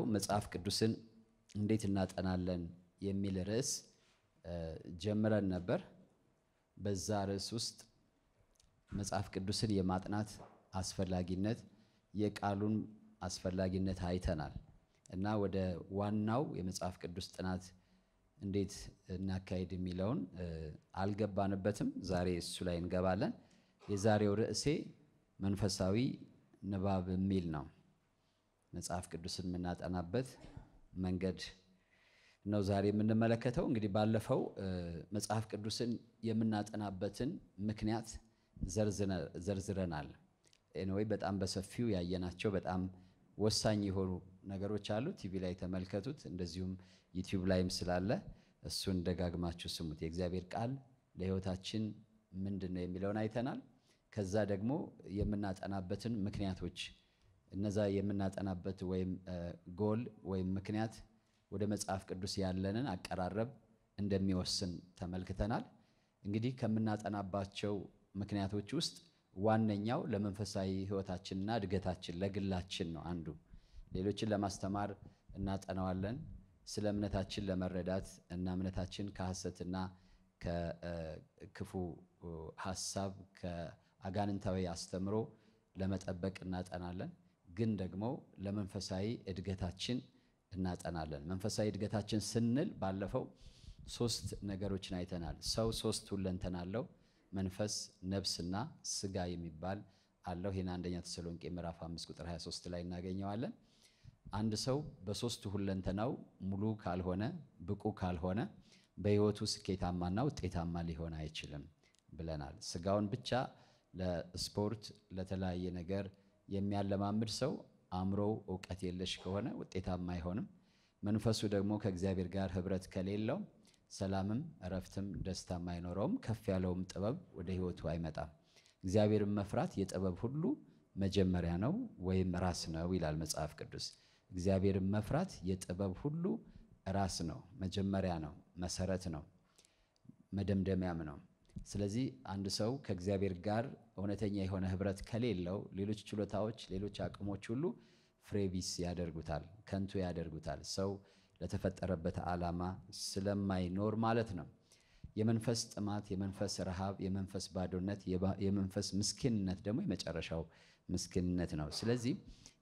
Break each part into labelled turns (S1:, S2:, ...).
S1: ያለው መጽሐፍ ቅዱስን እንዴት እናጠናለን የሚል ርዕስ ጀምረን ነበር። በዛ ርዕስ ውስጥ መጽሐፍ ቅዱስን የማጥናት አስፈላጊነት፣ የቃሉን አስፈላጊነት አይተናል እና ወደ ዋናው የመጽሐፍ ቅዱስ ጥናት እንዴት እናካሄድ የሚለውን አልገባንበትም። ዛሬ እሱ ላይ እንገባለን። የዛሬው ርዕሴ መንፈሳዊ ንባብ የሚል ነው። መጽሐፍ ቅዱስን የምናጠናበት መንገድ ነው ዛሬ የምንመለከተው። እንግዲህ ባለፈው መጽሐፍ ቅዱስን የምናጠናበትን ምክንያት ዘርዝረናል። ኤንወይ በጣም በሰፊው ያየናቸው በጣም ወሳኝ የሆኑ ነገሮች አሉ። ቲቪ ላይ ተመልከቱት፣ እንደዚሁም ዩቲዩብ ላይም ስላለ እሱን ደጋግማችሁ ስሙት። የእግዚአብሔር ቃል ለሕይወታችን ምንድን ነው የሚለውን አይተናል። ከዛ ደግሞ የምናጠናበትን ምክንያቶች እነዛ የምናጠናበት ወይም ጎል ወይም ምክንያት ወደ መጽሐፍ ቅዱስ ያለንን አቀራረብ እንደሚወስን ተመልክተናል። እንግዲህ ከምናጠናባቸው ምክንያቶች ውስጥ ዋነኛው ለመንፈሳዊ ሕይወታችንና እድገታችን ለግላችን ነው አንዱ። ሌሎችን ለማስተማር እናጠናዋለን። ስለ እምነታችን ለመረዳት እና እምነታችን ከሐሰትና ከክፉ ሀሳብ ከአጋንንታዊ አስተምሮ ለመጠበቅ እናጠናለን። ግን ደግሞ ለመንፈሳዊ እድገታችን እናጠናለን። መንፈሳዊ እድገታችን ስንል ባለፈው ሶስት ነገሮችን አይተናል። ሰው ሶስት ሁለንተና አለው፣ መንፈስ፣ ነብስና ስጋ የሚባል አለው። ይህን አንደኛ ተሰሎንቄ ምዕራፍ 5 ቁጥር 23 ላይ እናገኘዋለን። አንድ ሰው በሶስቱ ሁለንተናው ሙሉ ካልሆነ፣ ብቁ ካልሆነ በህይወቱ ስኬታማና ውጤታማ ሊሆን አይችልም ብለናል። ስጋውን ብቻ ለስፖርት ለተለያየ ነገር የሚያለማምድ ሰው አእምሮው እውቀት የለሽ ከሆነ ውጤታማ አይሆንም። መንፈሱ ደግሞ ከእግዚአብሔር ጋር ህብረት ከሌለው ሰላምም እረፍትም ደስታም አይኖረውም። ከፍ ያለውም ጥበብ ወደ ህይወቱ አይመጣም። እግዚአብሔርን መፍራት የጥበብ ሁሉ መጀመሪያ ነው ወይም ራስ ነው ይላል መጽሐፍ ቅዱስ። እግዚአብሔርን መፍራት የጥበብ ሁሉ ራስ ነው፣ መጀመሪያ ነው፣ መሰረት ነው፣ መደምደሚያም ነው። ስለዚህ አንድ ሰው ከእግዚአብሔር ጋር እውነተኛ የሆነ ህብረት ከሌለው ሌሎች ችሎታዎች፣ ሌሎች አቅሞች ሁሉ ፍሬቢስ ያደርጉታል፣ ከንቱ ያደርጉታል። ሰው ለተፈጠረበት ዓላማ ስለማይኖር ማለት ነው። የመንፈስ ጥማት፣ የመንፈስ ረሃብ፣ የመንፈስ ባዶነት፣ የመንፈስ ምስኪንነት ደግሞ የመጨረሻው ምስኪንነት ነው። ስለዚህ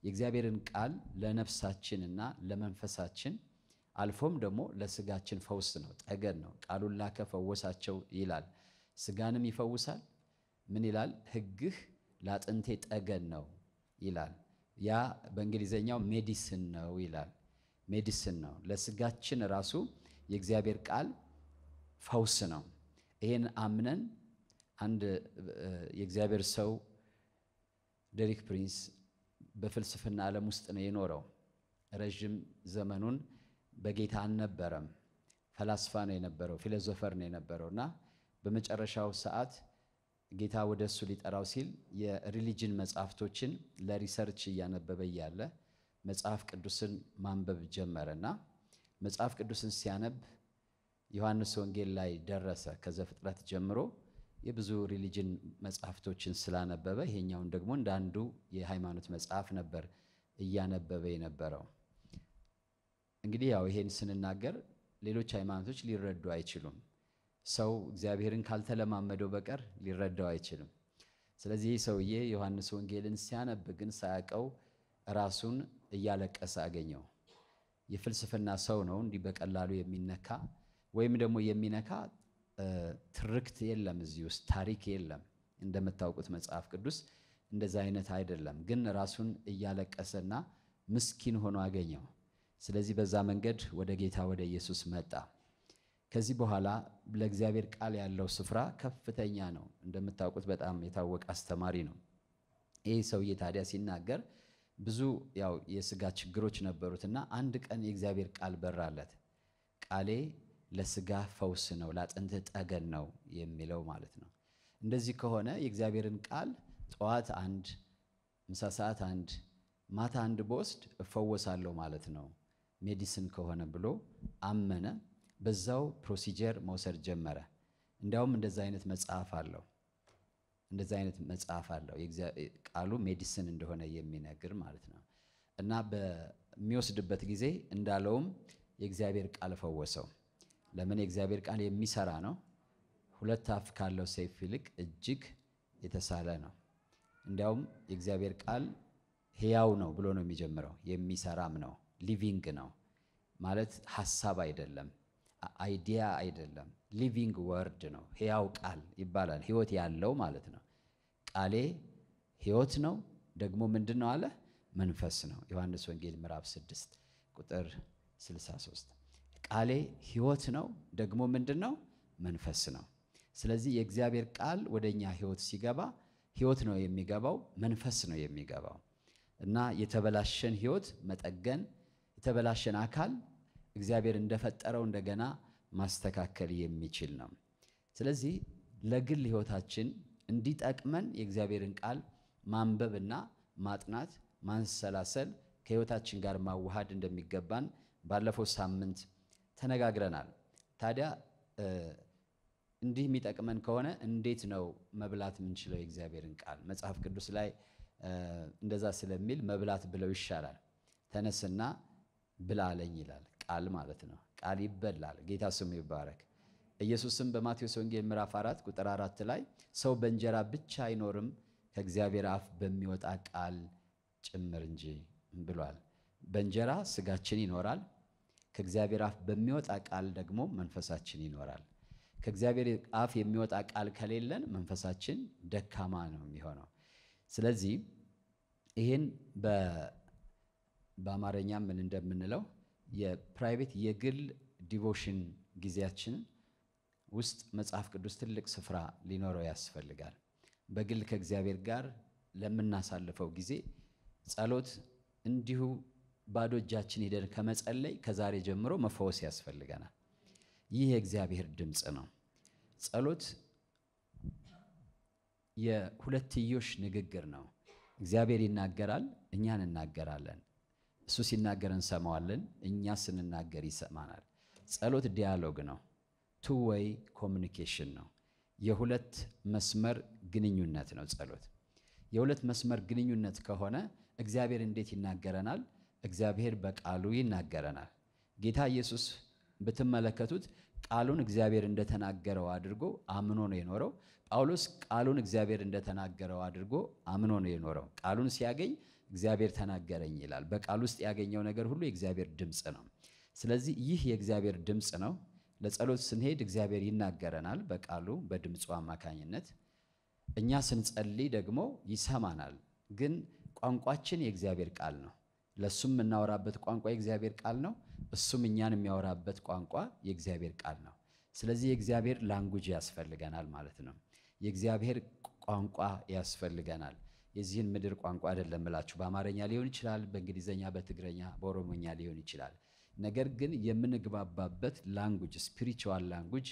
S1: የእግዚአብሔርን ቃል ለነፍሳችን እና ለመንፈሳችን አልፎም ደግሞ ለስጋችን ፈውስ ነው፣ ጠገን ነው። ቃሉን ላከ ፈወሳቸው ይላል። ስጋንም ይፈውሳል ምን ይላል? ህግህ ለአጥንቴ ጠገን ነው ይላል። ያ በእንግሊዘኛው ሜዲስን ነው ይላል። ሜዲስን ነው ለስጋችን ራሱ የእግዚአብሔር ቃል ፈውስ ነው። ይህን አምነን አንድ የእግዚአብሔር ሰው ዴሪክ ፕሪንስ በፍልስፍና ዓለም ውስጥ ነው የኖረው። ረዥም ዘመኑን በጌታ አልነበረም። ፈላስፋ ነው የነበረው፣ ፊሎዞፈር ነው የነበረው እና በመጨረሻው ሰዓት ጌታ ወደ እሱ ሊጠራው ሲል የሪሊጅን መጽሐፍቶችን ለሪሰርች እያነበበ እያለ መጽሐፍ ቅዱስን ማንበብ ጀመረና መጽሐፍ ቅዱስን ሲያነብ ዮሐንስ ወንጌል ላይ ደረሰ። ከዘፍጥረት ጀምሮ የብዙ ሪሊጅን መጽሐፍቶችን ስላነበበ ይሄኛውን ደግሞ እንደ አንዱ የሃይማኖት መጽሐፍ ነበር እያነበበ የነበረው። እንግዲህ ያው ይሄን ስንናገር ሌሎች ሃይማኖቶች ሊረዱ አይችሉም። ሰው እግዚአብሔርን ካልተለማመደው በቀር ሊረዳው አይችልም። ስለዚህ ይህ ሰውዬ ዮሐንስ ወንጌልን ሲያነብ ግን ሳያውቀው ራሱን እያለቀሰ አገኘው። የፍልስፍና ሰው ነው እንዲህ በቀላሉ የሚነካ ወይም ደግሞ የሚነካ ትርክት የለም፣ እዚህ ውስጥ ታሪክ የለም። እንደምታውቁት መጽሐፍ ቅዱስ እንደዛ አይነት አይደለም። ግን ራሱን እያለቀሰና ምስኪን ሆኖ አገኘው። ስለዚህ በዛ መንገድ ወደ ጌታ ወደ ኢየሱስ መጣ። ከዚህ በኋላ ለእግዚአብሔር ቃል ያለው ስፍራ ከፍተኛ ነው። እንደምታውቁት በጣም የታወቀ አስተማሪ ነው። ይህ ሰውዬ ታዲያ ሲናገር ብዙ ያው የስጋ ችግሮች ነበሩት እና አንድ ቀን የእግዚአብሔር ቃል በራለት። ቃሌ ለስጋ ፈውስ ነው፣ ለአጥንትህ ጠገን ነው የሚለው ማለት ነው። እንደዚህ ከሆነ የእግዚአብሔርን ቃል ጠዋት አንድ፣ ምሳ ሰዓት አንድ፣ ማታ አንድ በወስድ እፈወሳለሁ ማለት ነው ሜዲሲን ከሆነ ብሎ አመነ። በዛው ፕሮሲጀር መውሰድ ጀመረ። እንዲያውም እንደዛ አይነት መጽሐፍ አለው እንደዛ አይነት መጽሐፍ አለው ቃሉ ሜዲሲን እንደሆነ የሚነግር ማለት ነው። እና በሚወስድበት ጊዜ እንዳለውም የእግዚአብሔር ቃል ፈወሰው። ለምን? የእግዚአብሔር ቃል የሚሰራ ነው። ሁለት አፍ ካለው ሰይፍ ይልቅ እጅግ የተሳለ ነው። እንዲያውም የእግዚአብሔር ቃል ሕያው ነው ብሎ ነው የሚጀምረው። የሚሰራም ነው፣ ሊቪንግ ነው ማለት ሀሳብ አይደለም። አይዲያ አይደለም፣ ሊቪንግ ወርድ ነው። ሕያው ቃል ይባላል። ሕይወት ያለው ማለት ነው። ቃሌ ሕይወት ነው። ደግሞ ምንድን ነው አለ? መንፈስ ነው። ዮሐንስ ወንጌል ምዕራፍ 6 ቁጥር 63 ቃሌ ሕይወት ነው፣ ደግሞ ምንድን ነው? መንፈስ ነው። ስለዚህ የእግዚአብሔር ቃል ወደ እኛ ሕይወት ሲገባ ሕይወት ነው የሚገባው፣ መንፈስ ነው የሚገባው እና የተበላሸን ሕይወት መጠገን የተበላሸን አካል እግዚአብሔር እንደፈጠረው እንደገና ማስተካከል የሚችል ነው። ስለዚህ ለግል ሕይወታችን እንዲጠቅመን የእግዚአብሔርን ቃል ማንበብና ማጥናት፣ ማንሰላሰል ከሕይወታችን ጋር ማዋሃድ እንደሚገባን ባለፈው ሳምንት ተነጋግረናል። ታዲያ እንዲህ የሚጠቅመን ከሆነ እንዴት ነው መብላት የምንችለው? የእግዚአብሔርን ቃል መጽሐፍ ቅዱስ ላይ እንደዛ ስለሚል መብላት ብለው ይሻላል፣ ተነስና ብላ አለኝ ይላል። ቃል ማለት ነው። ቃል ይበላል። ጌታ ስሙ ይባረክ። ኢየሱስም በማቴዎስ ወንጌል ምዕራፍ 4 ቁጥር 4 ላይ ሰው በእንጀራ ብቻ አይኖርም ከእግዚአብሔር አፍ በሚወጣ ቃል ጭምር እንጂ ብሏል። በእንጀራ ስጋችን ይኖራል፣ ከእግዚአብሔር አፍ በሚወጣ ቃል ደግሞ መንፈሳችን ይኖራል። ከእግዚአብሔር አፍ የሚወጣ ቃል ከሌለን መንፈሳችን ደካማ ነው የሚሆነው። ስለዚህ ይህን በአማርኛ ምን እንደምንለው የፕራይቬት የግል ዲቮሽን ጊዜያችን ውስጥ መጽሐፍ ቅዱስ ትልቅ ስፍራ ሊኖረው ያስፈልጋል። በግል ከእግዚአብሔር ጋር ለምናሳልፈው ጊዜ ጸሎት እንዲሁ ባዶ እጃችን ሄደን ከመጸለይ ከዛሬ ጀምሮ መፈወስ ያስፈልገናል። ይህ የእግዚአብሔር ድምፅ ነው። ጸሎት የሁለትዮሽ ንግግር ነው። እግዚአብሔር ይናገራል፣ እኛ እንናገራለን። እሱ ሲናገር እንሰማዋለን፣ እኛ ስንናገር ይሰማናል። ጸሎት ዲያሎግ ነው። ቱ ወይ ኮሚኒኬሽን ነው። የሁለት መስመር ግንኙነት ነው ጸሎት። የሁለት መስመር ግንኙነት ከሆነ እግዚአብሔር እንዴት ይናገረናል? እግዚአብሔር በቃሉ ይናገረናል። ጌታ ኢየሱስ ብትመለከቱት ቃሉን እግዚአብሔር እንደተናገረው አድርጎ አምኖ ነው የኖረው። ጳውሎስ ቃሉን እግዚአብሔር እንደተናገረው አድርጎ አምኖ ነው የኖረው። ቃሉን ሲያገኝ እግዚአብሔር ተናገረኝ ይላል። በቃል ውስጥ ያገኘው ነገር ሁሉ የእግዚአብሔር ድምፅ ነው። ስለዚህ ይህ የእግዚአብሔር ድምፅ ነው። ለጸሎት ስንሄድ እግዚአብሔር ይናገረናል በቃሉ በድምፁ አማካኝነት። እኛ ስንጸልይ ደግሞ ይሰማናል። ግን ቋንቋችን የእግዚአብሔር ቃል ነው። ለእሱም የምናወራበት ቋንቋ የእግዚአብሔር ቃል ነው። እሱም እኛን የሚያወራበት ቋንቋ የእግዚአብሔር ቃል ነው። ስለዚህ የእግዚአብሔር ላንጉጅ ያስፈልገናል ማለት ነው። የእግዚአብሔር ቋንቋ ያስፈልገናል። የዚህን ምድር ቋንቋ አይደለም ምላችሁ፣ በአማርኛ ሊሆን ይችላል፣ በእንግሊዝኛ፣ በትግረኛ፣ በኦሮሞኛ ሊሆን ይችላል። ነገር ግን የምንግባባበት ላንጉጅ ስፒሪቹዋል ላንጉጅ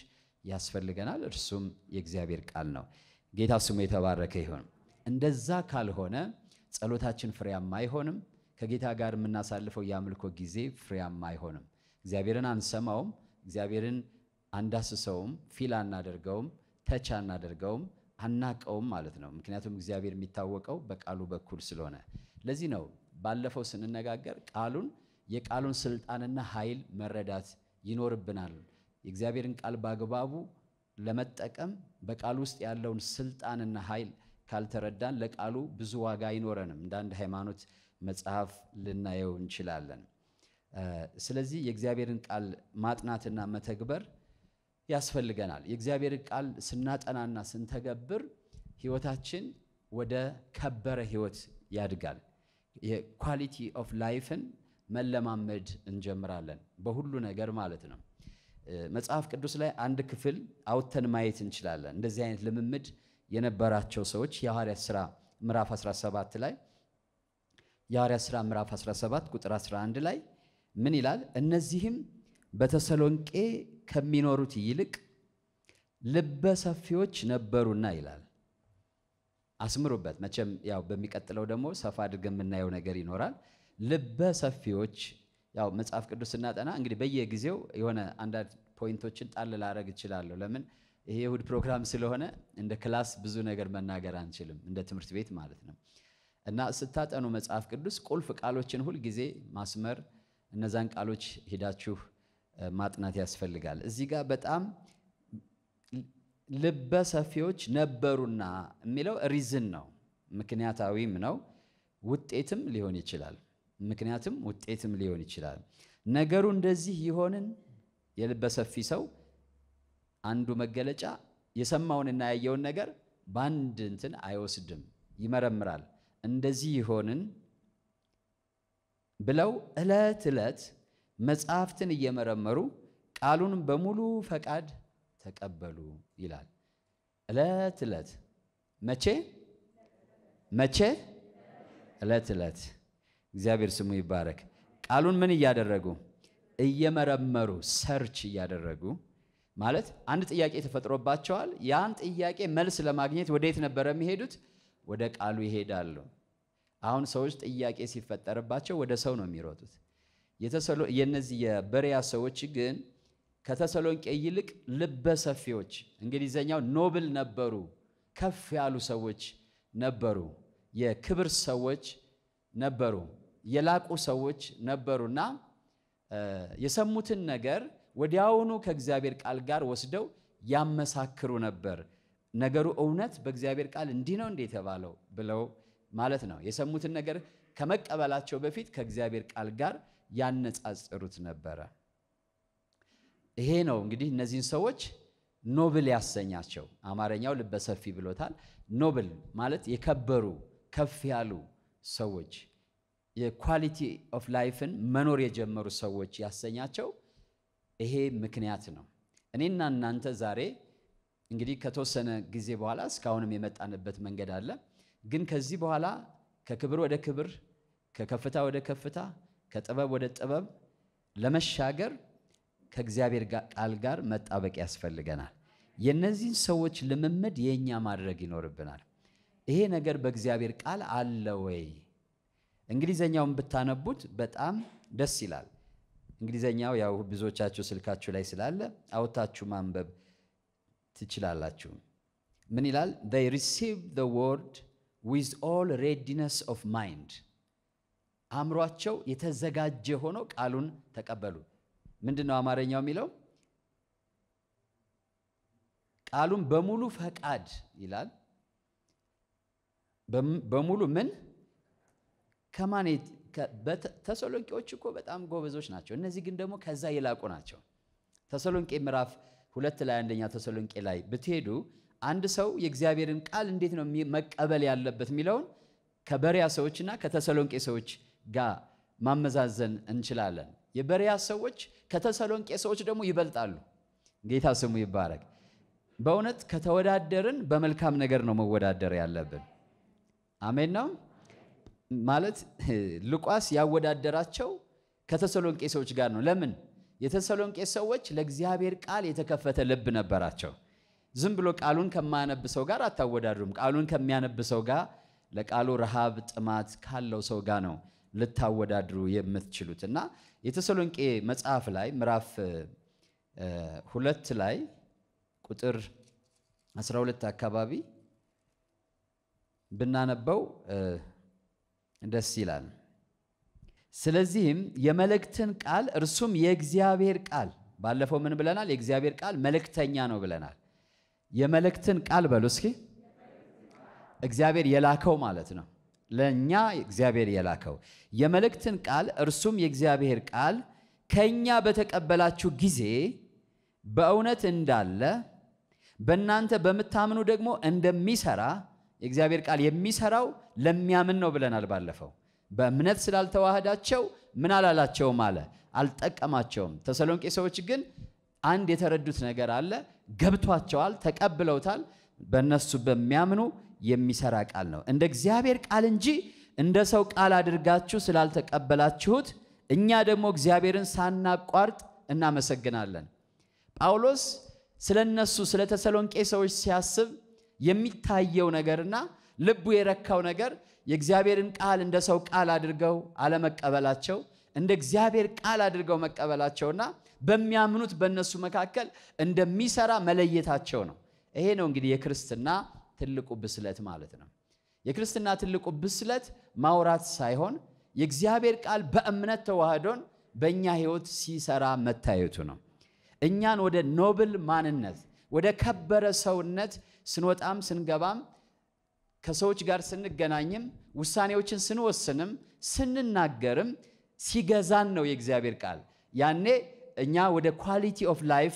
S1: ያስፈልገናል። እርሱም የእግዚአብሔር ቃል ነው። ጌታ ስሙ የተባረከ ይሆን። እንደዛ ካልሆነ ጸሎታችን ፍሬያማ አይሆንም። ከጌታ ጋር የምናሳልፈው የአምልኮ ጊዜ ፍሬያማ አይሆንም። እግዚአብሔርን አንሰማውም። እግዚአብሔርን አንዳስሰውም። ፊል አናደርገውም። ተቻ አናደርገውም። አናቀውም ማለት ነው። ምክንያቱም እግዚአብሔር የሚታወቀው በቃሉ በኩል ስለሆነ፣ ለዚህ ነው ባለፈው ስንነጋገር ቃሉን የቃሉን ስልጣንና ኃይል መረዳት ይኖርብናል። የእግዚአብሔርን ቃል በአግባቡ ለመጠቀም በቃሉ ውስጥ ያለውን ስልጣንና ኃይል ካልተረዳን ለቃሉ ብዙ ዋጋ አይኖረንም። እንደ አንድ ሃይማኖት መጽሐፍ ልናየው እንችላለን። ስለዚህ የእግዚአብሔርን ቃል ማጥናትና መተግበር ያስፈልገናል። የእግዚአብሔር ቃል ስናጠናና ስንተገብር ህይወታችን ወደ ከበረ ህይወት ያድጋል። የኳሊቲ ኦፍ ላይፍን መለማመድ እንጀምራለን፣ በሁሉ ነገር ማለት ነው። መጽሐፍ ቅዱስ ላይ አንድ ክፍል አውጥተን ማየት እንችላለን። እንደዚህ አይነት ልምምድ የነበራቸው ሰዎች የሐዋርያት ሥራ ምዕራፍ 17 ላይ የሐዋርያት ሥራ ምዕራፍ 17 ቁጥር 11 ላይ ምን ይላል? እነዚህም በተሰሎንቄ ከሚኖሩት ይልቅ ልበ ሰፊዎች ነበሩና ይላል። አስምሩበት። መቼም ያው በሚቀጥለው ደግሞ ሰፋ አድርገን የምናየው ነገር ይኖራል። ልበ ሰፊዎች ያው መጽሐፍ ቅዱስ ስናጠና እንግዲህ በየጊዜው የሆነ አንዳንድ ፖይንቶችን ጣል ላረግ እችላለሁ። ለምን ይሄ የእሁድ ፕሮግራም ስለሆነ እንደ ክላስ ብዙ ነገር መናገር አንችልም፣ እንደ ትምህርት ቤት ማለት ነው። እና ስታጠኑ መጽሐፍ ቅዱስ ቁልፍ ቃሎችን ሁልጊዜ ማስመር፣ እነዛን ቃሎች ሂዳችሁ ማጥናት ያስፈልጋል። እዚህ ጋር በጣም ልበ ሰፊዎች ነበሩና የሚለው ሪዝን ነው፣ ምክንያታዊም ነው። ውጤትም ሊሆን ይችላል። ምክንያትም ውጤትም ሊሆን ይችላል። ነገሩ እንደዚህ ይሆንን የልበ ሰፊ ሰው አንዱ መገለጫ የሰማውንና ያየውን ነገር በአንድ እንትን አይወስድም፣ ይመረምራል። እንደዚህ ይሆንን ብለው እለት እለት መጽሐፍትን እየመረመሩ ቃሉን በሙሉ ፈቃድ ተቀበሉ ይላል። ዕለት ዕለት መቼ መቼ ዕለት ዕለት እግዚአብሔር ስሙ ይባረክ። ቃሉን ምን እያደረጉ እየመረመሩ ሰርች እያደረጉ ማለት አንድ ጥያቄ ተፈጥሮባቸዋል። ያን ጥያቄ መልስ ለማግኘት ወደየት ነበረ የሚሄዱት? ወደ ቃሉ ይሄዳሉ። አሁን ሰዎች ጥያቄ ሲፈጠርባቸው ወደ ሰው ነው የሚሮጡት። የእነዚህ የበሪያ ሰዎች ግን ከተሰሎንቄ ይልቅ ልበ ሰፊዎች እንግሊዘኛው ኖብል ነበሩ፣ ከፍ ያሉ ሰዎች ነበሩ፣ የክብር ሰዎች ነበሩ፣ የላቁ ሰዎች ነበሩና የሰሙትን ነገር ወዲያውኑ ከእግዚአብሔር ቃል ጋር ወስደው ያመሳክሩ ነበር። ነገሩ እውነት በእግዚአብሔር ቃል እንዲህ ነው እንዴ የተባለው ብለው ማለት ነው። የሰሙትን ነገር ከመቀበላቸው በፊት ከእግዚአብሔር ቃል ጋር ያነጻጽሩት ነበረ። ይሄ ነው እንግዲህ እነዚህን ሰዎች ኖብል ያሰኛቸው። አማርኛው ልበሰፊ ብሎታል። ኖብል ማለት የከበሩ ከፍ ያሉ ሰዎች የኳሊቲ ኦፍ ላይፍን መኖር የጀመሩ ሰዎች ያሰኛቸው ይሄ ምክንያት ነው። እኔና እናንተ ዛሬ እንግዲህ ከተወሰነ ጊዜ በኋላ እስካሁንም የመጣንበት መንገድ አለ። ግን ከዚህ በኋላ ከክብር ወደ ክብር ከከፍታ ወደ ከፍታ ከጥበብ ወደ ጥበብ ለመሻገር ከእግዚአብሔር ቃል ጋር መጣበቅ ያስፈልገናል። የእነዚህን ሰዎች ልምምድ የእኛ ማድረግ ይኖርብናል። ይሄ ነገር በእግዚአብሔር ቃል አለ ወይ? እንግሊዘኛውን ብታነቡት በጣም ደስ ይላል። እንግሊዘኛው ያው ብዙዎቻችሁ ስልካችሁ ላይ ስላለ አውታችሁ ማንበብ ትችላላችሁ። ምን ይላል? ሪሲቭ ወርድ ዊዝ ኦል ሬዲነስ ኦፍ ማይንድ አእምሯቸው የተዘጋጀ ሆኖ ቃሉን ተቀበሉ። ምንድን ነው አማርኛው የሚለው? ቃሉን በሙሉ ፈቃድ ይላል። በሙሉ ምን ከማን ተሰሎንቄዎች እኮ በጣም ጎበዞች ናቸው። እነዚህ ግን ደግሞ ከዛ የላቁ ናቸው። ተሰሎንቄ ምዕራፍ ሁለት ላይ አንደኛ ተሰሎንቄ ላይ ብትሄዱ አንድ ሰው የእግዚአብሔርን ቃል እንዴት ነው መቀበል ያለበት የሚለውን ከበሪያ ሰዎችና ከተሰሎንቄ ሰዎች ጋር ማመዛዘን እንችላለን። የበሪያ ሰዎች ከተሰሎንቄ ሰዎች ደግሞ ይበልጣሉ። ጌታ ስሙ ይባረክ። በእውነት ከተወዳደርን በመልካም ነገር ነው መወዳደር ያለብን። አሜን ነው ማለት ሉቃስ ያወዳደራቸው ከተሰሎንቄ ሰዎች ጋር ነው። ለምን? የተሰሎንቄ ሰዎች ለእግዚአብሔር ቃል የተከፈተ ልብ ነበራቸው። ዝም ብሎ ቃሉን ከማያነብ ሰው ጋር አታወዳድሩም። ቃሉን ከሚያነብ ሰው ጋር፣ ለቃሉ ረሃብ ጥማት ካለው ሰው ጋር ነው ልታወዳድሩ የምትችሉት እና የተሰሎንቄ መጽሐፍ ላይ ምዕራፍ ሁለት ላይ ቁጥር 12 አካባቢ ብናነበው ደስ ይላል። ስለዚህም የመልእክትን ቃል እርሱም የእግዚአብሔር ቃል ባለፈው ምን ብለናል? የእግዚአብሔር ቃል መልእክተኛ ነው ብለናል። የመልእክትን ቃል በሉ እስኪ። እግዚአብሔር የላከው ማለት ነው። ለእኛ እግዚአብሔር የላከው የመልእክትን ቃል እርሱም የእግዚአብሔር ቃል ከእኛ በተቀበላችሁ ጊዜ በእውነት እንዳለ በእናንተ በምታምኑ ደግሞ እንደሚሰራ የእግዚአብሔር ቃል የሚሰራው ለሚያምን ነው ብለናል። ባለፈው በእምነት ስላልተዋህዳቸው ምን አላላቸውም አለ፣ አልጠቀማቸውም። ተሰሎንቄ ሰዎች ግን አንድ የተረዱት ነገር አለ፣ ገብቷቸዋል፣ ተቀብለውታል። በእነሱ በሚያምኑ የሚሰራ ቃል ነው። እንደ እግዚአብሔር ቃል እንጂ እንደ ሰው ቃል አድርጋችሁ ስላልተቀበላችሁት እኛ ደግሞ እግዚአብሔርን ሳናቋርጥ እናመሰግናለን። ጳውሎስ ስለ እነሱ ስለ ተሰሎንቄ ሰዎች ሲያስብ የሚታየው ነገርና ልቡ የረካው ነገር የእግዚአብሔርን ቃል እንደ ሰው ቃል አድርገው አለመቀበላቸው፣ እንደ እግዚአብሔር ቃል አድርገው መቀበላቸውና በሚያምኑት በእነሱ መካከል እንደሚሰራ መለየታቸው ነው። ይሄ ነው እንግዲህ የክርስትና ትልቁ ብስለት ማለት ነው። የክርስትና ትልቁ ብስለት ማውራት ሳይሆን የእግዚአብሔር ቃል በእምነት ተዋህዶን በእኛ ህይወት ሲሰራ መታየቱ ነው። እኛን ወደ ኖብል ማንነት ወደ ከበረ ሰውነት ስንወጣም ስንገባም ከሰዎች ጋር ስንገናኝም ውሳኔዎችን ስንወስንም ስንናገርም ሲገዛን ነው የእግዚአብሔር ቃል። ያኔ እኛ ወደ ኳሊቲ ኦፍ ላይፍ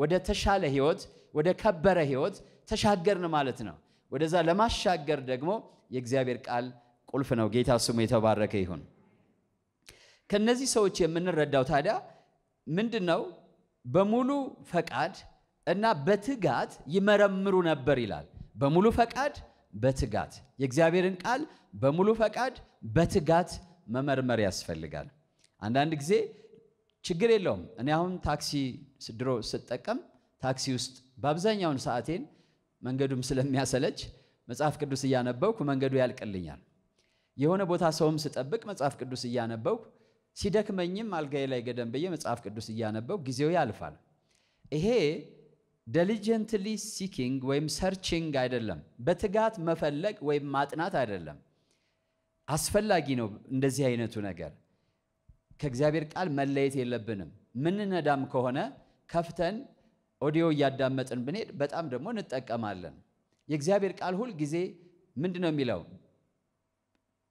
S1: ወደ ተሻለ ህይወት ወደ ከበረ ህይወት ተሻገርን ማለት ነው። ወደዛ ለማሻገር ደግሞ የእግዚአብሔር ቃል ቁልፍ ነው። ጌታ ስሙ የተባረከ ይሁን። ከነዚህ ሰዎች የምንረዳው ታዲያ ምንድን ነው? በሙሉ ፈቃድ እና በትጋት ይመረምሩ ነበር ይላል። በሙሉ ፈቃድ፣ በትጋት የእግዚአብሔርን ቃል በሙሉ ፈቃድ፣ በትጋት መመርመር ያስፈልጋል። አንዳንድ ጊዜ ችግር የለውም። እኔ አሁን ታክሲ ድሮ ስጠቀም ታክሲ ውስጥ በአብዛኛውን ሰዓቴን መንገዱም ስለሚያሰለች መጽሐፍ ቅዱስ እያነበብኩ መንገዱ ያልቅልኛል። የሆነ ቦታ ሰውም ስጠብቅ መጽሐፍ ቅዱስ እያነበብኩ ሲደክመኝም አልጋዬ ላይ ገደም ብዬ መጽሐፍ ቅዱስ እያነበብኩ ጊዜው ያልፋል። ይሄ ዲሊጀንትሊ ሲኪንግ ወይም ሰርቺንግ አይደለም። በትጋት መፈለግ ወይም ማጥናት አይደለም። አስፈላጊ ነው እንደዚህ አይነቱ ነገር። ከእግዚአብሔር ቃል መለየት የለብንም። ምንነዳም ከሆነ ከፍተን ኦዲዮ እያዳመጥን ብንሄድ በጣም ደግሞ እንጠቀማለን። የእግዚአብሔር ቃል ሁል ጊዜ ምንድን ነው የሚለው?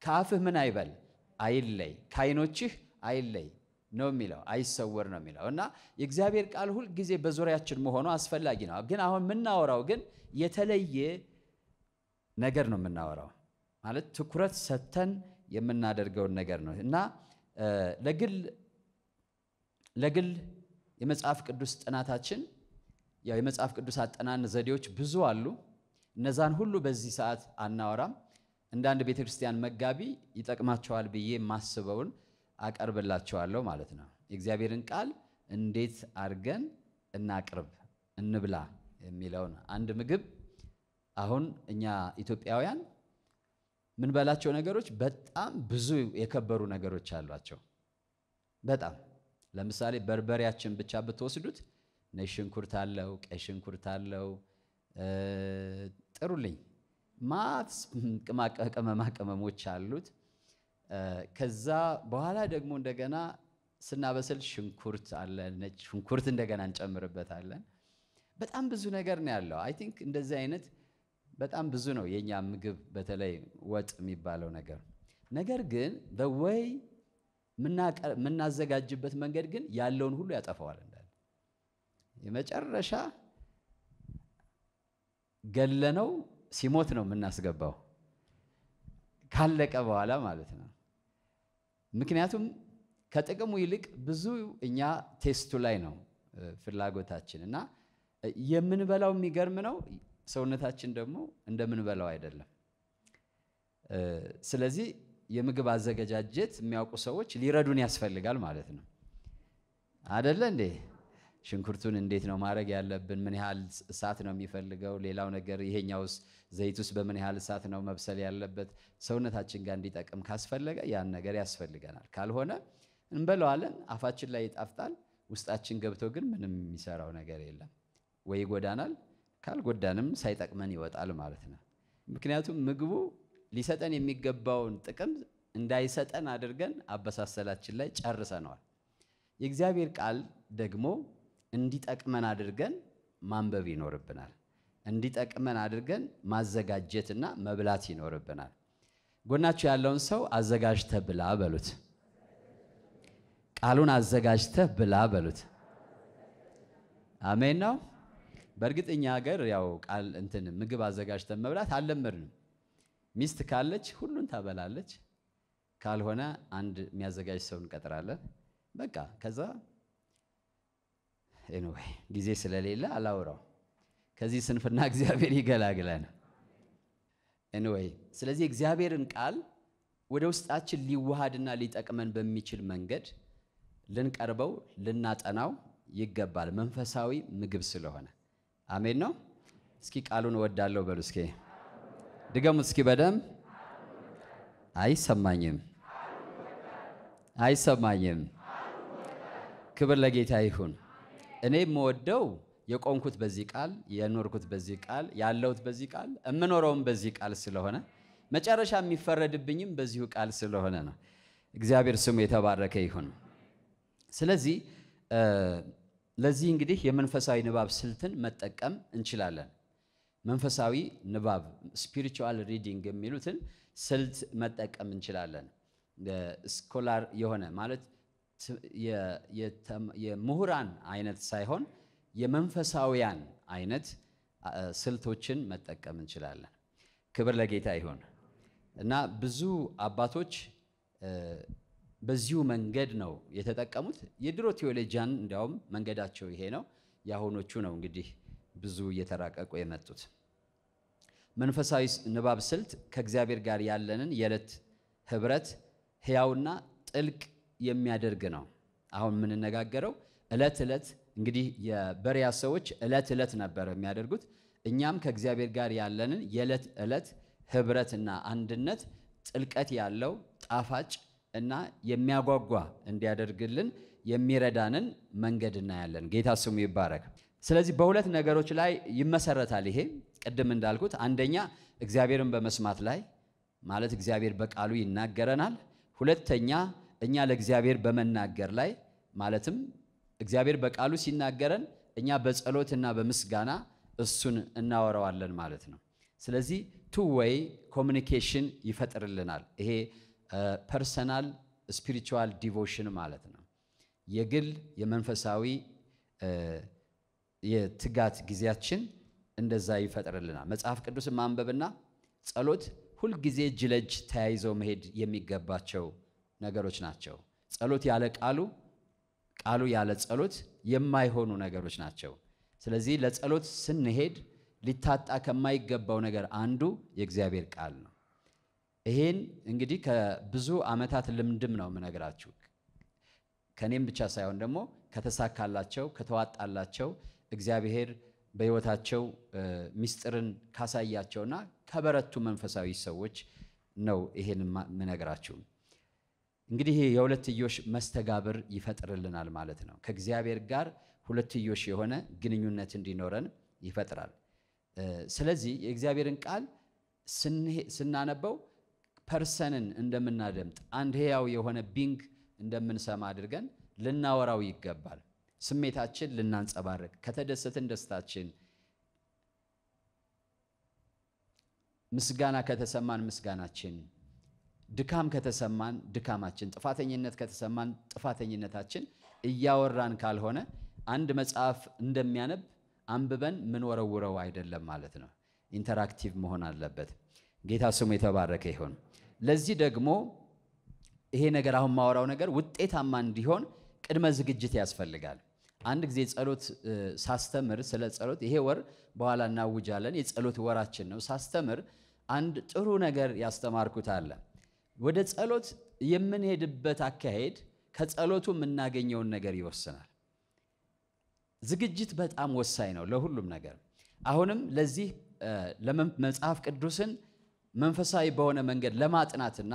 S1: ከአፍህ ምን አይበል አይለይ፣ ከአይኖችህ አይለይ ነው የሚለው፣ አይሰወር ነው የሚለው እና የእግዚአብሔር ቃል ሁል ጊዜ በዙሪያችን መሆኑ አስፈላጊ ነው። ግን አሁን የምናወራው ግን የተለየ ነገር ነው የምናወራው ማለት ትኩረት ሰጥተን የምናደርገውን ነገር ነው እና ለግል ለግል የመጽሐፍ ቅዱስ ጥናታችን ያው የመጽሐፍ ቅዱስ አጠናን ዘዴዎች ብዙ አሉ። እነዛን ሁሉ በዚህ ሰዓት አናወራም። እንደ አንድ ቤተ ክርስቲያን መጋቢ ይጠቅማቸዋል ብዬ የማስበውን አቀርብላቸዋለሁ ማለት ነው። የእግዚአብሔርን ቃል እንዴት አድርገን እናቅርብ እንብላ የሚለውን አንድ ምግብ አሁን እኛ ኢትዮጵያውያን ምንበላቸው ነገሮች በጣም ብዙ የከበሩ ነገሮች አሏቸው። በጣም ለምሳሌ በርበሬያችን ብቻ ብትወስዱት ነጭ ሽንኩርት አለው፣ ቀይ ሽንኩርት አለው። ጥሩልኝ ማት ቅመማ ቅመሞች አሉት። ከዛ በኋላ ደግሞ እንደገና ስናበስል ሽንኩርት አለ፣ ነጭ ሽንኩርት እንደገና እንጨምርበታለን። በጣም ብዙ ነገር ነው ያለው። አይ ቲንክ እንደዚህ አይነት በጣም ብዙ ነው የኛ ምግብ፣ በተለይ ወጥ የሚባለው ነገር። ነገር ግን በወይ የምናዘጋጅበት መንገድ ግን ያለውን ሁሉ ያጠፋዋል። የመጨረሻ ገለነው ሲሞት ነው የምናስገባው፣ ካለቀ በኋላ ማለት ነው። ምክንያቱም ከጥቅሙ ይልቅ ብዙ እኛ ቴስቱ ላይ ነው ፍላጎታችን እና የምንበላው የሚገርም ነው። ሰውነታችን ደግሞ እንደምንበላው አይደለም። ስለዚህ የምግብ አዘገጃጀት የሚያውቁ ሰዎች ሊረዱን ያስፈልጋል ማለት ነው። አደለ እንዴ? ሽንኩርቱን እንዴት ነው ማድረግ ያለብን? ምን ያህል እሳት ነው የሚፈልገው? ሌላው ነገር ይሄኛውስ ዘይቱስ በምን ያህል እሳት ነው መብሰል ያለበት? ሰውነታችን ጋር እንዲጠቅም ካስፈለገ ያን ነገር ያስፈልገናል። ካልሆነ እንበለዋለን፣ አፋችን ላይ ይጣፍጣል፣ ውስጣችን ገብቶ ግን ምንም የሚሰራው ነገር የለም። ወይ ይጎዳናል፣ ካልጎዳንም ሳይጠቅመን ይወጣል ማለት ነው። ምክንያቱም ምግቡ ሊሰጠን የሚገባውን ጥቅም እንዳይሰጠን አድርገን አበሳሰላችን ላይ ጨርሰነዋል። የእግዚአብሔር ቃል ደግሞ እንዲጠቅመን አድርገን ማንበብ ይኖርብናል። እንዲጠቅመን አድርገን ማዘጋጀትና መብላት ይኖርብናል። ጎናችሁ ያለውን ሰው አዘጋጅተ ብላ በሉት። ቃሉን አዘጋጅተ ብላ በሉት። አሜን ነው። በእርግጥ እኛ ሀገር ያው ቃል እንትን ምግብ አዘጋጅተን መብላት አልለመድንም። ሚስት ካለች ሁሉን ታበላለች። ካልሆነ አንድ የሚያዘጋጅ ሰው እንቀጥራለን። በቃ ከዛ ኤኒዌይ ጊዜ ስለሌለ አላውራው። ከዚህ ስንፍና እግዚአብሔር ይገላግለን። ኤኒዌይ ስለዚህ እግዚአብሔርን ቃል ወደ ውስጣችን ሊዋሃድና ሊጠቅመን በሚችል መንገድ ልንቀርበው ልናጠናው ይገባል፣ መንፈሳዊ ምግብ ስለሆነ። አሜን ነው። እስኪ ቃሉን እወዳለሁ በሉ። እስኪ ድገሙ እስኪ በደም አይሰማኝም፣ አይሰማኝም። ክብር ለጌታ ይሁን። እኔ የምወደው የቆምኩት በዚህ ቃል፣ የኖርኩት በዚህ ቃል፣ ያለሁት በዚህ ቃል፣ የምኖረውም በዚህ ቃል ስለሆነ መጨረሻ የሚፈረድብኝም በዚሁ ቃል ስለሆነ ነው። እግዚአብሔር ስሙ የተባረከ ይሁን። ስለዚህ ለዚህ እንግዲህ የመንፈሳዊ ንባብ ስልትን መጠቀም እንችላለን። መንፈሳዊ ንባብ ስፒሪቹዋል ሪዲንግ የሚሉትን ስልት መጠቀም እንችላለን። ስኮላር የሆነ ማለት የምሁራን አይነት ሳይሆን የመንፈሳውያን አይነት ስልቶችን መጠቀም እንችላለን። ክብር ለጌታ ይሁን እና ብዙ አባቶች በዚሁ መንገድ ነው የተጠቀሙት። የድሮ ቴዎሎጂያን እንዲያውም መንገዳቸው ይሄ ነው። የአሁኖቹ ነው እንግዲህ ብዙ እየተራቀቁ የመጡት። መንፈሳዊ ንባብ ስልት ከእግዚአብሔር ጋር ያለንን የዕለት ህብረት ህያውና ጥልቅ የሚያደርግ ነው። አሁን የምንነጋገረው ዕለት ዕለት እንግዲህ የበሪያ ሰዎች ዕለት ዕለት ነበር የሚያደርጉት። እኛም ከእግዚአብሔር ጋር ያለንን የዕለት ዕለት ህብረትና አንድነት ጥልቀት ያለው ጣፋጭ እና የሚያጓጓ እንዲያደርግልን የሚረዳንን መንገድ እናያለን። ጌታ ስሙ ይባረክ። ስለዚህ በሁለት ነገሮች ላይ ይመሰረታል ይሄ ቅድም እንዳልኩት፣ አንደኛ እግዚአብሔርን በመስማት ላይ ማለት እግዚአብሔር በቃሉ ይናገረናል። ሁለተኛ እኛ ለእግዚአብሔር በመናገር ላይ ማለትም እግዚአብሔር በቃሉ ሲናገረን እኛ በጸሎትና በምስጋና እሱን እናወረዋለን ማለት ነው። ስለዚህ ቱ ወይ ኮሚኒኬሽን ይፈጥርልናል። ይሄ ፐርሰናል ስፒሪቹዋል ዲቮሽን ማለት ነው። የግል የመንፈሳዊ የትጋት ጊዜያችን እንደዛ ይፈጥርልናል። መጽሐፍ ቅዱስን ማንበብና ጸሎት ሁልጊዜ እጅ ለእጅ ተያይዘው መሄድ የሚገባቸው ነገሮች ናቸው። ጸሎት ያለ ቃሉ፣ ቃሉ ያለ ጸሎት የማይሆኑ ነገሮች ናቸው። ስለዚህ ለጸሎት ስንሄድ ሊታጣ ከማይገባው ነገር አንዱ የእግዚአብሔር ቃል ነው። ይሄን እንግዲህ ከብዙ ዓመታት ልምድም ነው የምነግራችሁ ከእኔም ብቻ ሳይሆን ደግሞ ከተሳካላቸው ከተዋጣላቸው እግዚአብሔር በሕይወታቸው ምስጢርን ካሳያቸውና ከበረቱ መንፈሳዊ ሰዎች ነው ይሄን ምነግራችሁ። እንግዲህ የሁለትዮሽ መስተጋብር ይፈጥርልናል ማለት ነው። ከእግዚአብሔር ጋር ሁለትዮሽ የሆነ ግንኙነት እንዲኖረን ይፈጥራል። ስለዚህ የእግዚአብሔርን ቃል ስናነበው ፐርሰንን እንደምናደምጥ አንድ ሕያው የሆነ ቢንግ እንደምንሰማ አድርገን ልናወራው ይገባል። ስሜታችን ልናንጸባርቅ፣ ከተደሰትን ደስታችን፣ ምስጋና ከተሰማን ምስጋናችን ድካም ከተሰማን ድካማችን፣ ጥፋተኝነት ከተሰማን ጥፋተኝነታችን እያወራን ካልሆነ አንድ መጽሐፍ እንደሚያነብ አንብበን ምንወረውረው አይደለም ማለት ነው። ኢንተራክቲቭ መሆን አለበት። ጌታ ስሙ የተባረከ ይሆን። ለዚህ ደግሞ ይሄ ነገር አሁን ማወራው ነገር ውጤታማ እንዲሆን ቅድመ ዝግጅት ያስፈልጋል። አንድ ጊዜ ጸሎት ሳስተምር ስለ ጸሎት ይሄ ወር በኋላ እናውጃለን፣ የጸሎት ወራችን ነው። ሳስተምር አንድ ጥሩ ነገር ያስተማርኩት አለ ወደ ጸሎት የምንሄድበት አካሄድ ከጸሎቱ የምናገኘውን ነገር ይወስናል። ዝግጅት በጣም ወሳኝ ነው ለሁሉም ነገር። አሁንም ለዚህ መጽሐፍ ቅዱስን መንፈሳዊ በሆነ መንገድ ለማጥናትና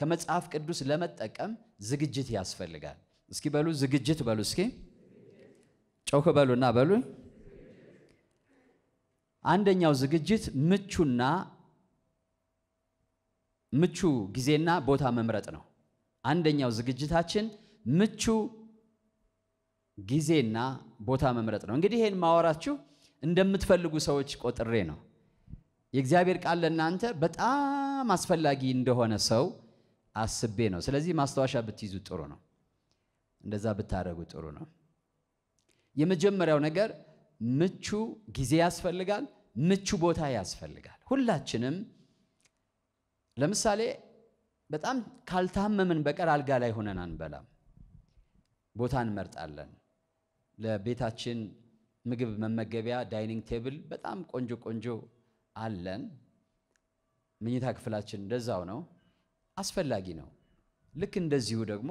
S1: ከመጽሐፍ ቅዱስ ለመጠቀም ዝግጅት ያስፈልጋል። እስኪ በሉ ዝግጅት በሉ፣ እስኪ ጮክ በሉና በሉ። አንደኛው ዝግጅት ምቹና ምቹ ጊዜና ቦታ መምረጥ ነው። አንደኛው ዝግጅታችን ምቹ ጊዜና ቦታ መምረጥ ነው። እንግዲህ ይህን ማወራችሁ እንደምትፈልጉ ሰዎች ቆጥሬ ነው። የእግዚአብሔር ቃል ለእናንተ በጣም አስፈላጊ እንደሆነ ሰው አስቤ ነው። ስለዚህ ማስታወሻ ብትይዙ ጥሩ ነው። እንደዛ ብታደረጉ ጥሩ ነው። የመጀመሪያው ነገር ምቹ ጊዜ ያስፈልጋል፣ ምቹ ቦታ ያስፈልጋል። ሁላችንም ለምሳሌ በጣም ካልታመምን በቀር አልጋ ላይ ሆነን አንበላም። ቦታ እንመርጣለን። ለቤታችን ምግብ መመገቢያ ዳይኒንግ ቴብል በጣም ቆንጆ ቆንጆ አለን። ምኝታ ክፍላችን እንደዛው ነው። አስፈላጊ ነው። ልክ እንደዚሁ ደግሞ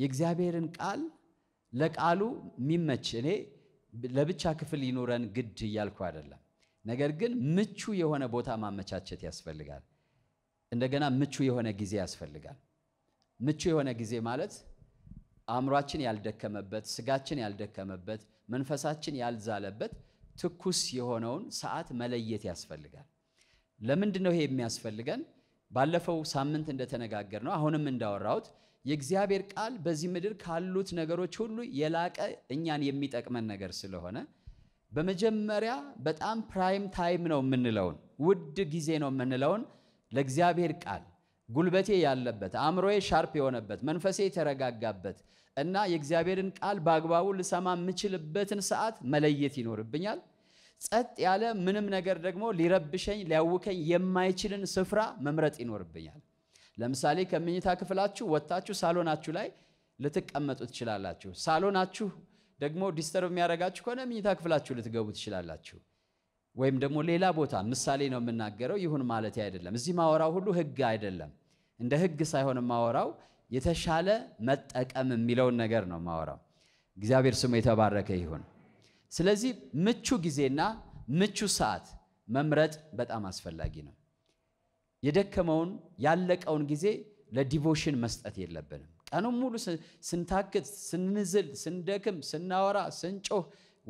S1: የእግዚአብሔርን ቃል ለቃሉ የሚመች እኔ ለብቻ ክፍል ይኑረን ግድ እያልኩ አይደለም። ነገር ግን ምቹ የሆነ ቦታ ማመቻቸት ያስፈልጋል። እንደገና ምቹ የሆነ ጊዜ ያስፈልጋል። ምቹ የሆነ ጊዜ ማለት አእምሯችን ያልደከመበት፣ ስጋችን ያልደከመበት፣ መንፈሳችን ያልዛለበት ትኩስ የሆነውን ሰዓት መለየት ያስፈልጋል። ለምንድን ነው ይሄ የሚያስፈልገን? ባለፈው ሳምንት እንደተነጋገር ነው አሁንም እንዳወራሁት የእግዚአብሔር ቃል በዚህ ምድር ካሉት ነገሮች ሁሉ የላቀ እኛን የሚጠቅመን ነገር ስለሆነ በመጀመሪያ በጣም ፕራይም ታይም ነው የምንለውን ውድ ጊዜ ነው የምንለውን ለእግዚአብሔር ቃል ጉልበቴ ያለበት አእምሮዬ ሻርፕ የሆነበት መንፈሴ የተረጋጋበት እና የእግዚአብሔርን ቃል በአግባቡ ልሰማ የምችልበትን ሰዓት መለየት ይኖርብኛል። ጸጥ ያለ ምንም ነገር ደግሞ ሊረብሸኝ ሊያውከኝ የማይችልን ስፍራ መምረጥ ይኖርብኛል። ለምሳሌ ከመኝታ ክፍላችሁ ወጥታችሁ ሳሎናችሁ ላይ ልትቀመጡ ትችላላችሁ። ሳሎናችሁ ደግሞ ዲስተርብ የሚያደርጋችሁ ከሆነ መኝታ ክፍላችሁ ልትገቡ ትችላላችሁ። ወይም ደግሞ ሌላ ቦታ ምሳሌ ነው የምናገረው። ይሁን ማለት አይደለም። እዚህ ማወራው ሁሉ ህግ አይደለም። እንደ ህግ ሳይሆን ማወራው የተሻለ መጠቀም የሚለውን ነገር ነው ማወራው። እግዚአብሔር ስሙ የተባረከ ይሁን። ስለዚህ ምቹ ጊዜና ምቹ ሰዓት መምረጥ በጣም አስፈላጊ ነው። የደከመውን ያለቀውን ጊዜ ለዲቮሽን መስጠት የለብንም። ቀኑን ሙሉ ስንታክት፣ ስንዝል፣ ስንደክም፣ ስናወራ፣ ስንጮህ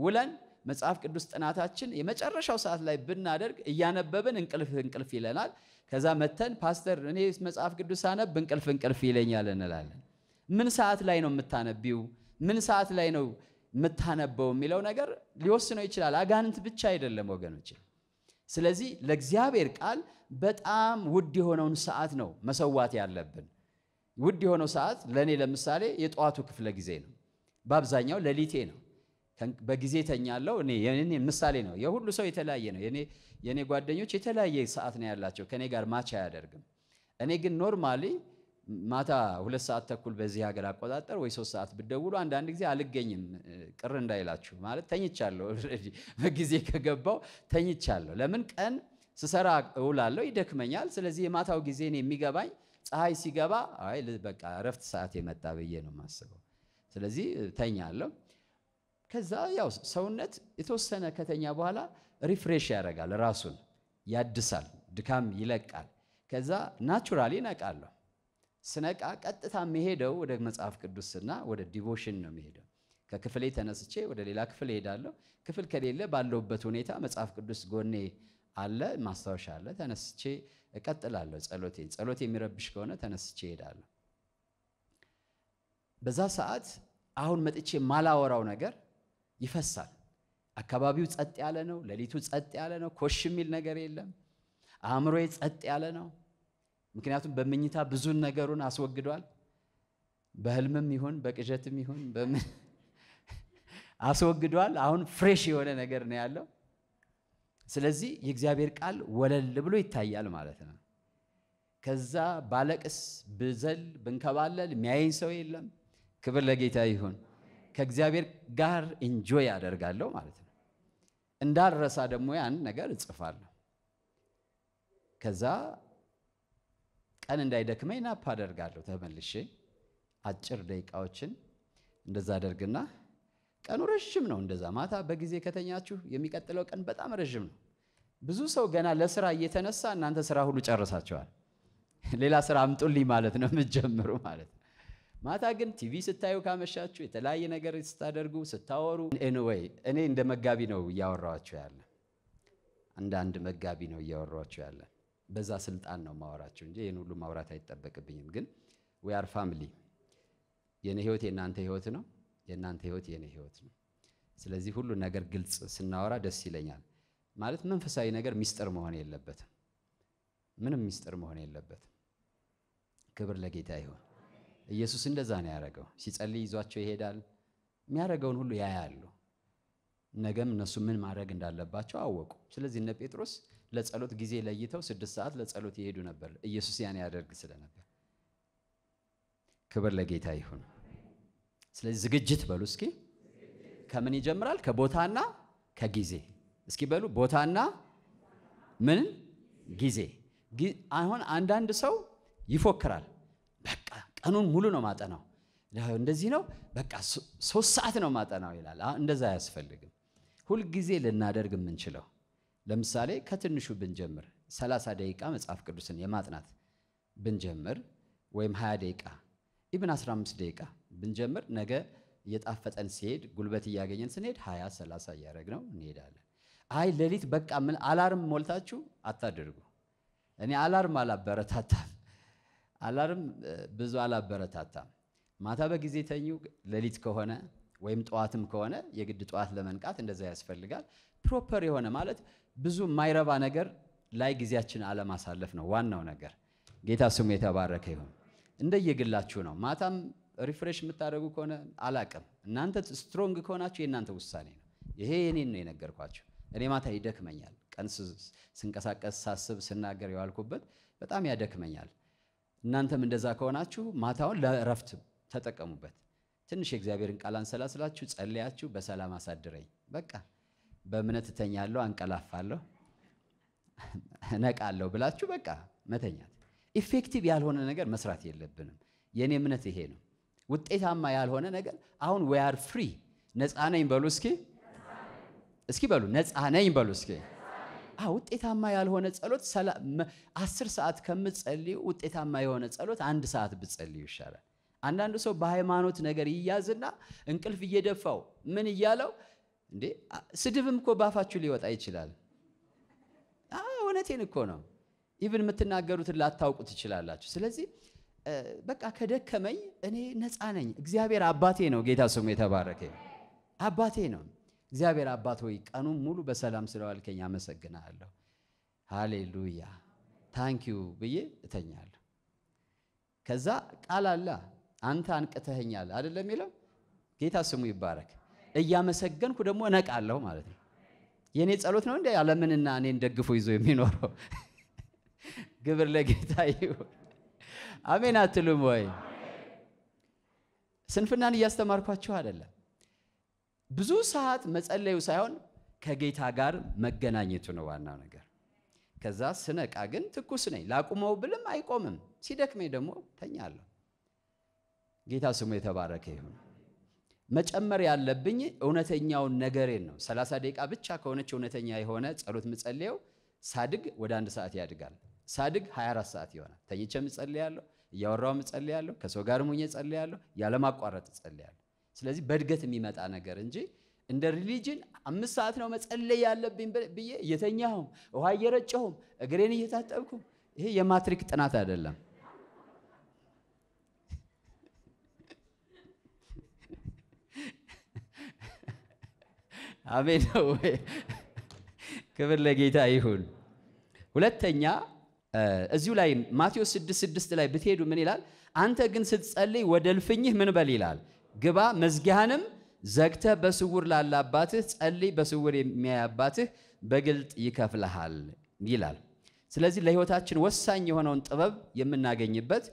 S1: ውለን መጽሐፍ ቅዱስ ጥናታችን የመጨረሻው ሰዓት ላይ ብናደርግ እያነበብን እንቅልፍ እንቅልፍ ይለናል። ከዛ መተን ፓስተር፣ እኔ መጽሐፍ ቅዱስ ሳነብ እንቅልፍ እንቅልፍ ይለኛል እንላለን። ምን ሰዓት ላይ ነው የምታነቢው? ምን ሰዓት ላይ ነው የምታነበው የሚለው ነገር ሊወስነው ይችላል። አጋንንት ብቻ አይደለም ወገኖች። ስለዚህ ለእግዚአብሔር ቃል በጣም ውድ የሆነውን ሰዓት ነው መሰዋት ያለብን። ውድ የሆነው ሰዓት ለእኔ ለምሳሌ የጠዋቱ ክፍለ ጊዜ ነው። በአብዛኛው ሌሊቴ ነው። በጊዜ ተኛለው። እኔ ምሳሌ ነው። የሁሉ ሰው የተለያየ ነው። የእኔ ጓደኞች የተለያየ ሰዓት ነው ያላቸው፣ ከእኔ ጋር ማች አያደርግም። እኔ ግን ኖርማሊ ማታ ሁለት ሰዓት ተኩል በዚህ ሀገር አቆጣጠር ወይ ሶስት ሰዓት ብደውሉ አንዳንድ ጊዜ አልገኝም፣ ቅር እንዳይላችሁ ማለት ተኝቻለሁ። በጊዜ ከገባው ተኝቻለሁ። ለምን ቀን ስሰራ እውላለሁ፣ ይደክመኛል። ስለዚህ የማታው ጊዜ እኔ የሚገባኝ ፀሐይ ሲገባ አይ በቃ እረፍት ሰዓት የመጣ ብዬ ነው የማስበው። ስለዚህ ተኛለሁ። ከዛ ያው ሰውነት የተወሰነ ከተኛ በኋላ ሪፍሬሽ ያደርጋል፣ ራሱን ያድሳል፣ ድካም ይለቃል። ከዛ ናቹራሊ ይነቃለሁ። ስነቃ ቀጥታ የምሄደው ወደ መጽሐፍ ቅዱስና ወደ ዲቮሽን ነው የምሄደው። ከክፍሌ ተነስቼ ወደ ሌላ ክፍል እሄዳለሁ። ክፍል ከሌለ ባለውበት ሁኔታ መጽሐፍ ቅዱስ ጎኔ አለ፣ ማስታወሻ አለ። ተነስቼ እቀጥላለሁ ጸሎቴን። ጸሎት የሚረብሽ ከሆነ ተነስቼ እሄዳለሁ። በዛ ሰዓት አሁን መጥቼ ማላወራው ነገር ይፈሳል። አካባቢው ጸጥ ያለ ነው። ሌሊቱ ጸጥ ያለ ነው። ኮሽ የሚል ነገር የለም። አእምሮ ጸጥ ያለ ነው። ምክንያቱም በምኝታ ብዙን ነገሩን አስወግዷል። በህልምም ይሁን በቅዠትም ይሁን በምን አስወግዷል። አሁን ፍሬሽ የሆነ ነገር ነው ያለው። ስለዚህ የእግዚአብሔር ቃል ወለል ብሎ ይታያል ማለት ነው። ከዛ ባለቅስ ብዘል ብንከባለል የሚያየኝ ሰው የለም። ክብር ለጌታ ይሁን። ከእግዚአብሔር ጋር ኢንጆይ አደርጋለሁ ማለት ነው። እንዳልረሳ ደግሞ ያን ነገር እጽፋለሁ። ከዛ ቀን እንዳይደክመኝ ናፕ አደርጋለሁ ተመልሼ አጭር ደቂቃዎችን እንደዛ አደርግና ቀኑ ረዥም ነው። እንደዛ ማታ በጊዜ ከተኛችሁ የሚቀጥለው ቀን በጣም ረዥም ነው። ብዙ ሰው ገና ለስራ እየተነሳ እናንተ ስራ ሁሉ ጨርሳቸዋል። ሌላ ስራ አምጡልኝ ማለት ነው የምትጀምሩ ማለት ነው። ማታ ግን ቲቪ ስታዩ ካመሻችሁ የተለያየ ነገር ስታደርጉ ስታወሩ፣ ኤንወይ እኔ እንደ መጋቢ ነው እያወራቸው ያለ እንደ አንድ መጋቢ ነው እያወራቸው ያለ። በዛ ስልጣን ነው ማወራቸው እንጂ ይህን ሁሉ ማውራት አይጠበቅብኝም። ግን ዊ አር ፋሚሊ። የእኔ ህይወት የእናንተ ህይወት ነው፣ የእናንተ ህይወት የእኔ ህይወት ነው። ስለዚህ ሁሉ ነገር ግልጽ ስናወራ ደስ ይለኛል። ማለት መንፈሳዊ ነገር ሚስጥር መሆን የለበትም። ምንም ሚስጥር መሆን የለበትም። ክብር ለጌታ ይሁን። ኢየሱስ እንደዛ ነው ያደረገው። ሲጸልይ ይዟቸው ይሄዳል። የሚያደረገውን ሁሉ ያያሉ። ነገም እነሱ ምን ማድረግ እንዳለባቸው አወቁ። ስለዚህ እነ ጴጥሮስ ለጸሎት ጊዜ ለይተው ስድስት ሰዓት ለጸሎት ይሄዱ ነበር፣ ኢየሱስ ያን ያደርግ ስለነበር። ክብር ለጌታ ይሁን። ስለዚህ ዝግጅት በሉ እስኪ። ከምን ይጀምራል? ከቦታና ከጊዜ። እስኪ በሉ ቦታና ምን ጊዜ። አሁን አንዳንድ ሰው ይፎክራል ቀኑን ሙሉ ነው ማጠናው። እንደዚህ ነው በቃ ሶስት ሰዓት ነው ማጠናው ይላል። እንደዛ አያስፈልግም። ሁልጊዜ ልናደርግ የምንችለው ለምሳሌ ከትንሹ ብንጀምር ሰላሳ ደቂቃ መጽሐፍ ቅዱስን የማጥናት ብንጀምር ወይም 20 ደቂቃ ኢብን 15 ደቂቃ ብንጀምር ነገ እየጣፈጠን ሲሄድ ጉልበት እያገኘን ስንሄድ 20 30 እያደረግ ነው እንሄዳለን። አይ ሌሊት በቃ ምን አላርም ሞልታችሁ አታደርጉ። እኔ አላርም አላበረታታም። አላርም ብዙ አላበረታታም። ማታ በጊዜ ተኙ። ሌሊት ከሆነ ወይም ጠዋትም ከሆነ የግድ ጠዋት ለመንቃት እንደዛ ያስፈልጋል። ፕሮፐር የሆነ ማለት ብዙ የማይረባ ነገር ላይ ጊዜያችን አለማሳለፍ ነው ዋናው ነገር። ጌታ ስሙ የተባረከ ይሁን። እንደየግላችሁ ነው። ማታም ሪፍሬሽ የምታደርጉ ከሆነ አላቅም። እናንተ ስትሮንግ ከሆናችሁ የእናንተ ውሳኔ ነው። ይሄ የኔን ነው የነገርኳቸው። እኔ ማታ ይደክመኛል። ቀን ስንቀሳቀስ፣ ሳስብ፣ ስናገር የዋልኩበት በጣም ያደክመኛል። እናንተም እንደዛ ከሆናችሁ ማታውን ለእረፍት ተጠቀሙበት። ትንሽ የእግዚአብሔርን ቃል አንሰላስላችሁ ጸልያችሁ በሰላም አሳድረኝ፣ በቃ በእምነት እተኛለሁ፣ አንቀላፋለሁ፣ እነቃለሁ ብላችሁ በቃ መተኛት። ኢፌክቲቭ ያልሆነ ነገር መስራት የለብንም። የእኔ እምነት ይሄ ነው። ውጤታማ ያልሆነ ነገር አሁን ዌአር ፍሪ ነፃ ነኝ በሉ እስኪ እስኪ በሉ ነፃ ነኝ በሉ እስኪ ውጤታማ ያልሆነ ጸሎት አስር ሰዓት ከምትጸልዩ ውጤታማ የሆነ ጸሎት አንድ ሰዓት ብጸልዩ ይሻላል። አንዳንዱ ሰው በሃይማኖት ነገር ይያዝና እንቅልፍ እየደፋው ምን እያለው እንዴ፣ ስድብም እኮ ባፋችሁ ሊወጣ ይችላል። እውነቴን እኮ ነው። ኢቭን የምትናገሩትን ላታውቁ ትችላላችሁ። ስለዚህ በቃ ከደከመኝ እኔ ነፃ ነኝ። እግዚአብሔር አባቴ ነው። ጌታ ስሙ የተባረከ አባቴ ነው። እግዚአብሔር አባት ሆይ ቀኑን ሙሉ በሰላም ስለዋልከኝ አመሰግናለሁ፣ ሃሌሉያ ታንኪዩ ብዬ እተኛለሁ። ከዛ ቃል አለ አንተ አንቅተኸኛል አይደለም የሚለው ጌታ ስሙ ይባረክ። እያመሰገንኩ ደግሞ እነቃለሁ ማለት ነው። የእኔ ጸሎት ነው እንደ ዓለምንና እኔን ደግፎ ይዞ የሚኖረው ግብር ለጌታ ይሁን። አሜን አትሉም ወይ? ስንፍናን እያስተማርኳችሁ አይደለም። ብዙ ሰዓት መጸለዩ ሳይሆን ከጌታ ጋር መገናኘቱ ነው ዋናው ነገር። ከዛ ስነቃ ግን ትኩስ ነኝ። ላቁመው ብልም አይቆምም። ሲደክሜ ደግሞ ተኛለሁ። ጌታ ስሙ የተባረከ ይሁን። መጨመር ያለብኝ እውነተኛውን ነገሬን ነው። 30 ደቂቃ ብቻ ከሆነች እውነተኛ የሆነ ጸሎት ምጸልየው ሳድግ ወደ አንድ ሰዓት ያድጋል። ሳድግ 24 ሰዓት ይሆናል። ተኝቼ ምጸልያለሁ፣ እያወራው ምጸልያለሁ፣ ከሰው ጋር ሙኜ ጸልያለሁ፣ ያለማቋረጥ ጸልያለሁ። ስለዚህ በእድገት የሚመጣ ነገር እንጂ እንደ ሪሊጅን አምስት ሰዓት ነው መጸለይ ያለብኝ ብዬ እየተኛሁም ውሃ እየረጨሁም እግሬን እየታጠብኩም ይሄ የማትሪክ ጥናት አይደለም። አሜን ነው። ክብር ለጌታ ይሁን። ሁለተኛ እዚሁ ላይ ማቴዎስ ስድስት ስድስት ላይ ብትሄዱ ምን ይላል? አንተ ግን ስትጸልይ ወደ እልፍኝህ ምን በል ይላል ግባ፣ መዝጊያንም ዘግተ በስውር ላለ አባትህ ጸልይ፣ በስውር የሚያይ አባትህ በግልጥ ይከፍልሃል ይላል። ስለዚህ ለህይወታችን ወሳኝ የሆነውን ጥበብ የምናገኝበት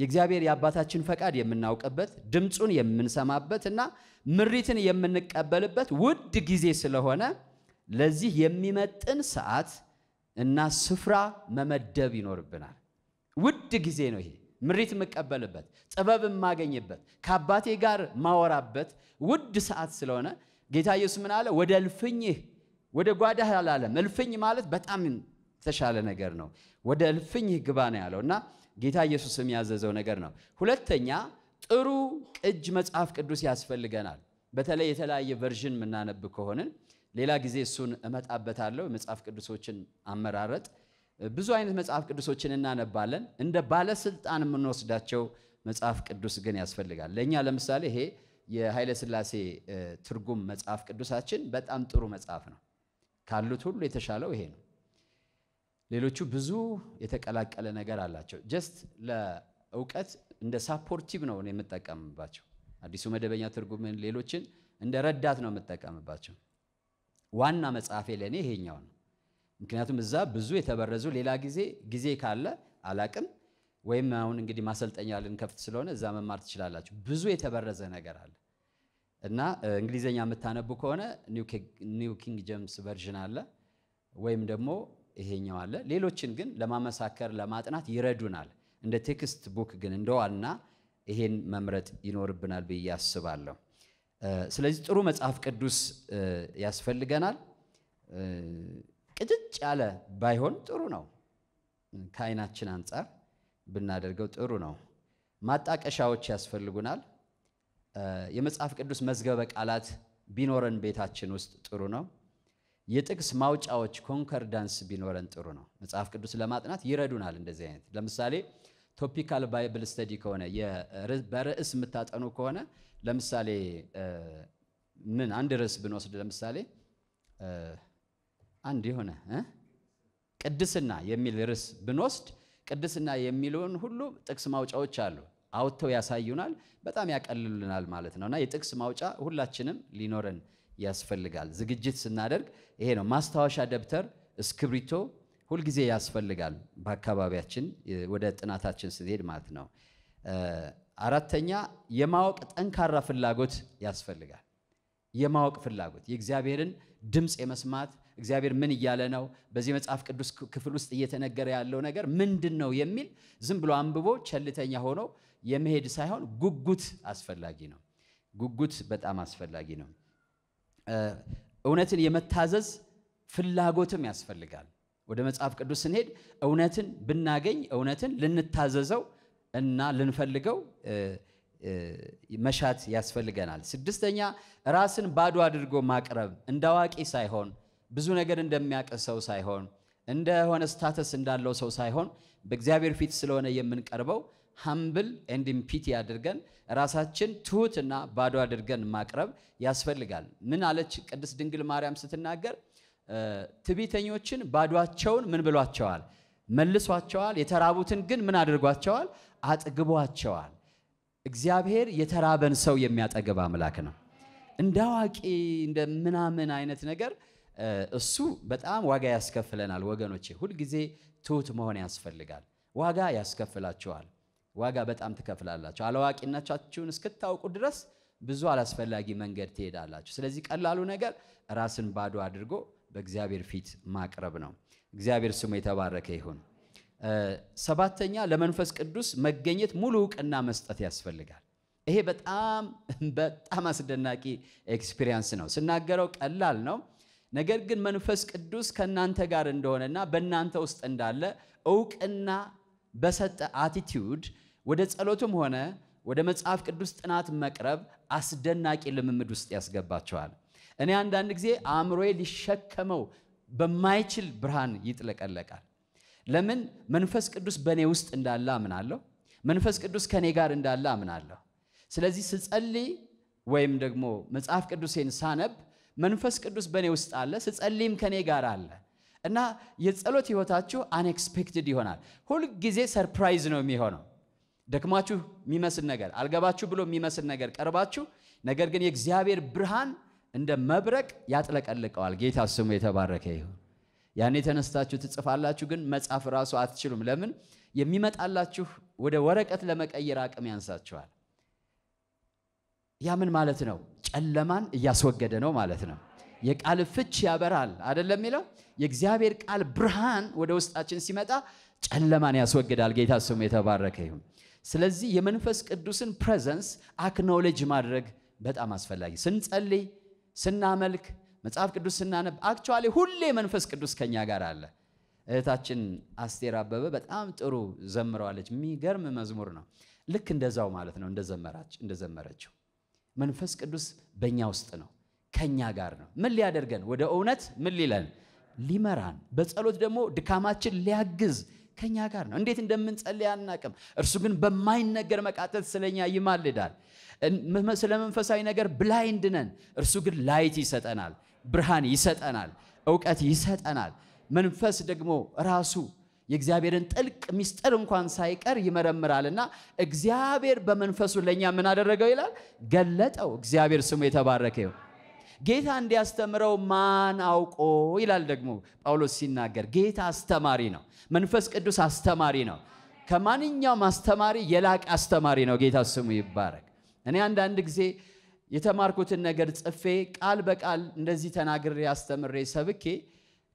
S1: የእግዚአብሔር የአባታችን ፈቃድ የምናውቅበት ድምፁን የምንሰማበት እና ምሪትን የምንቀበልበት ውድ ጊዜ ስለሆነ ለዚህ የሚመጥን ሰዓት እና ስፍራ መመደብ ይኖርብናል። ውድ ጊዜ ነው ይሄ። ምሪት የምቀበልበት ጥበብ የማገኝበት ከአባቴ ጋር ማወራበት ውድ ሰዓት ስለሆነ ጌታ ኢየሱስ ምን አለ? ወደ እልፍኝህ ወደ ጓዳህ አላለም። እልፍኝ ማለት በጣም የተሻለ ነገር ነው። ወደ እልፍኝህ ግባ ነው ያለው እና ጌታ ኢየሱስ ያዘዘው ነገር ነው። ሁለተኛ ጥሩ ቅጅ መጽሐፍ ቅዱስ ያስፈልገናል። በተለይ የተለያየ ቨርዥን የምናነብ ከሆንን ሌላ ጊዜ እሱን እመጣበታለሁ። መጽሐፍ ቅዱሶችን አመራረጥ ብዙ አይነት መጽሐፍ ቅዱሶችን እናነባለን። እንደ ባለስልጣን የምንወስዳቸው መጽሐፍ ቅዱስ ግን ያስፈልጋል። ለእኛ ለምሳሌ ይሄ የኃይለ ሥላሴ ትርጉም መጽሐፍ ቅዱሳችን በጣም ጥሩ መጽሐፍ ነው። ካሉት ሁሉ የተሻለው ይሄ ነው። ሌሎቹ ብዙ የተቀላቀለ ነገር አላቸው። ጀስት ለእውቀት እንደ ሳፖርቲቭ ነው የምጠቀምባቸው። አዲሱ መደበኛ ትርጉምን ሌሎችን እንደ ረዳት ነው የምጠቀምባቸው። ዋና መጽሐፌ ለእኔ ይሄኛው ነው። ምክንያቱም እዛ ብዙ የተበረዙ ሌላ ጊዜ ጊዜ ካለ አላቅም ወይም አሁን እንግዲህ ማሰልጠኛ ልንከፍት ስለሆነ እዛ መማር ትችላላችሁ። ብዙ የተበረዘ ነገር አለ እና እንግሊዘኛ የምታነቡ ከሆነ ኒው ኪንግ ጀምስ ቨርዥን አለ ወይም ደግሞ ይሄኛው አለ። ሌሎችን ግን ለማመሳከር ለማጥናት ይረዱናል። እንደ ቴክስት ቡክ ግን እንደ ዋና ይሄን መምረጥ ይኖርብናል ብዬ አስባለሁ። ስለዚህ ጥሩ መጽሐፍ ቅዱስ ያስፈልገናል። ቅጭጭ ያለ ባይሆን ጥሩ ነው። ከአይናችን አንጻር ብናደርገው ጥሩ ነው። ማጣቀሻዎች ያስፈልጉናል። የመጽሐፍ ቅዱስ መዝገበ ቃላት ቢኖረን ቤታችን ውስጥ ጥሩ ነው። የጥቅስ ማውጫዎች ኮንከርዳንስ ቢኖረን ጥሩ ነው። መጽሐፍ ቅዱስ ለማጥናት ይረዱናል። እንደዚህ አይነት ለምሳሌ ቶፒካል ባይብል ስተዲ ከሆነ በርዕስ የምታጠኑ ከሆነ ለምሳሌ ምን አንድ ርዕስ ብንወስድ ለምሳሌ አንድ የሆነ ቅድስና የሚል ርዕስ ብንወስድ ቅድስና የሚለውን ሁሉ ጥቅስ ማውጫዎች አሉ። አውጥተው ያሳዩናል፣ በጣም ያቀልሉናል ማለት ነው። እና የጥቅስ ማውጫ ሁላችንም ሊኖረን ያስፈልጋል። ዝግጅት ስናደርግ ይሄ ነው። ማስታወሻ ደብተር፣ እስክብሪቶ ሁልጊዜ ያስፈልጋል በአካባቢያችን ወደ ጥናታችን ስንሄድ ማለት ነው። አራተኛ የማወቅ ጠንካራ ፍላጎት ያስፈልጋል። የማወቅ ፍላጎት የእግዚአብሔርን ድምፅ የመስማት እግዚአብሔር ምን እያለ ነው፣ በዚህ መጽሐፍ ቅዱስ ክፍል ውስጥ እየተነገረ ያለው ነገር ምንድን ነው የሚል ዝም ብሎ አንብቦ ቸልተኛ ሆኖ የመሄድ ሳይሆን ጉጉት አስፈላጊ ነው። ጉጉት በጣም አስፈላጊ ነው። እውነትን የመታዘዝ ፍላጎትም ያስፈልጋል። ወደ መጽሐፍ ቅዱስ ስንሄድ እውነትን ብናገኝ እውነትን ልንታዘዘው እና ልንፈልገው መሻት ያስፈልገናል። ስድስተኛ ራስን ባዶ አድርጎ ማቅረብ እንደ አዋቂ ሳይሆን ብዙ ነገር እንደሚያቀ ሰው ሳይሆን እንደሆነ ስታተስ እንዳለው ሰው ሳይሆን በእግዚአብሔር ፊት ስለሆነ የምንቀርበው ሀምብል ኤንድ ኢምፒቲ አድርገን ራሳችን ትሁትና ባዶ አድርገን ማቅረብ ያስፈልጋል። ምን አለች ቅድስት ድንግል ማርያም ስትናገር? ትቢተኞችን ባዷቸውን ምን ብሏቸዋል? መልሷቸዋል። የተራቡትን ግን ምን አድርጓቸዋል? አጥግቧቸዋል። እግዚአብሔር የተራበን ሰው የሚያጠግብ አምላክ ነው። እንደ አዋቂ እንደ ምናምን አይነት ነገር እሱ በጣም ዋጋ ያስከፍለናል ወገኖቼ። ሁልጊዜ ትሁት መሆን ያስፈልጋል። ዋጋ ያስከፍላችኋል። ዋጋ በጣም ትከፍላላችሁ። አላዋቂነታችሁን እስክታውቁ ድረስ ብዙ አላስፈላጊ መንገድ ትሄዳላችሁ። ስለዚህ ቀላሉ ነገር ራስን ባዶ አድርጎ በእግዚአብሔር ፊት ማቅረብ ነው። እግዚአብሔር ስሙ የተባረከ ይሁን። ሰባተኛ ለመንፈስ ቅዱስ መገኘት ሙሉ እውቅና መስጠት ያስፈልጋል። ይሄ በጣም በጣም አስደናቂ ኤክስፒሪየንስ ነው። ስናገረው ቀላል ነው ነገር ግን መንፈስ ቅዱስ ከእናንተ ጋር እንደሆነና በእናንተ ውስጥ እንዳለ እውቅና በሰጠ አቲቲዩድ ወደ ጸሎቱም ሆነ ወደ መጽሐፍ ቅዱስ ጥናት መቅረብ አስደናቂ ልምምድ ውስጥ ያስገባቸዋል። እኔ አንዳንድ ጊዜ አእምሮዬ ሊሸከመው በማይችል ብርሃን ይጥለቀለቃል። ለምን? መንፈስ ቅዱስ በእኔ ውስጥ እንዳለ አምናለሁ። መንፈስ ቅዱስ ከእኔ ጋር እንዳለ አምናለሁ። ስለዚህ ስጸልይ ወይም ደግሞ መጽሐፍ ቅዱሴን ሳነብ መንፈስ ቅዱስ በእኔ ውስጥ አለ፣ ስጸልይም ከኔ ጋር አለ እና የጸሎት ህይወታችሁ አንኤክስፔክትድ ይሆናል። ሁልጊዜ ሰርፕራይዝ ነው የሚሆነው። ደክማችሁ የሚመስል ነገር፣ አልገባችሁ ብሎ የሚመስል ነገር ቀርባችሁ፣ ነገር ግን የእግዚአብሔር ብርሃን እንደ መብረቅ ያጥለቀልቀዋል። ጌታ ስሙ የተባረከ ይሁን። ያኔ ተነስታችሁ ትጽፋላችሁ፣ ግን መጻፍ ራሱ አትችሉም። ለምን? የሚመጣላችሁ ወደ ወረቀት ለመቀየር አቅም ያንሳችኋል። ያ ምን ማለት ነው? ጨለማን እያስወገደ ነው ማለት ነው። የቃል ፍች ያበራል አይደለም የሚለው የእግዚአብሔር ቃል ብርሃን ወደ ውስጣችን ሲመጣ ጨለማን ያስወግዳል። ጌታ ስሙ የተባረከ ይሁን። ስለዚህ የመንፈስ ቅዱስን ፕሬዘንስ አክኖሌጅ ማድረግ በጣም አስፈላጊ። ስንጸልይ፣ ስናመልክ፣ መጽሐፍ ቅዱስ ስናነብ፣ አክቹዋሊ ሁሌ መንፈስ ቅዱስ ከኛ ጋር አለ። እህታችን አስቴር አበበ በጣም ጥሩ ዘምረዋለች። የሚገርም መዝሙር ነው። ልክ እንደዛው ማለት ነው እንደዘመረችው መንፈስ ቅዱስ በእኛ ውስጥ ነው፣ ከእኛ ጋር ነው። ምን ሊያደርገን? ወደ እውነት ምን ሊለን? ሊመራን። በጸሎት ደግሞ ድካማችን ሊያግዝ ከኛ ጋር ነው። እንዴት እንደምንጸልይ አናቅም። እርሱ ግን በማይነገር መቃተት ስለኛ ይማልዳል። ስለ መንፈሳዊ ነገር ብላይንድ ነን። እርሱ ግን ላይት ይሰጠናል፣ ብርሃን ይሰጠናል፣ እውቀት ይሰጠናል። መንፈስ ደግሞ ራሱ የእግዚአብሔርን ጥልቅ ምስጢር እንኳን ሳይቀር ይመረምራልና እግዚአብሔር በመንፈሱ ለእኛ ምን አደረገው ይላል ገለጠው። እግዚአብሔር ስሙ የተባረከ ይሁን። ጌታ እንዲያስተምረው ማን አውቆ ይላል ደግሞ ጳውሎስ ሲናገር፣ ጌታ አስተማሪ ነው። መንፈስ ቅዱስ አስተማሪ ነው። ከማንኛውም አስተማሪ የላቀ አስተማሪ ነው። ጌታ ስሙ ይባረክ። እኔ አንዳንድ ጊዜ የተማርኩትን ነገር ጽፌ ቃል በቃል እንደዚህ ተናግሬ አስተምሬ ሰብኬ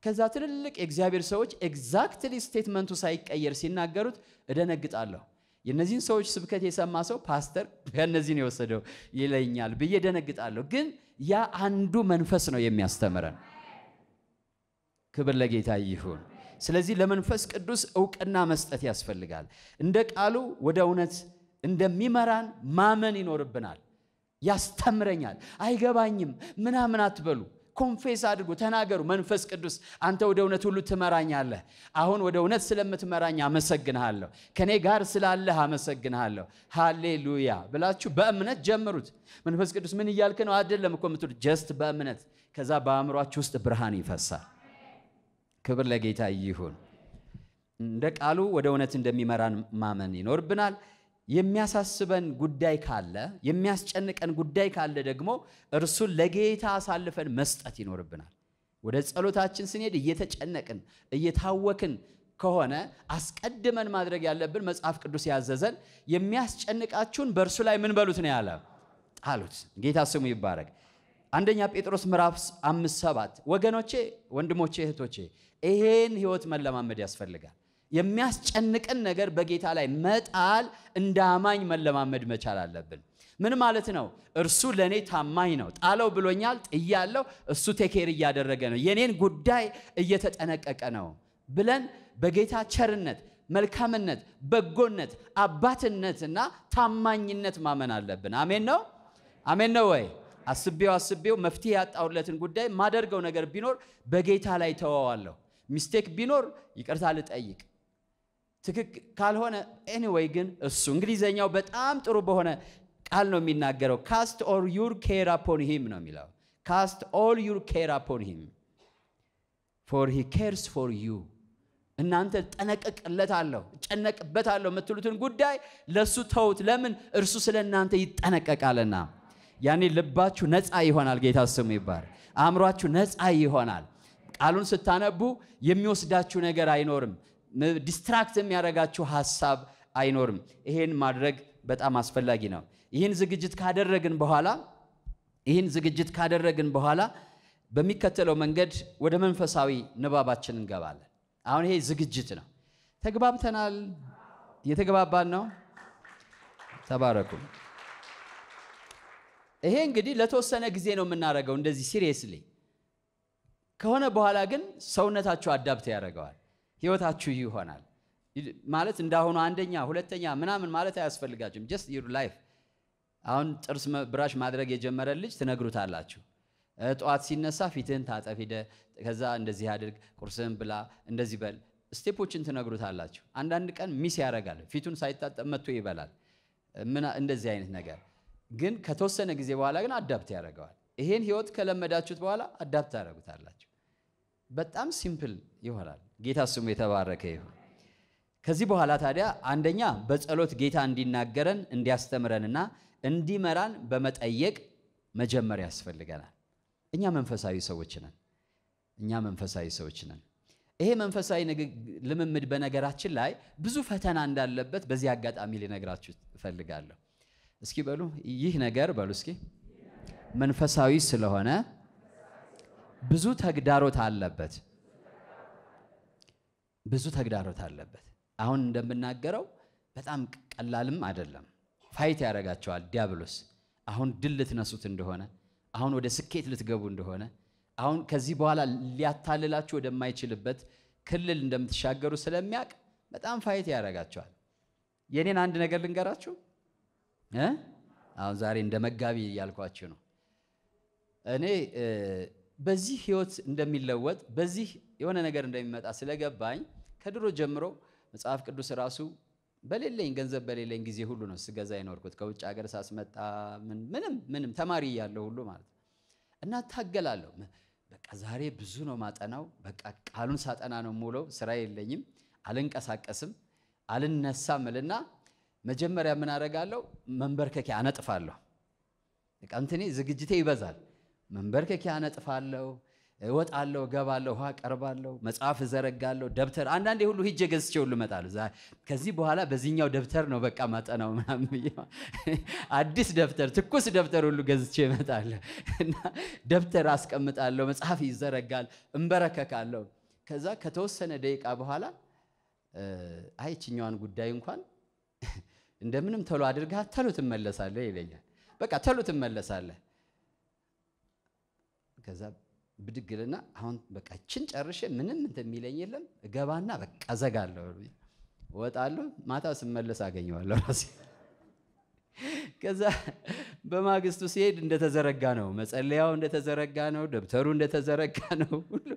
S1: ከዛ ትልልቅ የእግዚአብሔር ሰዎች ኤግዛክትሊ ስቴትመንቱ ሳይቀየር ሲናገሩት እደነግጣለሁ። የእነዚህን ሰዎች ስብከት የሰማ ሰው ፓስተር ከእነዚህን የወሰደው ይለኛል ብዬ እደነግጣለሁ ግን ያ አንዱ መንፈስ ነው የሚያስተምረን። ክብር ለጌታ ይሁን። ስለዚህ ለመንፈስ ቅዱስ እውቅና መስጠት ያስፈልጋል። እንደ ቃሉ ወደ እውነት እንደሚመራን ማመን ይኖርብናል። ያስተምረኛል፣ አይገባኝም ምናምን አትበሉ። ኮንፌስ አድርጉ፣ ተናገሩ። መንፈስ ቅዱስ አንተ ወደ እውነት ሁሉ ትመራኛለህ። አሁን ወደ እውነት ስለምትመራኝ አመሰግንሃለሁ፣ ከእኔ ጋር ስላለህ አመሰግንሃለሁ። ሃሌሉያ ብላችሁ በእምነት ጀምሩት። መንፈስ ቅዱስ ምን እያልክ ነው አይደለም እኮ የምትሉት፣ ጀስት በእምነት ከዛ በአእምሯችሁ ውስጥ ብርሃን ይፈሳል። ክብር ለጌታ ይሁን። እንደ ቃሉ ወደ እውነት እንደሚመራን ማመን ይኖርብናል። የሚያሳስበን ጉዳይ ካለ የሚያስጨንቀን ጉዳይ ካለ ደግሞ እርሱን ለጌታ አሳልፈን መስጠት ይኖርብናል። ወደ ጸሎታችን ስንሄድ እየተጨነቅን እየታወክን ከሆነ አስቀድመን ማድረግ ያለብን መጽሐፍ ቅዱስ ያዘዘን የሚያስጨንቃችሁን በእርሱ ላይ ምን በሉት ነው ያለ ጣሉት። ጌታ ስሙ ይባረግ። አንደኛ ጴጥሮስ ምዕራፍ አምስት ሰባት ወገኖቼ፣ ወንድሞቼ፣ እህቶቼ ይሄን ህይወት መለማመድ ያስፈልጋል። የሚያስጨንቅን ነገር በጌታ ላይ መጣል እንደ አማኝ መለማመድ መቻል አለብን። ምን ማለት ነው? እርሱ ለእኔ ታማኝ ነው። ጣለው ብሎኛል፣ ጥያለው። እሱ ቴኬር እያደረገ ነው፣ የኔን ጉዳይ እየተጠነቀቀ ነው ብለን በጌታ ቸርነት፣ መልካምነት፣ በጎነት፣ አባትነትና ታማኝነት ማመን አለብን። አሜን ነው፣ አሜን ነው ወይ? አስቤው አስቤው መፍትሄ ያጣሁለትን ጉዳይ ማደርገው ነገር ቢኖር በጌታ ላይ ተወዋለሁ። ሚስቴክ ቢኖር ይቅርታ ልጠይቅ ትክክል ካልሆነ ኤኒዌይ ግን እሱ እንግሊዘኛው በጣም ጥሩ በሆነ ቃል ነው የሚናገረው። ካስት ኦል ዩር ኬር አፖን ሂም ነው የሚለው። ካስት ኦል ዩር ኬር አፖን ሂም ፎር ሂ ኬርስ ፎር ዩ። እናንተ ጠነቀቅለታለሁ፣ እጨነቅበታለሁ የምትሉትን ጉዳይ ለእሱ ተውት። ለምን? እርሱ ስለ እናንተ ይጠነቀቃልና። ያኔ ልባችሁ ነፃ ይሆናል። ጌታ ስሙ ይባር። አእምሯችሁ ነፃ ይሆናል። ቃሉን ስታነቡ የሚወስዳችሁ ነገር አይኖርም። ዲስትራክት የሚያደርጋችሁ ሀሳብ አይኖርም። ይሄን ማድረግ በጣም አስፈላጊ ነው። ይህን ዝግጅት ካደረግን በኋላ ይህን ዝግጅት ካደረግን በኋላ በሚከተለው መንገድ ወደ መንፈሳዊ ንባባችን እንገባለን። አሁን ይሄ ዝግጅት ነው። ተግባብተናል? እየተግባባን ነው? ተባረኩ። ይሄ እንግዲህ ለተወሰነ ጊዜ ነው የምናደርገው እንደዚህ ሲሪየስሊ። ከሆነ በኋላ ግን ሰውነታችሁ አዳብተ ያደርገዋል። ህይወታችሁ ይሆናል ማለት እንዳሁኑ አንደኛ ሁለተኛ ምናምን ማለት አያስፈልጋችሁም። ጀስት ዩር ላይፍ። አሁን ጥርስ ብራሽ ማድረግ የጀመረ ልጅ ትነግሩታላችሁ። ጠዋት ሲነሳ ፊትህን ታጠፊደ ከዛ እንደዚህ አድርግ፣ ቁርስህን ብላ፣ እንደዚህ በል። ስቴፖችን ትነግሩታላችሁ። አንዳንድ ቀን ሚስ ያደርጋል። ፊቱን ሳይታጠብ መጥቶ ይበላል። እንደዚህ አይነት ነገር ግን ከተወሰነ ጊዜ በኋላ ግን አዳብት ያደርገዋል። ይሄን ህይወት ከለመዳችሁት በኋላ አዳብት ታደርጉታላችሁ በጣም ሲምፕል ይሆናል። ጌታ ስሙ የተባረከ ይሁን። ከዚህ በኋላ ታዲያ አንደኛ በጸሎት ጌታ እንዲናገረን እንዲያስተምረንና እንዲመራን በመጠየቅ መጀመር ያስፈልገናል። እኛ መንፈሳዊ ሰዎች ነን። እኛ መንፈሳዊ ሰዎች ነን። ይሄ መንፈሳዊ ልምምድ በነገራችን ላይ ብዙ ፈተና እንዳለበት በዚህ አጋጣሚ ልነግራችሁ እፈልጋለሁ። እስኪ በሉ ይህ ነገር በሉ እስኪ መንፈሳዊ ስለሆነ ብዙ ተግዳሮት አለበት። ብዙ ተግዳሮት አለበት። አሁን እንደምናገረው በጣም ቀላልም አይደለም። ፋይት ያደርጋቸዋል ዲያብሎስ። አሁን ድል ልትነሱት እንደሆነ፣ አሁን ወደ ስኬት ልትገቡ እንደሆነ፣ አሁን ከዚህ በኋላ ሊያታልላችሁ ወደማይችልበት ክልል እንደምትሻገሩ ስለሚያውቅ በጣም ፋይት ያደርጋቸዋል። የኔን አንድ ነገር ልንገራችሁ። አሁን ዛሬ እንደ መጋቢ እያልኳችሁ ነው። እኔ በዚህ ህይወት እንደሚለወጥ በዚህ የሆነ ነገር እንደሚመጣ ስለገባኝ ከድሮ ጀምሮ መጽሐፍ ቅዱስ ራሱ በሌለኝ ገንዘብ በሌለኝ ጊዜ ሁሉ ነው ስገዛ የኖርኩት። ከውጭ ሀገር ሳስመጣ ምንም ምንም ተማሪ እያለሁ ሁሉ ማለት ነው። እና ታገላለሁ። በቃ ዛሬ ብዙ ነው ማጠናው። በቃ ቃሉን ሳጠና ነው የምውለው። ስራ የለኝም፣ አልንቀሳቀስም፣ አልነሳም እልና መጀመሪያ ምን አደርጋለሁ? መንበርከኪያ አነጥፋለሁ። በቃ እንትኔ ዝግጅቴ ይበዛል። መንበርከኪያ አነጥፋለሁ። እወጣለሁ፣ እገባለሁ፣ ውሃ ቀርባለሁ፣ መጽሐፍ እዘረጋለሁ፣ ደብተር አንዳንዴ ሁሉ ሂጄ ገዝቼ ሁሉ እመጣለሁ። ከዚህ በኋላ በዚህኛው ደብተር ነው በቃ ማጠናው ምናምን ብዬ አዲስ ደብተር፣ ትኩስ ደብተር ሁሉ ገዝቼ እመጣለሁ እና ደብተር አስቀምጣለሁ፣ መጽሐፍ ይዘረጋል፣ እንበረከካለሁ። ከዛ ከተወሰነ ደቂቃ በኋላ አይችኛዋን ጉዳይ እንኳን እንደምንም ተሎ አድርገህ ተሎ ትመለሳለህ ይለኛል። በቃ ተሎ ትመለሳለህ ከዛ ብድግልና አሁን በቃ ጨርሸ ጨርሼ ምንም እንትን የሚለኝ የለም እገባና በቃ ዘጋለሁ፣ እወጣለሁ። ማታ ስመለስ አገኘዋለሁ ራሴ። ከዛ በማግስቱ ሲሄድ እንደተዘረጋ ነው፣ መጸለያው እንደተዘረጋ ነው፣ ደብተሩ እንደተዘረጋ ነው። ሁሉ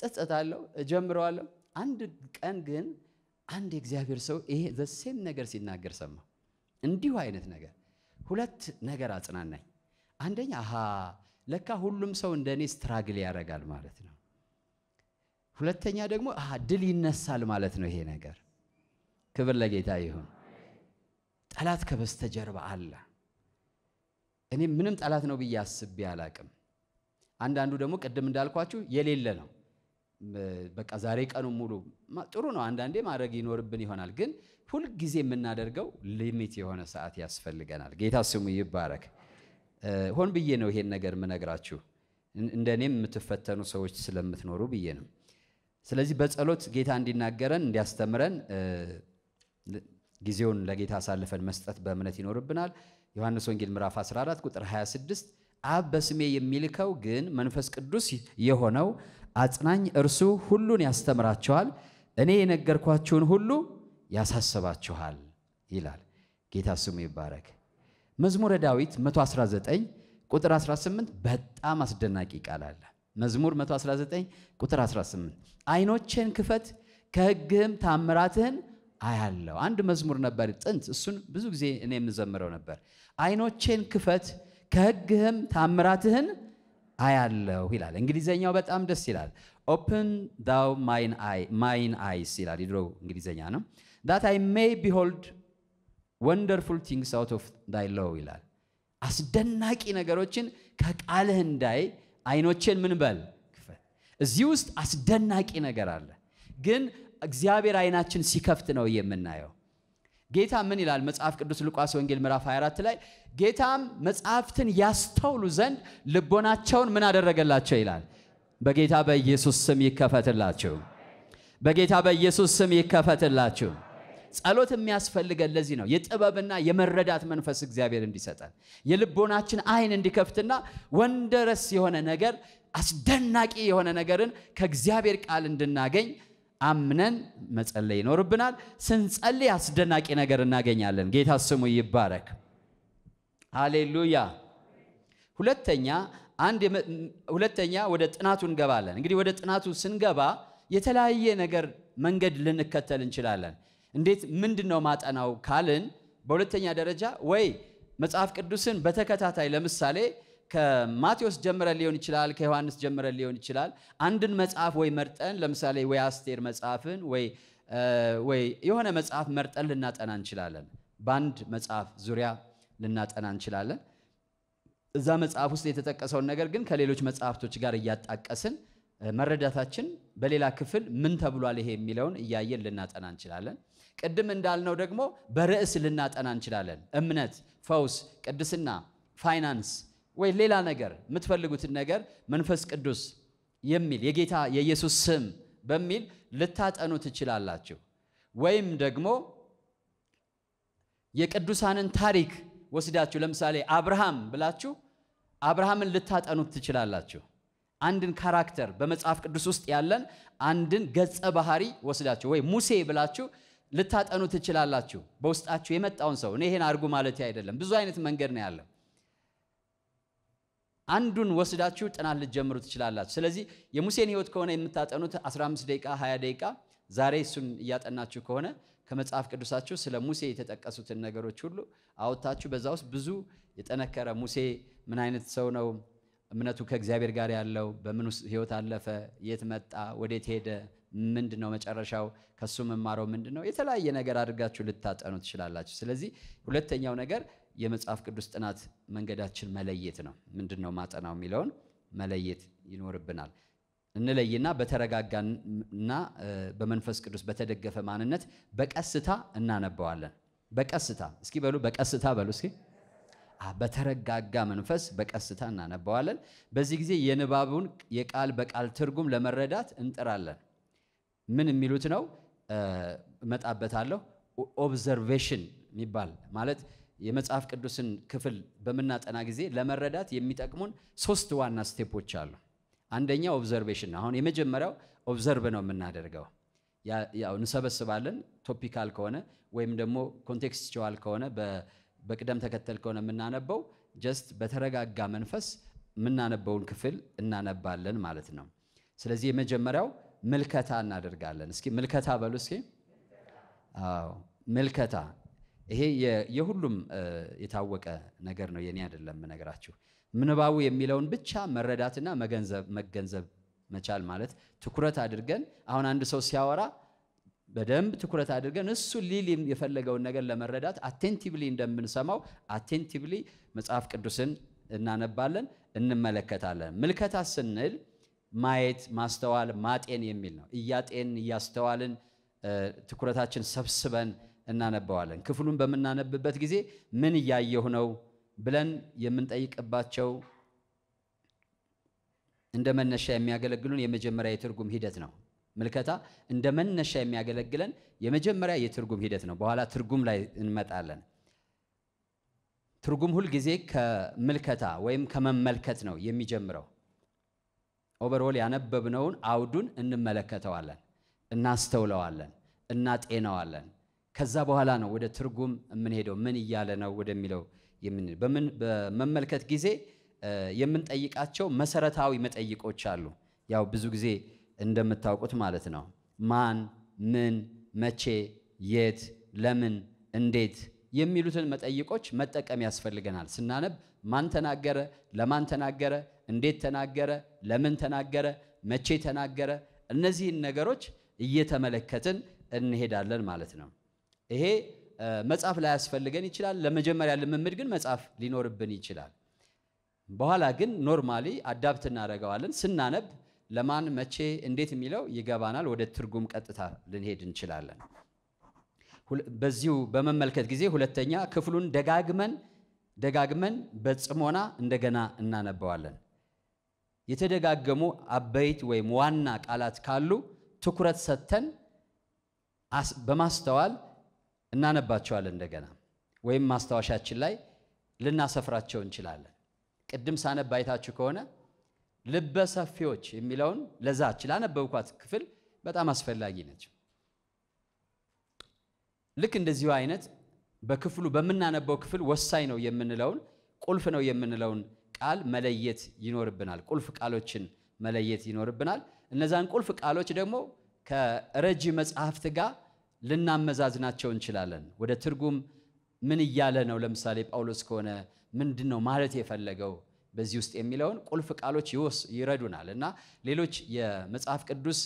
S1: ጸጸታለሁ፣ እጀምረዋለሁ። አንድ ቀን ግን አንድ የእግዚአብሔር ሰው ይሄ ዘሴም ነገር ሲናገር ሰማ። እንዲሁ አይነት ነገር ሁለት ነገር አጽናናኝ። አንደኛ አሃ ለካ ሁሉም ሰው እንደ እኔ ስትራግል ያደርጋል ማለት ነው። ሁለተኛ ደግሞ ድል ይነሳል ማለት ነው። ይሄ ነገር ክብር ለጌታ ይሁን። ጠላት ከበስተጀርባ አለ። እኔ ምንም ጠላት ነው ብዬ አስቤ አላቅም። አንዳንዱ ደግሞ ቅድም እንዳልኳችሁ የሌለ ነው። በቃ ዛሬ ቀኑ ሙሉ ጥሩ ነው። አንዳንዴ ማድረግ ይኖርብን ይሆናል፣ ግን ሁልጊዜ የምናደርገው ሊሚት የሆነ ሰዓት ያስፈልገናል። ጌታ ስሙ ይባረክ። ሆን ብዬ ነው ይሄን ነገር ምነግራችሁ እንደ እኔም የምትፈተኑ ሰዎች ስለምትኖሩ ብዬ ነው። ስለዚህ በጸሎት ጌታ እንዲናገረን እንዲያስተምረን ጊዜውን ለጌታ አሳልፈን መስጠት በእምነት ይኖርብናል። ዮሐንስ ወንጌል ምዕራፍ 14 ቁጥር 26 አብ በስሜ የሚልከው ግን መንፈስ ቅዱስ የሆነው አጽናኝ እርሱ ሁሉን ያስተምራችኋል፣ እኔ የነገርኳችሁን ሁሉ ያሳስባችኋል ይላል። ጌታ ስሙ ይባረክ። መዝሙረ ዳዊት 119 ቁጥር 18 በጣም አስደናቂ ቃል አለ። መዝሙር 119 ቁጥር 18 አይኖችን ክፈት ከሕግህም ታምራትህን አያለው። አንድ መዝሙር ነበር ጥንት፣ እሱን ብዙ ጊዜ እኔ የምዘምረው ነበር። አይኖችን ክፈት ከሕግህም ታምራትህን አያለው ይላል። እንግሊዘኛው በጣም ደስ ይላል። ኦፕን ዳው ማይን አይስ ይላል። የድሮ እንግሊዘኛ ነው። ዳት አይ ሜይ ቢሆልድ ወንደርፉል ቲንግስ አውት ኦፍ ዳይ ሎው ይላል። አስደናቂ ነገሮችን ከቃልህ እንዳይ አይኖቼን ምን በል ክፈት። እዚህ ውስጥ አስደናቂ ነገር አለ፣ ግን እግዚአብሔር አይናችን ሲከፍት ነው የምናየው። ጌታ ምን ይላል? መጽሐፍ ቅዱስ ሉቃስ ወንጌል ምዕራፍ 24 ላይ ጌታም መጽሐፍትን ያስተውሉ ዘንድ ልቦናቸውን ምን አደረገላቸው ይላል። በጌታ በኢየሱስ ስም ይከፈትላችሁ። በጌታ በኢየሱስ ስም ይከፈትላችሁ። ጸሎት የሚያስፈልገን ለዚህ ነው። የጥበብና የመረዳት መንፈስ እግዚአብሔር እንዲሰጠን የልቦናችን አይን እንዲከፍትና ወንደረስ የሆነ ነገር አስደናቂ የሆነ ነገርን ከእግዚአብሔር ቃል እንድናገኝ አምነን መጸለይ ይኖርብናል። ስንጸልይ አስደናቂ ነገር እናገኛለን። ጌታ ስሙ ይባረክ። ሃሌሉያ። ሁለተኛ አንድ ሁለተኛ ወደ ጥናቱ እንገባለን። እንግዲህ ወደ ጥናቱ ስንገባ የተለያየ ነገር መንገድ ልንከተል እንችላለን። እንዴት ምንድን ነው ማጠናው ካልን በሁለተኛ ደረጃ ወይ መጽሐፍ ቅዱስን በተከታታይ ለምሳሌ ከማቴዎስ ጀምረን ሊሆን ይችላል፣ ከዮሐንስ ጀምረን ሊሆን ይችላል። አንድን መጽሐፍ ወይ መርጠን ለምሳሌ ወይ አስቴር መጽሐፍን ወይ የሆነ መጽሐፍ መርጠን ልናጠና እንችላለን። በአንድ መጽሐፍ ዙሪያ ልናጠና እንችላለን። እዛ መጽሐፍ ውስጥ የተጠቀሰውን ነገር ግን ከሌሎች መጽሐፍቶች ጋር እያጣቀስን መረዳታችን በሌላ ክፍል ምን ተብሏል ይሄ የሚለውን እያየን ልናጠና እንችላለን። ቅድም እንዳልነው ደግሞ በርዕስ ልናጠና እንችላለን። እምነት፣ ፈውስ፣ ቅድስና፣ ፋይናንስ ወይ ሌላ ነገር የምትፈልጉትን ነገር መንፈስ ቅዱስ የሚል የጌታ የኢየሱስ ስም በሚል ልታጠኑ ትችላላችሁ። ወይም ደግሞ የቅዱሳንን ታሪክ ወስዳችሁ ለምሳሌ አብርሃም ብላችሁ አብርሃምን ልታጠኑት ትችላላችሁ። አንድን ካራክተር በመጽሐፍ ቅዱስ ውስጥ ያለን አንድን ገጸ ባህሪ ወስዳችሁ ወይ ሙሴ ብላችሁ ልታጠኑ ትችላላችሁ። በውስጣችሁ የመጣውን ሰው እኔ ይሄን አድርጉ ማለት አይደለም። ብዙ አይነት መንገድ ነው ያለው። አንዱን ወስዳችሁ ጥናት ልትጀምሩ ትችላላችሁ። ስለዚህ የሙሴን ህይወት ከሆነ የምታጠኑት 15 ደቂቃ 20 ደቂቃ ዛሬ እሱን እያጠናችሁ ከሆነ ከመጽሐፍ ቅዱሳችሁ ስለ ሙሴ የተጠቀሱትን ነገሮች ሁሉ አወጥታችሁ በዛ ውስጥ ብዙ የጠነከረ ሙሴ ምን አይነት ሰው ነው፣ እምነቱ ከእግዚአብሔር ጋር ያለው በምን ህይወት አለፈ፣ የት መጣ፣ ወዴት ሄደ ምንድን ነው መጨረሻው? ከሱ መማረው ምንድን ነው? የተለያየ ነገር አድርጋችሁ ልታጠኑ ትችላላችሁ። ስለዚህ ሁለተኛው ነገር የመጽሐፍ ቅዱስ ጥናት መንገዳችን መለየት ነው። ምንድን ነው ማጠናው የሚለውን መለየት ይኖርብናል። እንለይና በተረጋጋና በመንፈስ ቅዱስ በተደገፈ ማንነት በቀስታ እናነባዋለን። በቀስታ እስኪ በሉ፣ በቀስታ በሉ እስኪ በተረጋጋ መንፈስ በቀስታ እናነባዋለን። በዚህ ጊዜ የንባቡን የቃል በቃል ትርጉም ለመረዳት እንጥራለን። ምን የሚሉት ነው? እመጣበታለሁ። ኦብዘርቬሽን የሚባል ማለት የመጽሐፍ ቅዱስን ክፍል በምናጠና ጊዜ ለመረዳት የሚጠቅሙን ሶስት ዋና ስቴፖች አሉ። አንደኛ ኦብዘርቬሽን። አሁን የመጀመሪያው ኦብዘርቭ ነው የምናደርገው። ያው እንሰበስባለን፣ ቶፒካል ከሆነ ወይም ደግሞ ኮንቴክስቹዋል ከሆነ በቅደም ተከተል ከሆነ የምናነበው ጀስት በተረጋጋ መንፈስ የምናነበውን ክፍል እናነባለን ማለት ነው። ስለዚህ የመጀመሪያው ምልከታ እናደርጋለን። እስኪ ምልከታ በሉ እስኪ። አዎ ምልከታ፣ ይሄ የሁሉም የታወቀ ነገር ነው፣ የኔ አይደለም ነገራችሁ። ምንባቡ የሚለውን ብቻ መረዳትና መገንዘብ መቻል ማለት ትኩረት አድርገን አሁን አንድ ሰው ሲያወራ በደንብ ትኩረት አድርገን እሱ ሊል የፈለገውን ነገር ለመረዳት አቴንቲቭሊ እንደምንሰማው አቴንቲቭሊ መጽሐፍ ቅዱስን እናነባለን፣ እንመለከታለን። ምልከታ ስንል ማየት፣ ማስተዋል፣ ማጤን የሚል ነው። እያጤን እያስተዋልን ትኩረታችን ሰብስበን እናነበዋለን። ክፍሉን በምናነብበት ጊዜ ምን እያየሁ ነው ብለን የምንጠይቅባቸው እንደ መነሻ የሚያገለግሉን የመጀመሪያ የትርጉም ሂደት ነው። ምልከታ እንደ መነሻ የሚያገለግለን የመጀመሪያ የትርጉም ሂደት ነው። በኋላ ትርጉም ላይ እንመጣለን። ትርጉም ሁልጊዜ ከምልከታ ወይም ከመመልከት ነው የሚጀምረው። ኦቨርኦል ያነበብነውን አውዱን እንመለከተዋለን፣ እናስተውለዋለን፣ እናጤነዋለን። ከዛ በኋላ ነው ወደ ትርጉም የምንሄደው። ምን እያለ ነው ወደሚለው በምን በመመልከት ጊዜ የምንጠይቃቸው መሰረታዊ መጠይቆች አሉ። ያው ብዙ ጊዜ እንደምታውቁት ማለት ነው። ማን፣ ምን፣ መቼ፣ የት፣ ለምን፣ እንዴት የሚሉትን መጠይቆች መጠቀም ያስፈልገናል። ስናነብ ማን ተናገረ፣ ለማን ተናገረ፣ እንዴት ተናገረ፣ ለምን ተናገረ፣ መቼ ተናገረ፣ እነዚህን ነገሮች እየተመለከትን እንሄዳለን ማለት ነው። ይሄ መጽሐፍ ላይ ያስፈልገን ይችላል። ለመጀመሪያ ልምምድ ግን መጽሐፍ ሊኖርብን ይችላል። በኋላ ግን ኖርማሊ አዳብት እናደርገዋለን። ስናነብ ለማን መቼ፣ እንዴት የሚለው ይገባናል። ወደ ትርጉም ቀጥታ ልንሄድ እንችላለን። በዚሁ በመመልከት ጊዜ ሁለተኛ ክፍሉን ደጋግመን ደጋግመን በጽሞና እንደገና እናነበዋለን። የተደጋገሙ አበይት ወይም ዋና ቃላት ካሉ ትኩረት ሰጥተን በማስተዋል እናነባቸዋለን። እንደገና ወይም ማስታወሻችን ላይ ልናሰፍራቸው እንችላለን። ቅድም ሳነብ አይታችሁ ከሆነ ልበ ሰፊዎች የሚለውን ለዛች ላነበብኳት ክፍል በጣም አስፈላጊ ነች። ልክ እንደዚሁ አይነት በክፍሉ በምናነበው ክፍል ወሳኝ ነው የምንለውን ቁልፍ ነው የምንለውን ቃል መለየት ይኖርብናል። ቁልፍ ቃሎችን መለየት ይኖርብናል። እነዛን ቁልፍ ቃሎች ደግሞ ከረጂ መጽሐፍት ጋር ልናመዛዝናቸው እንችላለን። ወደ ትርጉም ምን እያለ ነው? ለምሳሌ ጳውሎስ ከሆነ ምንድን ነው ማለት የፈለገው በዚህ ውስጥ የሚለውን ቁልፍ ቃሎች ይረዱናል እና ሌሎች የመጽሐፍ ቅዱስ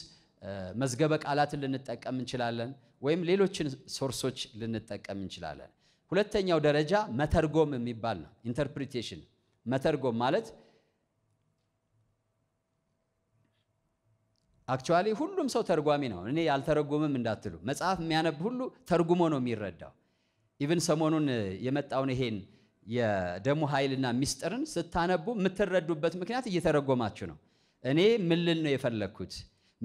S1: መዝገበ ቃላትን ልንጠቀም እንችላለን፣ ወይም ሌሎችን ሶርሶች ልንጠቀም እንችላለን። ሁለተኛው ደረጃ መተርጎም የሚባል ነው ኢንተርፕሪቴሽን መተርጎም ማለት አክቹዋሊ ሁሉም ሰው ተርጓሚ ነው። እኔ ያልተረጎምም እንዳትሉ፣ መጽሐፍ የሚያነብ ሁሉ ተርጉሞ ነው የሚረዳው። ኢቭን ሰሞኑን የመጣውን ይሄን የደሙ ኃይልና ሚስጥርን ስታነቡ የምትረዱበት ምክንያት እየተረጎማችሁ ነው። እኔ ምን ልል ነው የፈለግኩት፣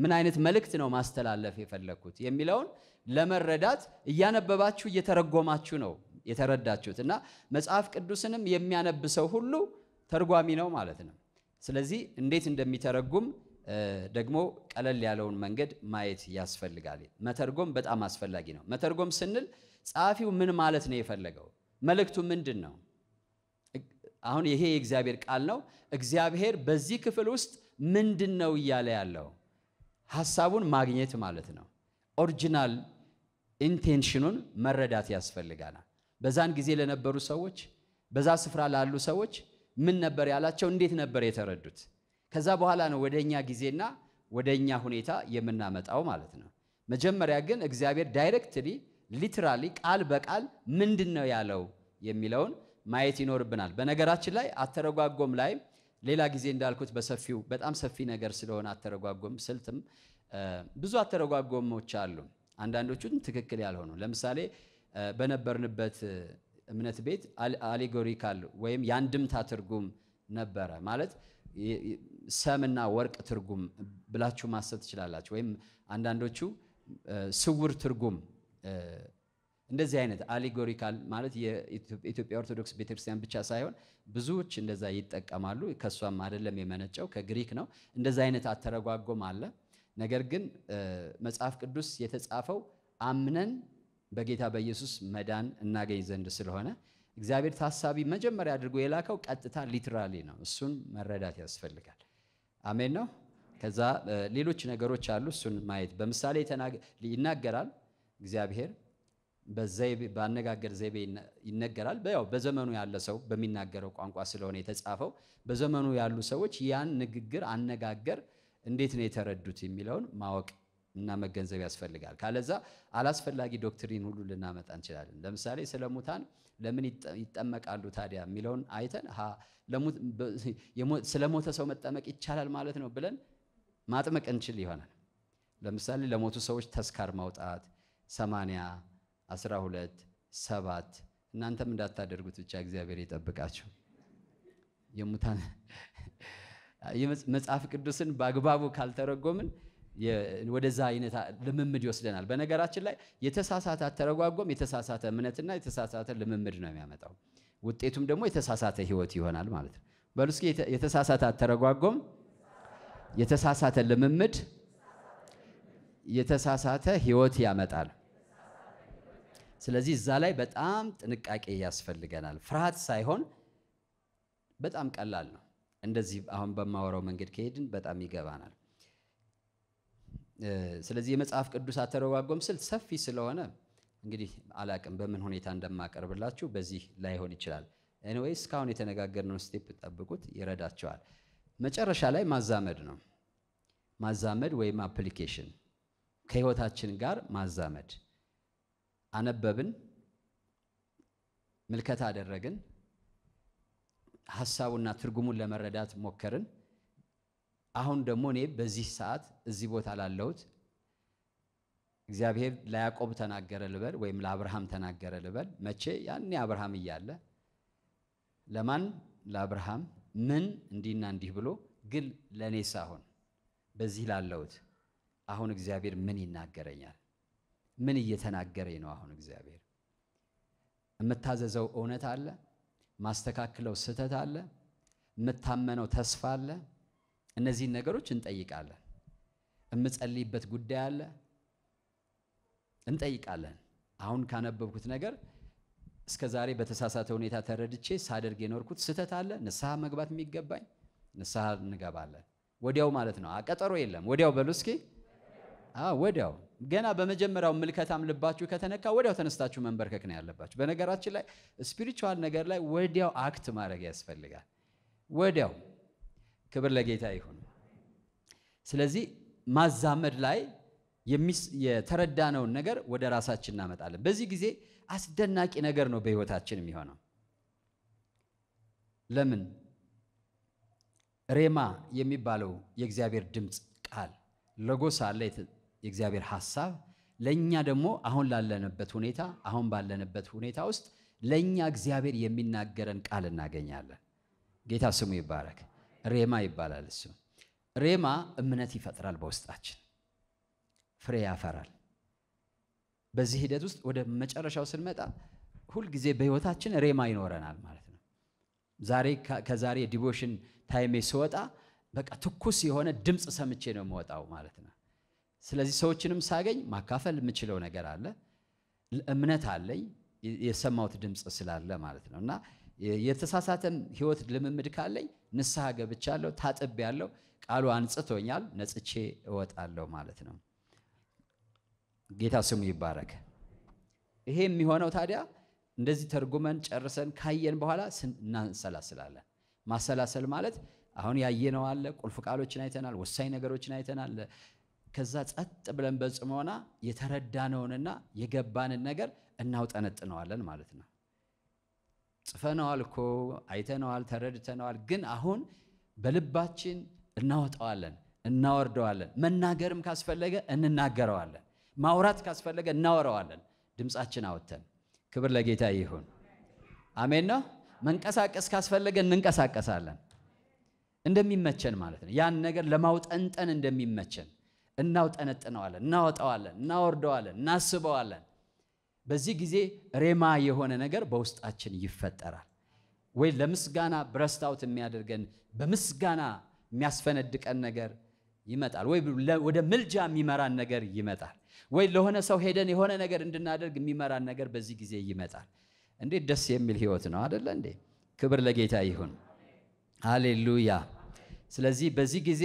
S1: ምን አይነት መልእክት ነው ማስተላለፍ የፈለግኩት የሚለውን ለመረዳት እያነበባችሁ እየተረጎማችሁ ነው የተረዳችሁት እና መጽሐፍ ቅዱስንም የሚያነብ ሰው ሁሉ ተርጓሚ ነው ማለት ነው። ስለዚህ እንዴት እንደሚተረጉም ደግሞ ቀለል ያለውን መንገድ ማየት ያስፈልጋል። መተርጎም በጣም አስፈላጊ ነው። መተርጎም ስንል ጸሐፊው ምን ማለት ነው የፈለገው? መልእክቱ ምንድን ነው? አሁን ይሄ የእግዚአብሔር ቃል ነው። እግዚአብሔር በዚህ ክፍል ውስጥ ምንድን ነው እያለ ያለው ሐሳቡን ማግኘት ማለት ነው። ኦሪጂናል ኢንቴንሽኑን መረዳት ያስፈልጋል። በዛን ጊዜ ለነበሩ ሰዎች በዛ ስፍራ ላሉ ሰዎች ምን ነበር ያላቸው? እንዴት ነበር የተረዱት? ከዛ በኋላ ነው ወደ እኛ ጊዜና ወደ እኛ ሁኔታ የምናመጣው ማለት ነው። መጀመሪያ ግን እግዚአብሔር ዳይሬክትሊ ሊትራሊ ቃል በቃል ምንድን ነው ያለው የሚለውን ማየት ይኖርብናል። በነገራችን ላይ አተረጓጎም ላይ ሌላ ጊዜ እንዳልኩት በሰፊው በጣም ሰፊ ነገር ስለሆነ አተረጓጎም ስልትም ብዙ አተረጓጎሞች አሉ። አንዳንዶቹን ትክክል ያልሆኑ ለምሳሌ በነበርንበት እምነት ቤት አሌጎሪካል ወይም የአንድምታ ትርጉም ነበረ ማለት ሰምና ወርቅ ትርጉም ብላችሁ ማሰብ ትችላላችሁ። ወይም አንዳንዶቹ ስውር ትርጉም እንደዚህ አይነት አሌጎሪካል ማለት የኢትዮጵያ ኦርቶዶክስ ቤተክርስቲያን ብቻ ሳይሆን ብዙዎች እንደዛ ይጠቀማሉ። ከእሷም አይደለም የመነጨው ከግሪክ ነው። እንደዚ አይነት አተረጓጎም አለ። ነገር ግን መጽሐፍ ቅዱስ የተጻፈው አምነን በጌታ በኢየሱስ መዳን እናገኝ ዘንድ ስለሆነ እግዚአብሔር ታሳቢ መጀመሪያ አድርጎ የላከው ቀጥታ ሊትራሊ ነው። እሱን መረዳት ያስፈልጋል። አሜን ነው። ከዛ ሌሎች ነገሮች አሉ። እሱን ማየት በምሳሌ ይናገራል እግዚአብሔር በአነጋገር ዘይቤ ይነገራል። ያው በዘመኑ ያለ ሰው በሚናገረው ቋንቋ ስለሆነ የተጻፈው በዘመኑ ያሉ ሰዎች ያን ንግግር አነጋገር እንዴት ነው የተረዱት የሚለውን ማወቅ እና መገንዘብ ያስፈልጋል። ካለዛ አላስፈላጊ ዶክትሪን ሁሉ ልናመጣ እንችላለን። ለምሳሌ ስለ ሙታን ለምን ይጠመቃሉ ታዲያ የሚለውን አይተን ስለ ሞተ ሰው መጠመቅ ይቻላል ማለት ነው ብለን ማጥመቅ እንችል ይሆናል። ለምሳሌ ለሞቱ ሰዎች ተስካር ማውጣት ሰማንያ አስራ ሁለት ሰባት እናንተም እንዳታደርጉት ብቻ እግዚአብሔር ይጠብቃችሁ። የሙታን መጽሐፍ ቅዱስን በአግባቡ ካልተረጎምን ወደዛ አይነት ልምምድ ይወስደናል። በነገራችን ላይ የተሳሳተ አተረጓጎም የተሳሳተ እምነትና የተሳሳተ ልምምድ ነው የሚያመጣው። ውጤቱም ደግሞ የተሳሳተ ህይወት ይሆናል ማለት ነው። በሉ እስኪ የተሳሳተ አተረጓጎም፣ የተሳሳተ ልምምድ፣ የተሳሳተ ህይወት ያመጣል። ስለዚህ እዛ ላይ በጣም ጥንቃቄ ያስፈልገናል። ፍርሃት ሳይሆን በጣም ቀላል ነው። እንደዚህ አሁን በማወራው መንገድ ከሄድን በጣም ይገባናል። ስለዚህ የመጽሐፍ ቅዱስ አተረጓጎም ስል ሰፊ ስለሆነ እንግዲህ አላቅም በምን ሁኔታ እንደማቀርብላችሁ በዚህ ላይሆን ይችላል። ኤኒዌይ እስካሁን የተነጋገርነውን ስቴፕ ጠብቁት፣ ይረዳቸዋል። መጨረሻ ላይ ማዛመድ ነው። ማዛመድ ወይም አፕሊኬሽን ከህይወታችን ጋር ማዛመድ። አነበብን፣ ምልከታ አደረግን፣ ሀሳቡና ትርጉሙን ለመረዳት ሞከርን። አሁን ደግሞ እኔ በዚህ ሰዓት እዚህ ቦታ ላለሁት እግዚአብሔር ለያዕቆብ ተናገረ ልበል ወይም ለአብርሃም ተናገረ ልበል። መቼ? ያኔ አብርሃም እያለ ለማን? ለአብርሃም ምን እንዲህና እንዲህ ብሎ ግን ለእኔ ሳሆን በዚህ ላለሁት አሁን እግዚአብሔር ምን ይናገረኛል? ምን እየተናገረኝ ነው? አሁን እግዚአብሔር የምታዘዘው እውነት አለ፣ ማስተካክለው ስህተት አለ፣ የምታመነው ተስፋ አለ፣ እነዚህን ነገሮች እንጠይቃለን። እምጸልይበት ጉዳይ አለ እንጠይቃለን። አሁን ካነበብኩት ነገር እስከ ዛሬ በተሳሳተ ሁኔታ ተረድቼ ሳደርግ የኖርኩት ስህተት አለ፣ ንስሐ መግባት የሚገባኝ ንስሐ እንገባለን። ወዲያው ማለት ነው፣ ቀጠሮ የለም። ወዲያው በሉ እስኪ። ወዲያው ገና በመጀመሪያው ምልከታም ልባችሁ ከተነካ ወዲያው ተነስታችሁ መንበርከክ ነው ያለባችሁ። በነገራችን ላይ ስፒሪቹዋል ነገር ላይ ወዲያው አክት ማድረግ ያስፈልጋል። ወዲያው ክብር ለጌታ ይሁን። ስለዚህ ማዛመድ ላይ የተረዳነውን ነገር ወደ ራሳችን እናመጣለን። በዚህ ጊዜ አስደናቂ ነገር ነው በህይወታችን የሚሆነው። ለምን ሬማ የሚባለው የእግዚአብሔር ድምፅ ቃል ለጎስ አለ የእግዚአብሔር ሐሳብ ለእኛ ደግሞ አሁን ላለንበት ሁኔታ አሁን ባለንበት ሁኔታ ውስጥ ለእኛ እግዚአብሔር የሚናገረን ቃል እናገኛለን። ጌታ ስሙ ይባረክ። ሬማ ይባላል። እሱ ሬማ እምነት ይፈጥራል፣ በውስጣችን ፍሬ ያፈራል። በዚህ ሂደት ውስጥ ወደ መጨረሻው ስንመጣ ሁልጊዜ በህይወታችን ሬማ ይኖረናል ማለት ነው። ዛሬ ከዛሬ ዲቮሽን ታይሜ ስወጣ በቃ ትኩስ የሆነ ድምፅ ሰምቼ ነው የምወጣው ማለት ነው። ስለዚህ ሰዎችንም ሳገኝ ማካፈል የምችለው ነገር አለ፣ እምነት አለኝ የሰማሁት ድምፅ ስላለ ማለት ነው እና የተሳሳተም ህይወት ልምምድ ካለኝ ንስሐ ገብቻለሁ፣ ያለው ቃሉ አንጽቶኛል፣ ነጽቼ እወጣለሁ ማለት ነው። ጌታ ስሙ ይባረክ። ይሄ የሚሆነው ታዲያ እንደዚህ ተርጉመን ጨርሰን ካየን በኋላ እናንሰላስላለን። ማሰላሰል ማለት አሁን ያየነው አለ፣ ቁልፍ ቃሎችን አይተናል፣ ወሳኝ ነገሮችን አይተናል። ከዛ ጸጥ ብለን በጽሞና የተረዳነውንና የገባንን ነገር እናውጠነጥነዋለን ማለት ነው። ጽፈነዋል እኮ አይተነዋል፣ ተረድተነዋል። ግን አሁን በልባችን እናወጣዋለን፣ እናወርደዋለን። መናገርም ካስፈለገ እንናገረዋለን። ማውራት ካስፈለገ እናወረዋለን። ድምፃችን አወተን ክብር ለጌታ ይሁን። አሜን ነው። መንቀሳቀስ ካስፈለገ እንንቀሳቀሳለን። እንደሚመቸን ማለት ነው። ያን ነገር ለማውጠንጠን እንደሚመቸን እናውጠነጥነዋለን፣ እናወጣዋለን፣ እናወርደዋለን፣ እናስበዋለን። በዚህ ጊዜ ሬማ የሆነ ነገር በውስጣችን ይፈጠራል። ወይ ለምስጋና ብረስታውት የሚያደርገን በምስጋና የሚያስፈነድቀን ነገር ይመጣል። ወይ ወደ ምልጃ የሚመራን ነገር ይመጣል። ወይ ለሆነ ሰው ሄደን የሆነ ነገር እንድናደርግ የሚመራን ነገር በዚህ ጊዜ ይመጣል። እንዴት ደስ የሚል ህይወት ነው አደለ እንዴ? ክብር ለጌታ ይሁን። ሃሌሉያ። ስለዚህ በዚህ ጊዜ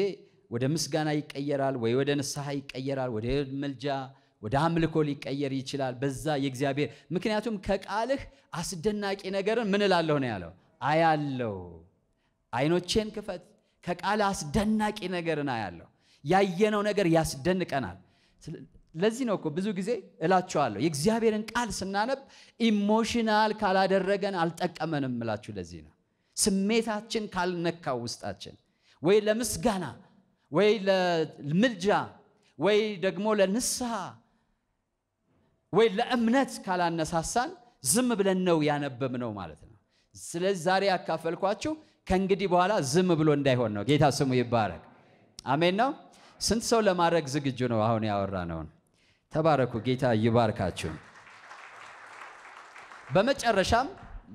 S1: ወደ ምስጋና ይቀየራል፣ ወይ ወደ ንስሐ ይቀየራል፣ ወደ ምልጃ ወደ አምልኮ ሊቀየር ይችላል። በዛ የእግዚአብሔር ምክንያቱም ከቃልህ አስደናቂ ነገርን ምን እላለሁ ነው ያለው አያለው። አይኖቼን ክፈት፣ ከቃል አስደናቂ ነገርን አያለሁ። ያየነው ነገር ያስደንቀናል። ለዚህ ነው እኮ ብዙ ጊዜ እላችኋለሁ የእግዚአብሔርን ቃል ስናነብ ኢሞሽናል ካላደረገን አልጠቀመንም እላችሁ። ለዚህ ነው ስሜታችን ካልነካው ውስጣችን ወይ ለምስጋና ወይ ለምልጃ ወይ ደግሞ ለንስሐ ወይ ለእምነት ካላነሳሳን ዝም ብለን ነው ያነበብነው ማለት ነው። ስለዚህ ዛሬ ያካፈልኳችሁ ከእንግዲህ በኋላ ዝም ብሎ እንዳይሆን ነው። ጌታ ስሙ ይባረክ። አሜን ነው። ስንት ሰው ለማድረግ ዝግጁ ነው? አሁን ያወራ ነውን? ተባረኩ። ጌታ ይባርካችሁ። በመጨረሻም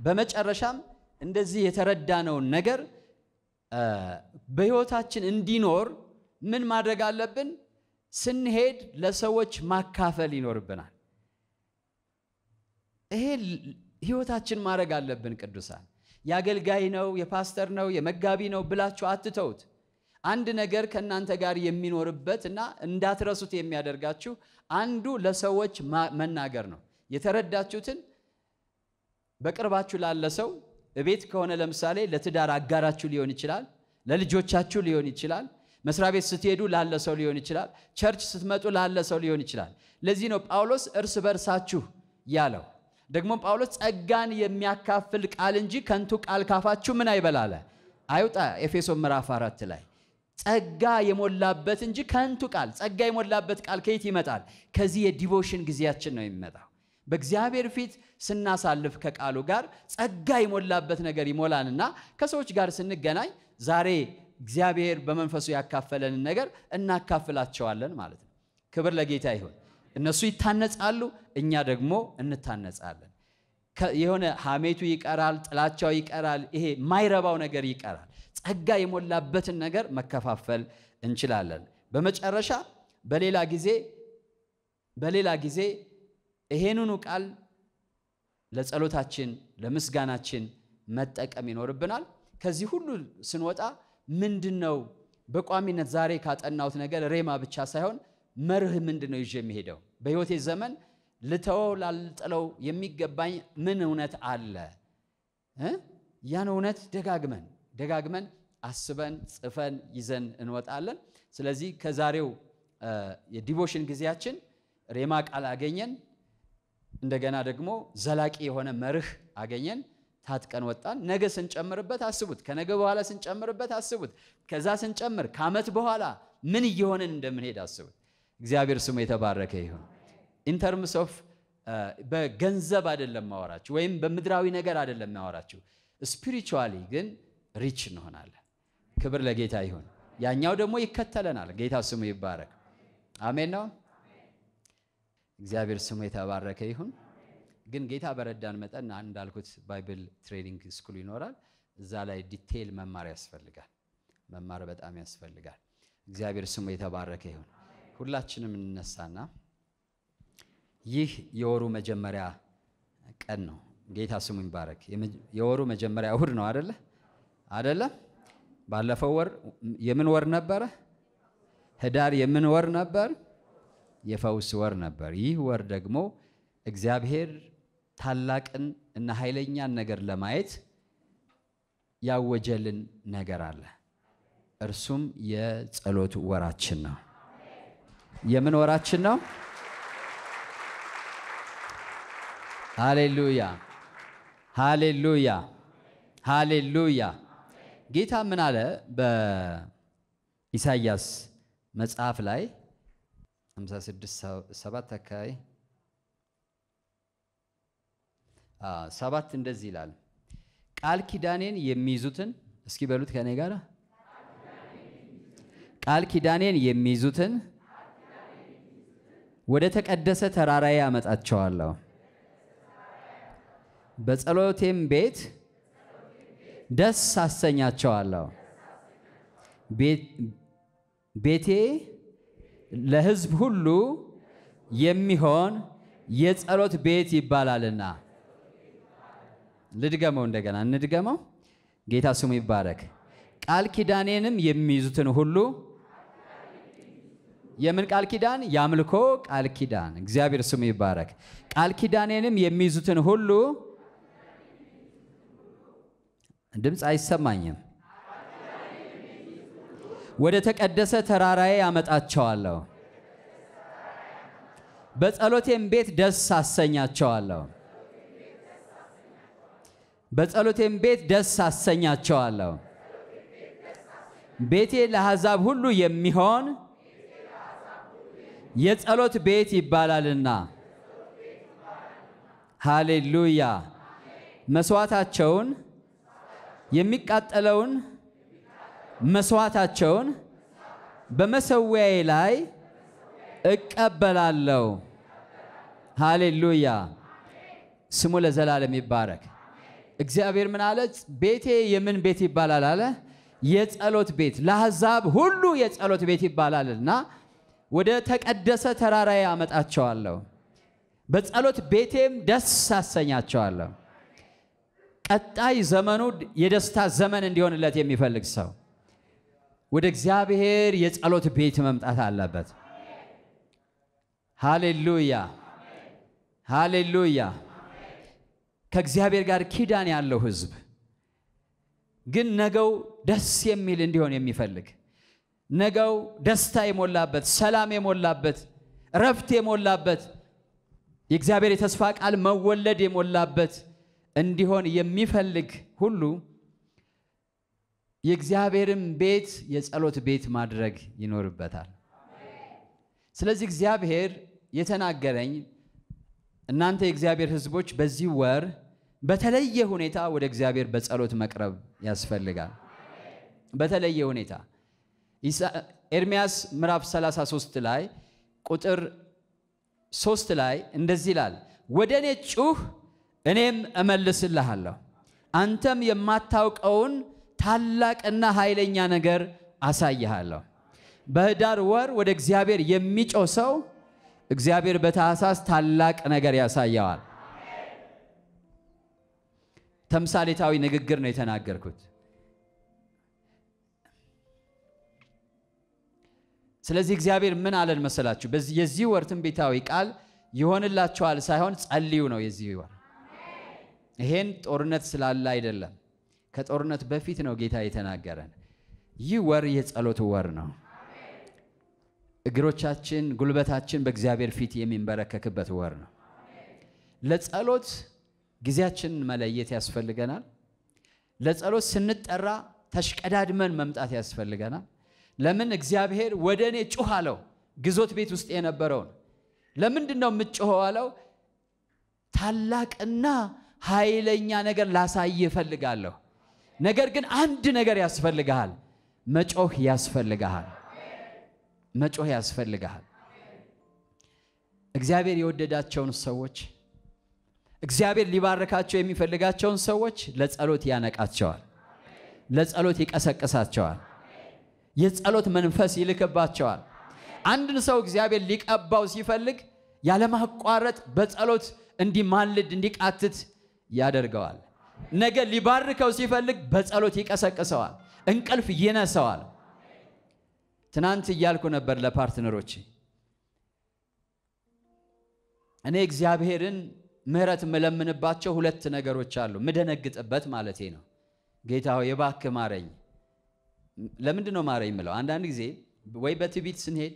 S1: በመጨረሻም እንደዚህ የተረዳነውን ነገር በህይወታችን እንዲኖር ምን ማድረግ አለብን? ስንሄድ ለሰዎች ማካፈል ይኖርብናል። ይሄ ህይወታችን ማድረግ አለብን። ቅዱሳን የአገልጋይ ነው የፓስተር ነው የመጋቢ ነው ብላችሁ አትተውት። አንድ ነገር ከእናንተ ጋር የሚኖርበት እና እንዳትረሱት የሚያደርጋችሁ አንዱ ለሰዎች መናገር ነው። የተረዳችሁትን በቅርባችሁ ላለ ሰው እቤት ከሆነ ለምሳሌ ለትዳር አጋራችሁ ሊሆን ይችላል፣ ለልጆቻችሁ ሊሆን ይችላል፣ መስሪያ ቤት ስትሄዱ ላለ ሰው ሊሆን ይችላል፣ ቸርች ስትመጡ ላለ ሰው ሊሆን ይችላል። ለዚህ ነው ጳውሎስ እርስ በርሳችሁ ያለው ደግሞ ጳውሎስ ጸጋን የሚያካፍል ቃል እንጂ ከንቱ ቃል ካፋችሁ ምን አይበላለ አይውጣ። ኤፌሶን ምዕራፍ አራት ላይ ጸጋ የሞላበት እንጂ ከንቱ ቃል። ጸጋ የሞላበት ቃል ከየት ይመጣል? ከዚህ የዲቮሽን ጊዜያችን ነው የሚመጣው። በእግዚአብሔር ፊት ስናሳልፍ ከቃሉ ጋር ጸጋ የሞላበት ነገር ይሞላልና ከሰዎች ጋር ስንገናኝ ዛሬ እግዚአብሔር በመንፈሱ ያካፈለንን ነገር እናካፍላቸዋለን ማለት ነው። ክብር ለጌታ ይሁን። እነሱ ይታነጻሉ፣ እኛ ደግሞ እንታነጻለን። የሆነ ሐሜቱ ይቀራል፣ ጥላቻው ይቀራል፣ ይሄ ማይረባው ነገር ይቀራል። ጸጋ የሞላበትን ነገር መከፋፈል እንችላለን። በመጨረሻ በሌላ ጊዜ በሌላ ጊዜ ይሄንኑ ቃል ለጸሎታችን ለምስጋናችን መጠቀም ይኖርብናል። ከዚህ ሁሉ ስንወጣ ምንድን ነው በቋሚነት ዛሬ ካጠናሁት ነገር ሬማ ብቻ ሳይሆን መርህ ምንድን ነው ይዤ የሚሄደው በህይወቴ ዘመን ልተወው ላልጥለው የሚገባኝ ምን እውነት አለ? ያን እውነት ደጋግመን ደጋግመን አስበን ጽፈን ይዘን እንወጣለን። ስለዚህ ከዛሬው የዲቮሽን ጊዜያችን ሬማ ቃል አገኘን፣ እንደገና ደግሞ ዘላቂ የሆነ መርህ አገኘን፣ ታጥቀን ወጣን። ነገ ስንጨምርበት አስቡት፣ ከነገ በኋላ ስንጨምርበት አስቡት፣ ከዛ ስንጨምር ከአመት በኋላ ምን እየሆንን እንደምንሄድ አስቡት። እግዚአብሔር ስሙ የተባረከ ይሁን። ኢንተርምስ ኦፍ uh, በገንዘብ አይደለም ማወራችሁ፣ ወይም በምድራዊ ነገር አይደለም ማወራችሁ። ስፒሪቹዋሊ ግን ሪች እንሆናለን። ክብር ለጌታ ይሁን። ያኛው ደግሞ ይከተለናል። ጌታ ስሙ ይባረክ። አሜን ነው። እግዚአብሔር ስሙ የተባረከ ይሁን። ግን ጌታ በረዳን መጠን እንዳልኩት ባይብል ትሬኒንግ ስኩል ይኖራል። እዛ ላይ ዲቴይል መማር ያስፈልጋል። መማር በጣም ያስፈልጋል። እግዚአብሔር ስሙ የተባረከ ይሁን። ሁላችንም እንነሳና ይህ የወሩ መጀመሪያ ቀን ነው። ጌታ ስሙ ይባረክ። የወሩ መጀመሪያ እሁድ ነው አደለ? አደለ? ባለፈው ወር የምን ወር ነበረ? ህዳር የምን ወር ነበር? የፈውስ ወር ነበር። ይህ ወር ደግሞ እግዚአብሔር ታላቅን እና ኃይለኛን ነገር ለማየት ያወጀልን ነገር አለ። እርሱም የጸሎት ወራችን ነው። የምን ወራችን ነው? ሃሌሉያ ሃሌሉያ ሃሌሉያ። ጌታ ምን አለ በኢሳይያስ መጽሐፍ ላይ 56 7 አካባቢ ሰባት እንደዚህ ይላል። ቃል ኪዳኔን የሚይዙትን እስኪ በሉት ከኔ ጋር ቃል ኪዳኔን የሚይዙትን ወደ ተቀደሰ ተራራዬ አመጣቸዋለሁ። በጸሎቴም ቤት ደስ አሰኛቸዋለሁ። ቤቴ ለሕዝብ ሁሉ የሚሆን የጸሎት ቤት ይባላልና። ልድገመው፣ እንደገና እንድገመው። ጌታ ስሙ ይባረክ። ቃል ኪዳኔንም የሚይዙትን ሁሉ የምን ቃል ኪዳን? የአምልኮ ቃል ኪዳን። እግዚአብሔር ስሙ ይባረክ። ቃል ኪዳኔንም የሚይዙትን ሁሉ ድምፅ አይሰማኝም፣ ወደ ተቀደሰ ተራራዬ ያመጣቸዋለሁ፣ በጸሎቴም ቤት ደስ አሰኛቸዋለሁ። በጸሎቴም ቤት ደስ አሰኛቸዋለሁ። ቤቴ ለአሕዛብ ሁሉ የሚሆን የጸሎት ቤት ይባላልና። ሃሌሉያ። መስዋዕታቸውን የሚቃጠለውን መስዋዕታቸውን በመሰዊያዬ ላይ እቀበላለሁ። ሃሌሉያ። ስሙ ለዘላለም ይባረክ። እግዚአብሔር ምን አለ? ቤቴ የምን ቤት ይባላል አለ? የጸሎት ቤት ለአሕዛብ ሁሉ የጸሎት ቤት ይባላልና ወደ ተቀደሰ ተራራ አመጣቸዋለሁ፣ በጸሎት ቤቴም ደስ አሰኛቸዋለሁ። ቀጣይ ዘመኑ የደስታ ዘመን እንዲሆንለት የሚፈልግ ሰው ወደ እግዚአብሔር የጸሎት ቤት መምጣት አለበት። ሃሌሉያ ሃሌሉያ። ከእግዚአብሔር ጋር ኪዳን ያለው ህዝብ ግን ነገው ደስ የሚል እንዲሆን የሚፈልግ ነገው ደስታ የሞላበት፣ ሰላም የሞላበት፣ ረፍት የሞላበት፣ የእግዚአብሔር የተስፋ ቃል መወለድ የሞላበት እንዲሆን የሚፈልግ ሁሉ የእግዚአብሔርን ቤት የጸሎት ቤት ማድረግ ይኖርበታል። ስለዚህ እግዚአብሔር የተናገረኝ እናንተ የእግዚአብሔር ሕዝቦች በዚህ ወር በተለየ ሁኔታ ወደ እግዚአብሔር በጸሎት መቅረብ ያስፈልጋል። በተለየ ሁኔታ ኤርሚያስ ምዕራፍ 33 ላይ ቁጥር 3 ላይ እንደዚህ ይላል፣ ወደ እኔ ጩህ እኔም እመልስልሃለሁ፣ አንተም የማታውቀውን ታላቅና ኃይለኛ ነገር አሳይሃለሁ። በህዳር ወር ወደ እግዚአብሔር የሚጮህ ሰው እግዚአብሔር በታህሳስ ታላቅ ነገር ያሳየዋል። ተምሳሌታዊ ንግግር ነው የተናገርኩት። ስለዚህ እግዚአብሔር ምን አለን መሰላችሁ? በዚህ የዚህ ወር ትንቢታዊ ቃል ይሆንላችኋል ሳይሆን ጸልዩ ነው የዚህ ወር። ይሄን ጦርነት ስላለ አይደለም። ከጦርነት በፊት ነው ጌታ የተናገረን። ይህ ወር የጸሎት ወር ነው። እግሮቻችን፣ ጉልበታችን በእግዚአብሔር ፊት የሚንበረከክበት ወር ነው። ለጸሎት ጊዜያችንን መለየት ያስፈልገናል። ለጸሎት ስንጠራ ተሽቀዳድመን መምጣት ያስፈልገናል። ለምን እግዚአብሔር ወደ እኔ ጩህ አለው። ግዞት ቤት ውስጥ የነበረውን ለምንድን ነው የምጮኸው አለው። ታላቅና ኃይለኛ ነገር ላሳይ እፈልጋለሁ። ነገር ግን አንድ ነገር ያስፈልግሃል፣ መጮህ ያስፈልግሃል። መጮህ ያስፈልግሃል። እግዚአብሔር የወደዳቸውን ሰዎች እግዚአብሔር ሊባርካቸው የሚፈልጋቸውን ሰዎች ለጸሎት ያነቃቸዋል፣ ለጸሎት ይቀሰቅሳቸዋል። የጸሎት መንፈስ ይልክባቸዋል። አንድን ሰው እግዚአብሔር ሊቀባው ሲፈልግ ያለማቋረጥ በጸሎት እንዲማልድ እንዲቃትት ያደርገዋል። ነገ ሊባርከው ሲፈልግ በጸሎት ይቀሰቅሰዋል፣ እንቅልፍ ይነሰዋል። ትናንት እያልኩ ነበር ለፓርትነሮች እኔ እግዚአብሔርን ምሕረት የምለምንባቸው ሁለት ነገሮች አሉ፣ ምደነግጥበት ማለቴ ነው። ጌታ ሆይ እባክህ ማረኝ ለምንድን ነው ማረ የምለው? አንዳንድ ጊዜ ወይ በትቢት ስንሄድ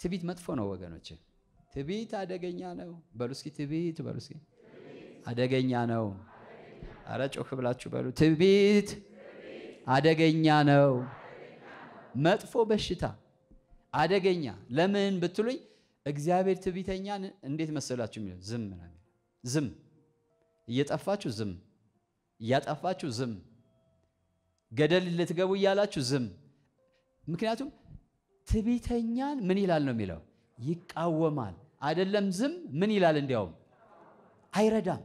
S1: ትቢት መጥፎ ነው ወገኖች፣ ትቢት አደገኛ ነው። በሉ እስኪ ትቢት በሉ እስኪ አደገኛ ነው። አረ ጮክ ብላችሁ በሉ ትቢት አደገኛ ነው። መጥፎ በሽታ አደገኛ። ለምን ብትሉኝ እግዚአብሔር ትቢተኛን እንዴት መሰላችሁ የሚለው ዝም ዝም እየጠፋችሁ ዝም እያጠፋችሁ ዝም ገደል ልትገቡ እያላችሁ ዝም። ምክንያቱም ትቢተኛን ምን ይላል ነው የሚለው ይቃወማል። አይደለም ዝም ምን ይላል? እንዲያውም አይረዳም።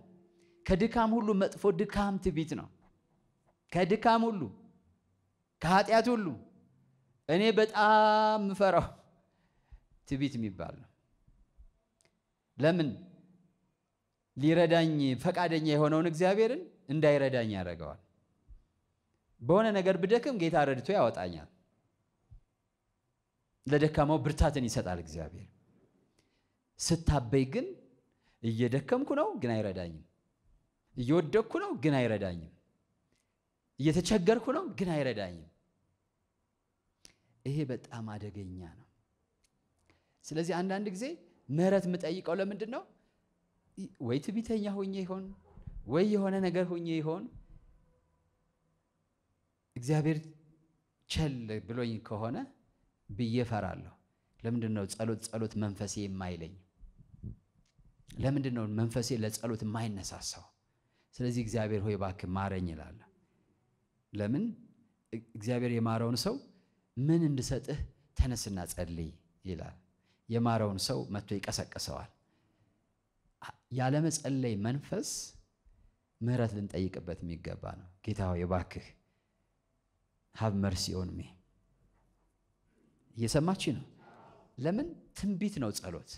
S1: ከድካም ሁሉ መጥፎ ድካም ትቢት ነው። ከድካም ሁሉ ከኃጢአት ሁሉ እኔ በጣም ምፈራው ትቢት የሚባል ነው። ለምን ሊረዳኝ ፈቃደኛ የሆነውን እግዚአብሔርን እንዳይረዳኝ ያደርገዋል። በሆነ ነገር ብደክም ጌታ ረድቶ ያወጣኛል። ለደካማው ብርታትን ይሰጣል እግዚአብሔር። ስታበይ ግን እየደከምኩ ነው ግን አይረዳኝም፣ እየወደቅኩ ነው ግን አይረዳኝም፣ እየተቸገርኩ ነው ግን አይረዳኝም። ይሄ በጣም አደገኛ ነው። ስለዚህ አንዳንድ ጊዜ ምህረት የምጠይቀው ለምንድን ነው? ወይ ትዕቢተኛ ሆኜ ይሆን ወይ የሆነ ነገር ሆኜ ይሆን እግዚአብሔር ቸል ብሎኝ ከሆነ ብዬ ፈራለሁ። ለምንድን ነው ጸሎት ጸሎት መንፈሴ የማይለኝ? ለምንድን ነው መንፈሴ ለጸሎት የማይነሳሳው? ስለዚህ እግዚአብሔር ሆይ እባክህ ማረኝ ይላል። ለምን እግዚአብሔር የማረውን ሰው ምን እንድሰጥህ ተነስና ጸልይ ይላል። የማረውን ሰው መጥቶ ይቀሰቅሰዋል። ያለመጸለይ መንፈስ ምሕረት ልንጠይቅበት የሚገባ ነው። ጌታ ሆይ እባክህ ሀብ መርሲ ኦን ሚ። እየሰማች ነው። ለምን ትንቢት ነው ጸሎት።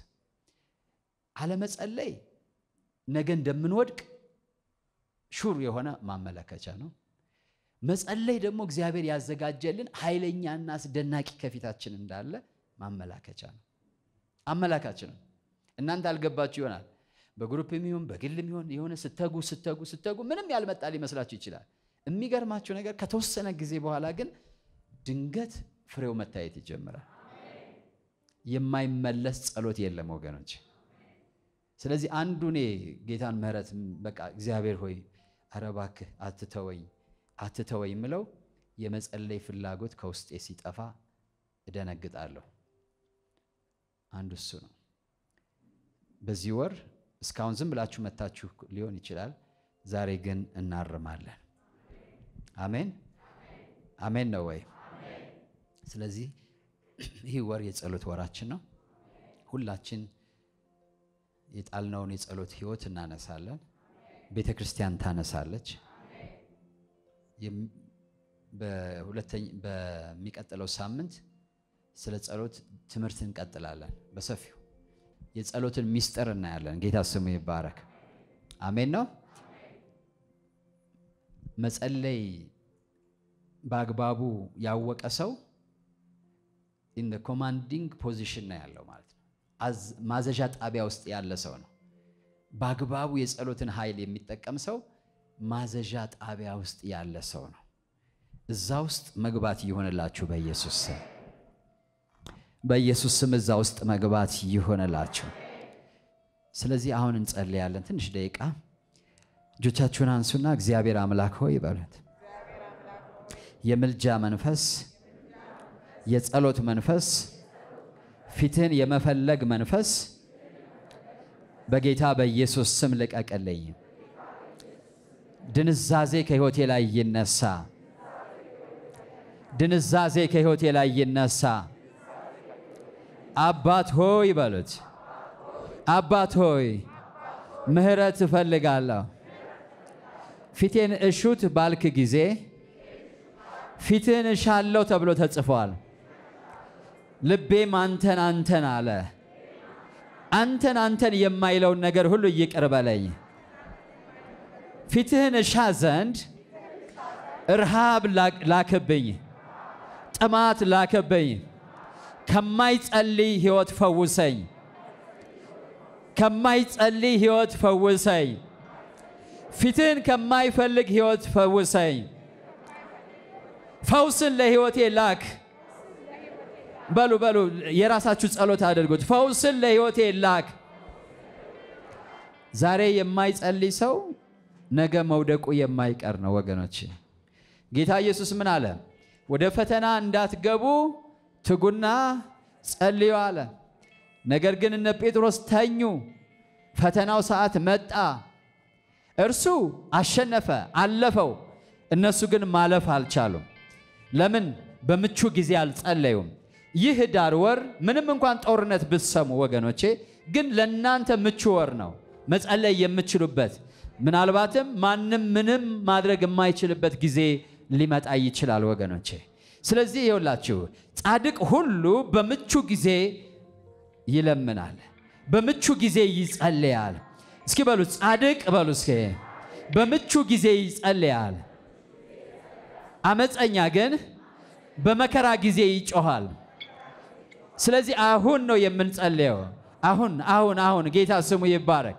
S1: አለመጸለይ ነገ እንደምንወድቅ ሹር የሆነ ማመለከቻ ነው። መጸለይ ደግሞ እግዚአብሔር ያዘጋጀልን ኃይለኛና አስደናቂ ከፊታችን እንዳለ ማመላከቻ ነው፣ አመላካች ነው። እናንተ አልገባችሁ ይሆናል። በግሩፕ ይሁን በግል ይሁን የሆነ ስተጉ ስተጉ ስተጉ ምንም ያልመጣ ሊመስላችሁ ይችላል። የሚገርማችሁ ነገር ከተወሰነ ጊዜ በኋላ ግን ድንገት ፍሬው መታየት ይጀምራል። የማይመለስ ጸሎት የለም ወገኖች። ስለዚህ አንዱ እኔ ጌታን ምሕረት በቃ እግዚአብሔር ሆይ ኧረ እባክህ አትተወኝ አትተወኝ ምለው የመጸለይ ፍላጎት ከውስጤ ሲጠፋ እደነግጣለሁ። አንዱ እሱ ነው። በዚህ ወር እስካሁን ዝም ብላችሁ መታችሁ ሊሆን ይችላል። ዛሬ ግን እናርማለን። አሜን አሜን ነው ወይ? ስለዚህ ይህ ወር የጸሎት ወራችን ነው። ሁላችን የጣልነውን የጸሎት ህይወት እናነሳለን። ቤተ ክርስቲያን ታነሳለች። በሚቀጥለው ሳምንት ስለ ጸሎት ትምህርት እንቀጥላለን በሰፊው የጸሎትን ሚስጥር እናያለን። ጌታ ስሙ ይባረክ። አሜን ነው። መጸለይ በአግባቡ ያወቀ ሰው ኢን ኮማንዲንግ ፖዚሽን ነው ያለው ማለት ነው። ማዘዣ ጣቢያ ውስጥ ያለ ሰው ነው። በአግባቡ የጸሎትን ኃይል የሚጠቀም ሰው ማዘዣ ጣቢያ ውስጥ ያለ ሰው ነው። እዛ ውስጥ መግባት ይሆንላችሁ በኢየሱስ ስም። በኢየሱስ ስም እዛ ውስጥ መግባት ይሆንላችሁ። ስለዚህ አሁን እንጸልያለን ትንሽ ደቂቃ እጆቻችሁን አንሱና እግዚአብሔር አምላክ ሆይ ይበሉት። የምልጃ መንፈስ፣ የጸሎት መንፈስ፣ ፊትን የመፈለግ መንፈስ በጌታ በኢየሱስ ስም ልቀቅልኝ። ድንዛዜ ከሕይወቴ ላይ ይነሳ። ድንዛዜ ከሕይወቴ ላይ ይነሳ። አባት ሆይ በሉት። አባት ሆይ ምሕረት እፈልጋለሁ ፊቴን እሹት ባልክ ጊዜ ፊትህን እሻለው ተብሎ ተጽፏል። ልቤም አንተን አንተን አለ። አንተን አንተን የማይለውን ነገር ሁሉ ይቅር በለኝ። ፊትህን እሻ ዘንድ እርሃብ ላክብኝ፣ ጥማት ላክብኝ፣ ከማይጸልይ ሕይወት ፈውሰኝ፣ ከማይጸልይ ሕይወት ፈውሰኝ። ፊትን ከማይፈልግ ህይወት ፈውሰኝ። ፈውስን ለህይወቴ ላክ። በሉ በሉ፣ የራሳችሁ ጸሎት አድርጉት። ፈውስን ለህይወቴ ላክ። ዛሬ የማይጸልይ ሰው ነገ መውደቁ የማይቀር ነው ወገኖች። ጌታ ኢየሱስ ምን አለ? ወደ ፈተና እንዳትገቡ ትጉና ጸልዩ አለ። ነገር ግን እነ ጴጥሮስ ተኙ። ፈተናው ሰዓት መጣ። እርሱ አሸነፈ፣ አለፈው። እነሱ ግን ማለፍ አልቻሉም። ለምን? በምቹ ጊዜ አልጸለዩም። ይህ ኅዳር ወር ምንም እንኳን ጦርነት ብትሰሙ ወገኖቼ፣ ግን ለእናንተ ምቹ ወር ነው፣ መጸለይ የምትችሉበት ምናልባትም ማንም ምንም ማድረግ የማይችልበት ጊዜ ሊመጣ ይችላል ወገኖቼ። ስለዚህ ይኸውላችሁ ጻድቅ ሁሉ በምቹ ጊዜ ይለምናል፣ በምቹ ጊዜ ይጸልያል። እስኪ በሉ ጻድቅ በሉ እስኪ በምቹ ጊዜ ይጸልያል፣ አመፀኛ ግን በመከራ ጊዜ ይጮኋል። ስለዚህ አሁን ነው የምንጸልየው። አሁን አሁን አሁን ጌታ ስሙ ይባረክ።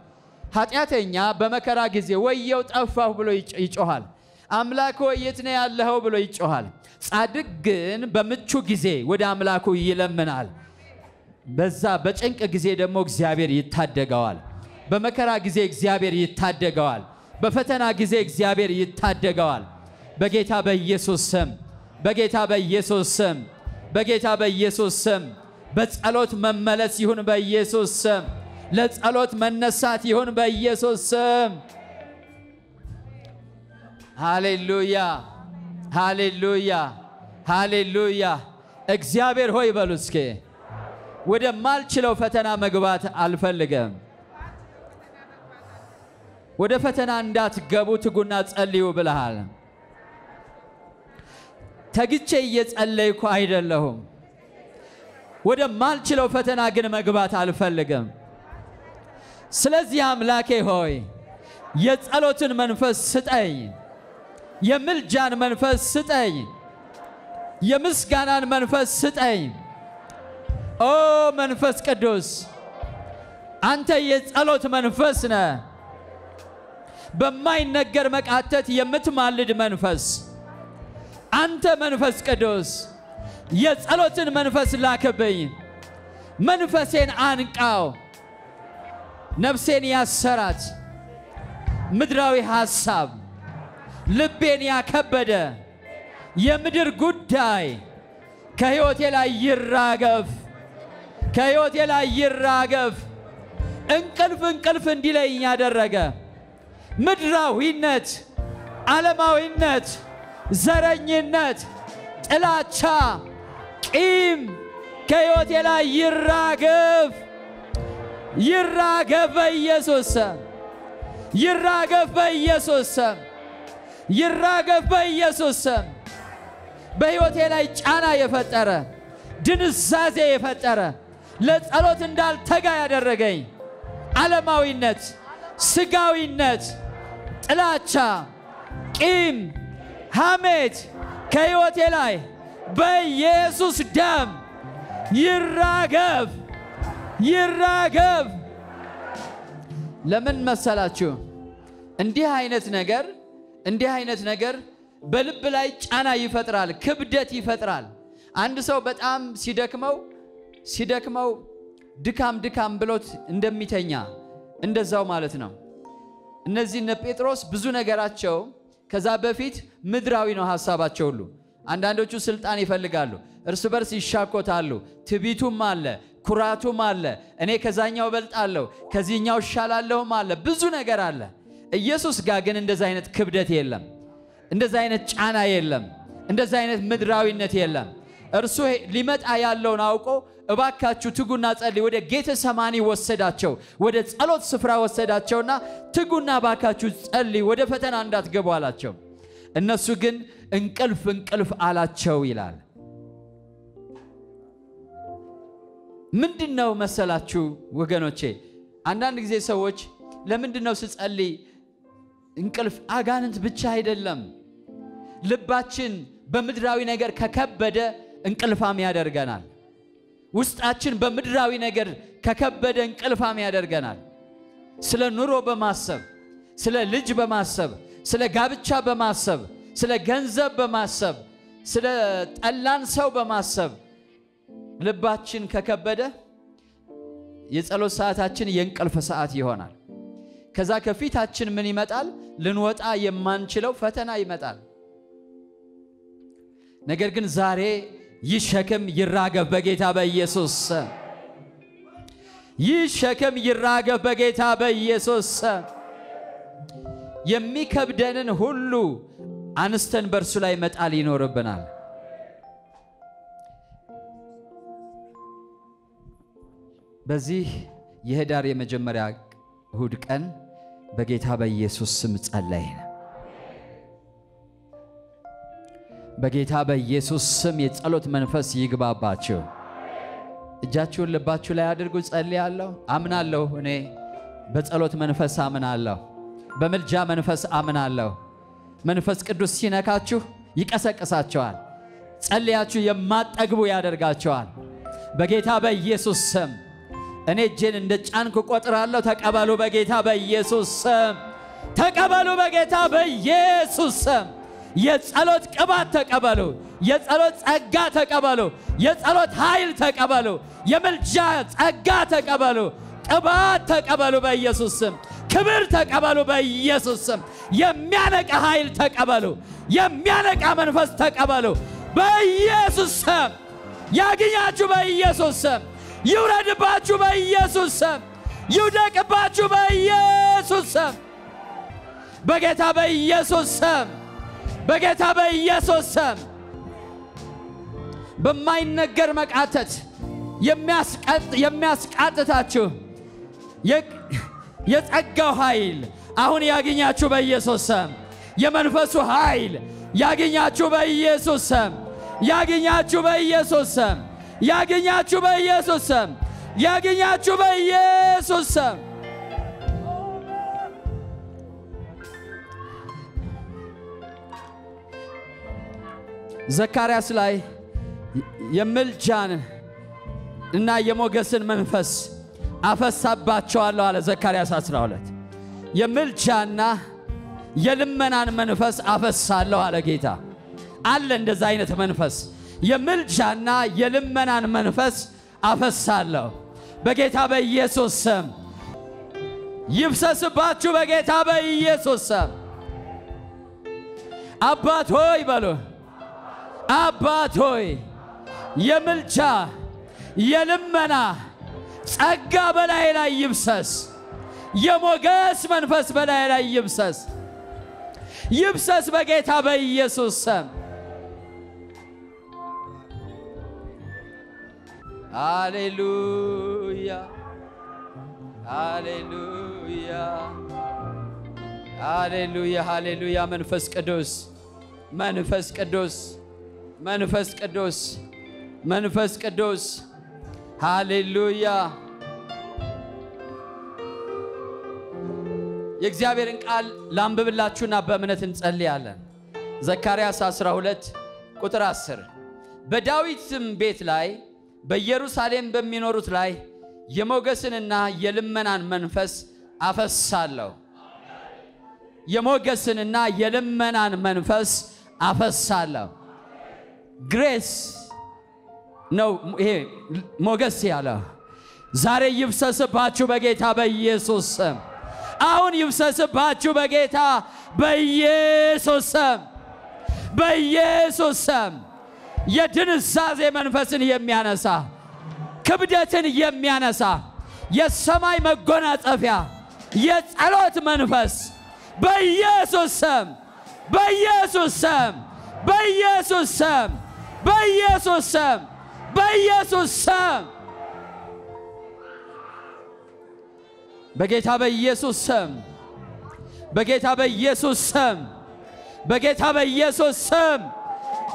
S1: ኃጢአተኛ በመከራ ጊዜ ወየው ጠፋሁ ብሎ ይጮኋል። አምላክ ወየት የት ነው ያለኸው ብሎ ይጮኋል። ጻድቅ ግን በምቹ ጊዜ ወደ አምላኩ ይለምናል። በዛ በጭንቅ ጊዜ ደግሞ እግዚአብሔር ይታደገዋል። በመከራ ጊዜ እግዚአብሔር ይታደገዋል። በፈተና ጊዜ እግዚአብሔር ይታደገዋል። በጌታ በኢየሱስ ስም በጌታ በኢየሱስ ስም በጌታ በኢየሱስ ስም በጸሎት መመለስ ይሁን በኢየሱስ ስም። ለጸሎት መነሳት ይሁን በኢየሱስ ስም። ሃሌሉያ ሃሌሉያ ሃሌሉያ። እግዚአብሔር ሆይ በሉ እስኪ ወደ ማልችለው ፈተና መግባት አልፈልገም። ወደ ፈተና እንዳትገቡ ትጉና ጸልዩ ብለሃል። ተግቼ እየጸለይኩ አይደለሁም። ወደ ማልችለው ፈተና ግን መግባት አልፈልግም። ስለዚህ አምላኬ ሆይ የጸሎትን መንፈስ ስጠኝ፣ የምልጃን መንፈስ ስጠኝ፣ የምስጋናን መንፈስ ስጠኝ። ኦ መንፈስ ቅዱስ አንተ የጸሎት መንፈስ ነህ። በማይነገር መቃተት የምትማልድ መንፈስ አንተ መንፈስ ቅዱስ የጸሎትን መንፈስ ላክብኝ። መንፈሴን አንቃው፣ ነፍሴን ያሰራት ምድራዊ ሐሳብ ልቤን ያከበደ የምድር ጉዳይ ከሕይወቴ ላይ ይራገፍ፣ ከሕይወቴ ላይ ይራገፍ። እንቅልፍ እንቅልፍ እንዲለኝ ያደረገ ምድራዊነት፣ ዓለማዊነት፣ ዘረኝነት፣ ጥላቻ፣ ቂም ከሕይወቴ ላይ ይራገፍ ይራገፍ በኢየሱስ ስም ይራገፍ በኢየሱስ ስም ይራገፍ በኢየሱስ ስም። በሕይወቴ ላይ ጫና የፈጠረ ድንዛዜ የፈጠረ ለጸሎት እንዳልተጋ ያደረገኝ ዓለማዊነት፣ ስጋዊነት ጥላቻ፣ ቂም፣ ሐሜት ከሕይወቴ ላይ በኢየሱስ ደም ይራገፍ ይራገፍ። ለምን መሰላችሁ? እንዲህ አይነት ነገር እንዲህ አይነት ነገር በልብ ላይ ጫና ይፈጥራል፣ ክብደት ይፈጥራል። አንድ ሰው በጣም ሲደክመው ሲደክመው ድካም ድካም ብሎት እንደሚተኛ እንደዛው ማለት ነው። እነዚህ እነ ጴጥሮስ ብዙ ነገራቸው ከዛ በፊት ምድራዊ ነው ሀሳባቸው ሁሉ። አንዳንዶቹ ስልጣን ይፈልጋሉ፣ እርስ በርስ ይሻኮታሉ፣ ትቢቱም አለ፣ ኩራቱም አለ፣ እኔ ከዛኛው እበልጣለሁ፣ ከዚህኛው እሻላለሁም አለ፣ ብዙ ነገር አለ። ኢየሱስ ጋር ግን እንደዛ አይነት ክብደት የለም፣ እንደዛ አይነት ጫና የለም፣ እንደዛ አይነት ምድራዊነት የለም። እርሱ ሊመጣ ያለውን አውቆ እባካችሁ ትጉና ጸልይ። ወደ ጌተ ሰማኒ ወሰዳቸው፣ ወደ ጸሎት ስፍራ ወሰዳቸውና ትጉና እባካችሁ ጸልይ፣ ወደ ፈተና እንዳትገቡ አላቸው። እነሱ ግን እንቅልፍ እንቅልፍ አላቸው ይላል። ምንድን ነው መሰላችሁ ወገኖቼ፣ አንዳንድ ጊዜ ሰዎች ለምንድን ነው ስጸልይ እንቅልፍ አጋንንት ብቻ አይደለም ልባችን በምድራዊ ነገር ከከበደ እንቅልፋም ያደርገናል። ውስጣችን በምድራዊ ነገር ከከበደ እንቅልፋም ያደርገናል። ስለ ኑሮ በማሰብ ስለ ልጅ በማሰብ ስለ ጋብቻ በማሰብ ስለ ገንዘብ በማሰብ ስለ ጠላን ሰው በማሰብ ልባችን ከከበደ የጸሎት ሰዓታችን የእንቅልፍ ሰዓት ይሆናል። ከዛ ከፊታችን ምን ይመጣል? ልንወጣ የማንችለው ፈተና ይመጣል። ነገር ግን ዛሬ ይህ ሸክም ይራገፍ በጌታ በኢየሱስ ይህ ሸክም ይራገፍ በጌታ በኢየሱስ የሚከብደንን ሁሉ አንስተን በእርሱ ላይ መጣል ይኖርብናል። በዚህ የህዳር የመጀመሪያ እሁድ ቀን በጌታ በኢየሱስ ስም ጸለይን። በጌታ በኢየሱስ ስም የጸሎት መንፈስ ይግባባችሁ። እጃችሁን ልባችሁ ላይ አድርጉ። ጸልያለሁ፣ አምናለሁ። እኔ በጸሎት መንፈስ አምናለሁ፣ በምልጃ መንፈስ አምናለሁ። መንፈስ ቅዱስ ሲነካችሁ ይቀሰቅሳቸዋል። ጸልያችሁ የማጠግቡ ያደርጋቸዋል። በጌታ በኢየሱስ ስም እኔ እጄን እንደ ጫንኩ ቆጥራለሁ። ተቀበሉ በጌታ በኢየሱስ ስም ተቀበሉ በጌታ በኢየሱስ ስም የጸሎት ቅባት ተቀበሉ። የጸሎት ጸጋ ተቀበሉ። የጸሎት ኃይል ተቀበሉ። የምልጃ ጸጋ ተቀበሉ። ቅባት ተቀበሉ በኢየሱስ ስም። ክብር ተቀበሉ በኢየሱስ ስም። የሚያነቃ ኃይል ተቀበሉ። የሚያነቃ መንፈስ ተቀበሉ በኢየሱስ ስም። ያግኛችሁ በኢየሱስ ስም። ይውረድባችሁ በኢየሱስ ስም። ይውደቅባችሁ በኢየሱስ ስም። በጌታ በኢየሱስ ስም በጌታ በኢየሱስ ስም በማይነገር መቃተት የሚያስቃጥታችሁ የጸጋው ኃይል አሁን ያገኛችሁ በኢየሱስ ስም። የመንፈሱ ኃይል ያገኛችሁ በኢየሱስ ስም። ያገኛችሁ በኢየሱስ ስም። ያገኛችሁ በኢየሱስ ስም። ያገኛችሁ በኢየሱስ ስም። ዘካርያስ ላይ የምልጃን እና የሞገስን መንፈስ አፈሳባቸዋለሁ አለ። ዘካርያስ 12 የምልጃና የልመናን መንፈስ አፈሳለሁ አለ ጌታ። አለ እንደዛ አይነት መንፈስ የምልጃና የልመናን መንፈስ አፈሳለሁ በጌታ በኢየሱስ ስም ይፍሰስባችሁ። በጌታ በኢየሱስ ስም አባት ሆይ በሉ። አባት ሆይ የምልጃ የልመና ጸጋ በላይ ላይ ይብሰስ። የሞገስ መንፈስ በላይ ላይ ይብሰስ ይብሰስ በጌታ በኢየሱስ ስም። አሌሉያ አሌሉያ አሌሉያ አሌሉያ መንፈስ ቅዱስ መንፈስ ቅዱስ መንፈስ ቅዱስ መንፈስ ቅዱስ ሃሌሉያ። የእግዚአብሔርን ቃል ላንብብላችሁና በእምነት እንጸልያለን። ዘካርያስ 12 ቁጥር 10 በዳዊትም ቤት ላይ በኢየሩሳሌም በሚኖሩት ላይ የሞገስንና የልመናን መንፈስ አፈሳለሁ። የሞገስንና የልመናን መንፈስ አፈሳለሁ። ግሬስ ነው ይሄ ሞገስ ያለ ዛሬ ይብሰስባችሁ በጌታ በኢየሱስ ስም። አሁን ይብሰስባችሁ በጌታ በኢየሱስ ስም በኢየሱስ ስም የድንዛዜ መንፈስን የሚያነሳ ክብደትን የሚያነሳ የሰማይ መጎናጸፊያ የጸሎት መንፈስ በኢየሱስ ስም በኢየሱስ ስም በኢየሱስ ስም በኢየሱስ ስም በኢየሱስ ስም በጌታ በኢየሱስ ስም በጌታ በኢየሱስ ስም በጌታ በኢየሱስ ስም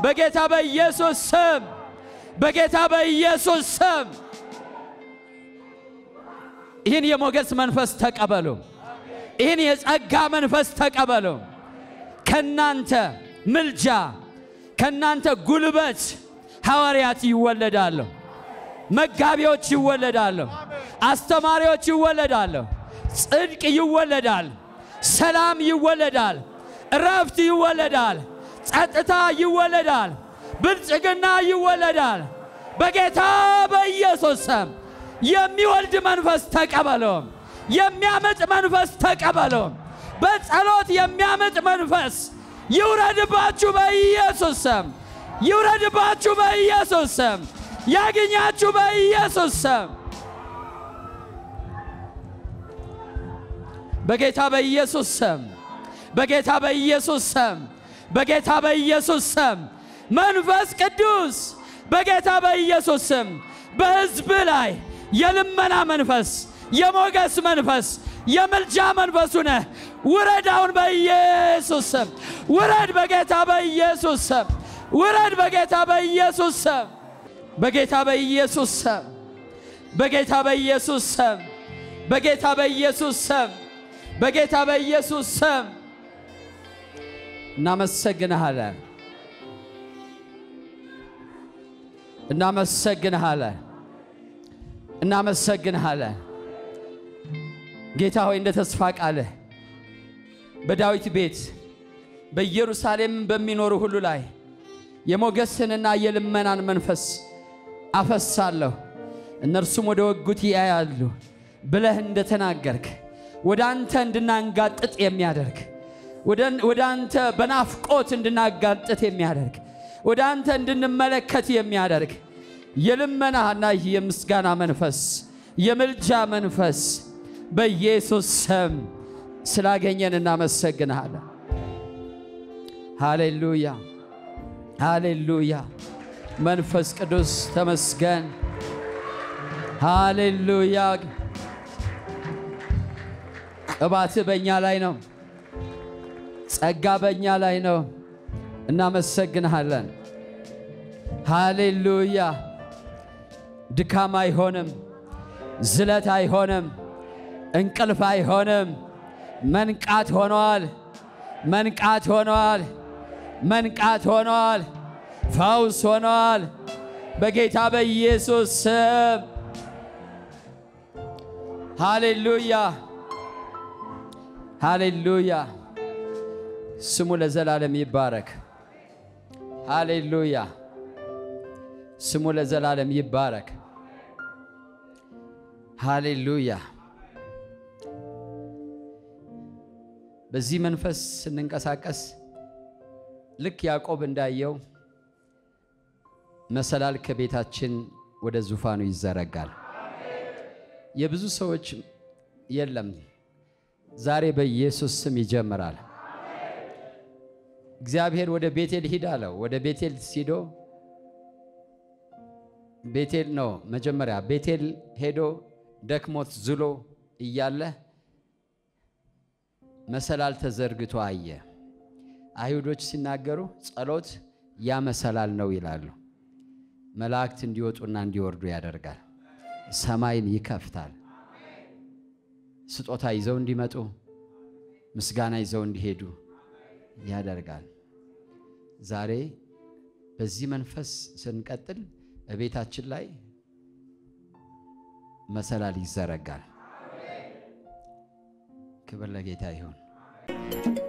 S1: በጌታ በኢየሱስ ስም በጌታ በኢየሱስ ስም ይህን የሞገስ መንፈስ ተቀበሉ። ይህን የጸጋ መንፈስ ተቀበሉ። ከእናንተ ምልጃ ከእናንተ ጉልበት ሐዋርያት ይወለዳለሁ፣ መጋቢዎች ይወለዳለሁ፣ አስተማሪዎች ይወለዳለሁ፣ ጽድቅ ይወለዳል፣ ሰላም ይወለዳል፣ እረፍት ይወለዳል፣ ጸጥታ ይወለዳል፣ ብልጽግና ይወለዳል። በጌታ በኢየሱስ ስም የሚወልድ መንፈስ ተቀበለውም፣ የሚያምጥ መንፈስ ተቀበለውም፣ በጸሎት የሚያምጥ። መንፈስ ይውረድባችሁ በኢየሱስ ስም፣ ይውረድባችሁ በኢየሱስ ስም፣ ያግኛችሁ በኢየሱስ ስም፣ በጌታ በኢየሱስ ስም፣ በጌታ በኢየሱስ ስም፣ በጌታ በኢየሱስ ስም መንፈስ ቅዱስ በጌታ በኢየሱስ ስም በሕዝብ ላይ የልመና መንፈስ፣ የሞገስ መንፈስ የምልጃ መንፈሱ ነህ። ውረድ አሁን በኢየሱስ ስም ውረድ፣ በጌታ በኢየሱስ ስም ውረድ፣ በጌታ በኢየሱስ ስም በጌታ በኢየሱስ ስም በጌታ በኢየሱስ ስም በጌታ በኢየሱስ ስም በጌታ በኢየሱስ ስም እናመሰግንሃለን፣ እናመሰግንሃለን፣ እናመሰግንሃለን። ጌታ ሆይ እንደ ተስፋ ቃልህ በዳዊት ቤት በኢየሩሳሌም በሚኖሩ ሁሉ ላይ የሞገስንና የልመናን መንፈስ አፈሳለሁ፣ እነርሱም ወደ ወጉት ያያሉ ብለህ እንደተናገርክ ወደ አንተ እንድናንጋጥጥ የሚያደርግ ወደ አንተ በናፍቆት እንድናጋጥጥ የሚያደርግ ወደ አንተ እንድንመለከት የሚያደርግ የልመናና የምስጋና መንፈስ የምልጃ መንፈስ በኢየሱስ ስም ስላገኘን እናመሰግናለን። ሃሌሉያ ሃሌሉያ። መንፈስ ቅዱስ ተመስገን። ሃሌሉያ። ቅባት በእኛ ላይ ነው። ጸጋ በእኛ ላይ ነው። እናመሰግንሃለን። ሃሌሉያ። ድካም አይሆንም፣ ዝለት አይሆንም። እንቅልፍ አይሆንም። መንቃት ሆኗል። መንቃት ሆኗል። መንቃት ሆኗል። ፈውስ ሆኗል። በጌታ በኢየሱስ ስም ሃሌሉያ፣ ሃሌሉያ። ስሙ ለዘላለም ይባረክ። ሃሌሉያ። ስሙ ለዘላለም ይባረክ። ሃሌሉያ በዚህ መንፈስ ስንንቀሳቀስ ልክ ያዕቆብ እንዳየው መሰላል ከቤታችን ወደ ዙፋኑ ይዘረጋል። የብዙ ሰዎች የለም ዛሬ በኢየሱስ ስም ይጀምራል። እግዚአብሔር ወደ ቤቴል ሂድ አለው። ወደ ቤቴል ሲዶ ቤቴል ነው መጀመሪያ ቤቴል ሄዶ ደክሞት ዝሎ እያለ መሰላል ተዘርግቶ አየ። አይሁዶች ሲናገሩ ጸሎት ያ መሰላል ነው ይላሉ። መላእክት እንዲወጡና እንዲወርዱ ያደርጋል። ሰማይን ይከፍታል። ስጦታ ይዘው እንዲመጡ፣ ምስጋና ይዘው እንዲሄዱ ያደርጋል። ዛሬ በዚህ መንፈስ ስንቀጥል እቤታችን ላይ መሰላል ይዘረጋል። ክብር ለጌታ ይሁን።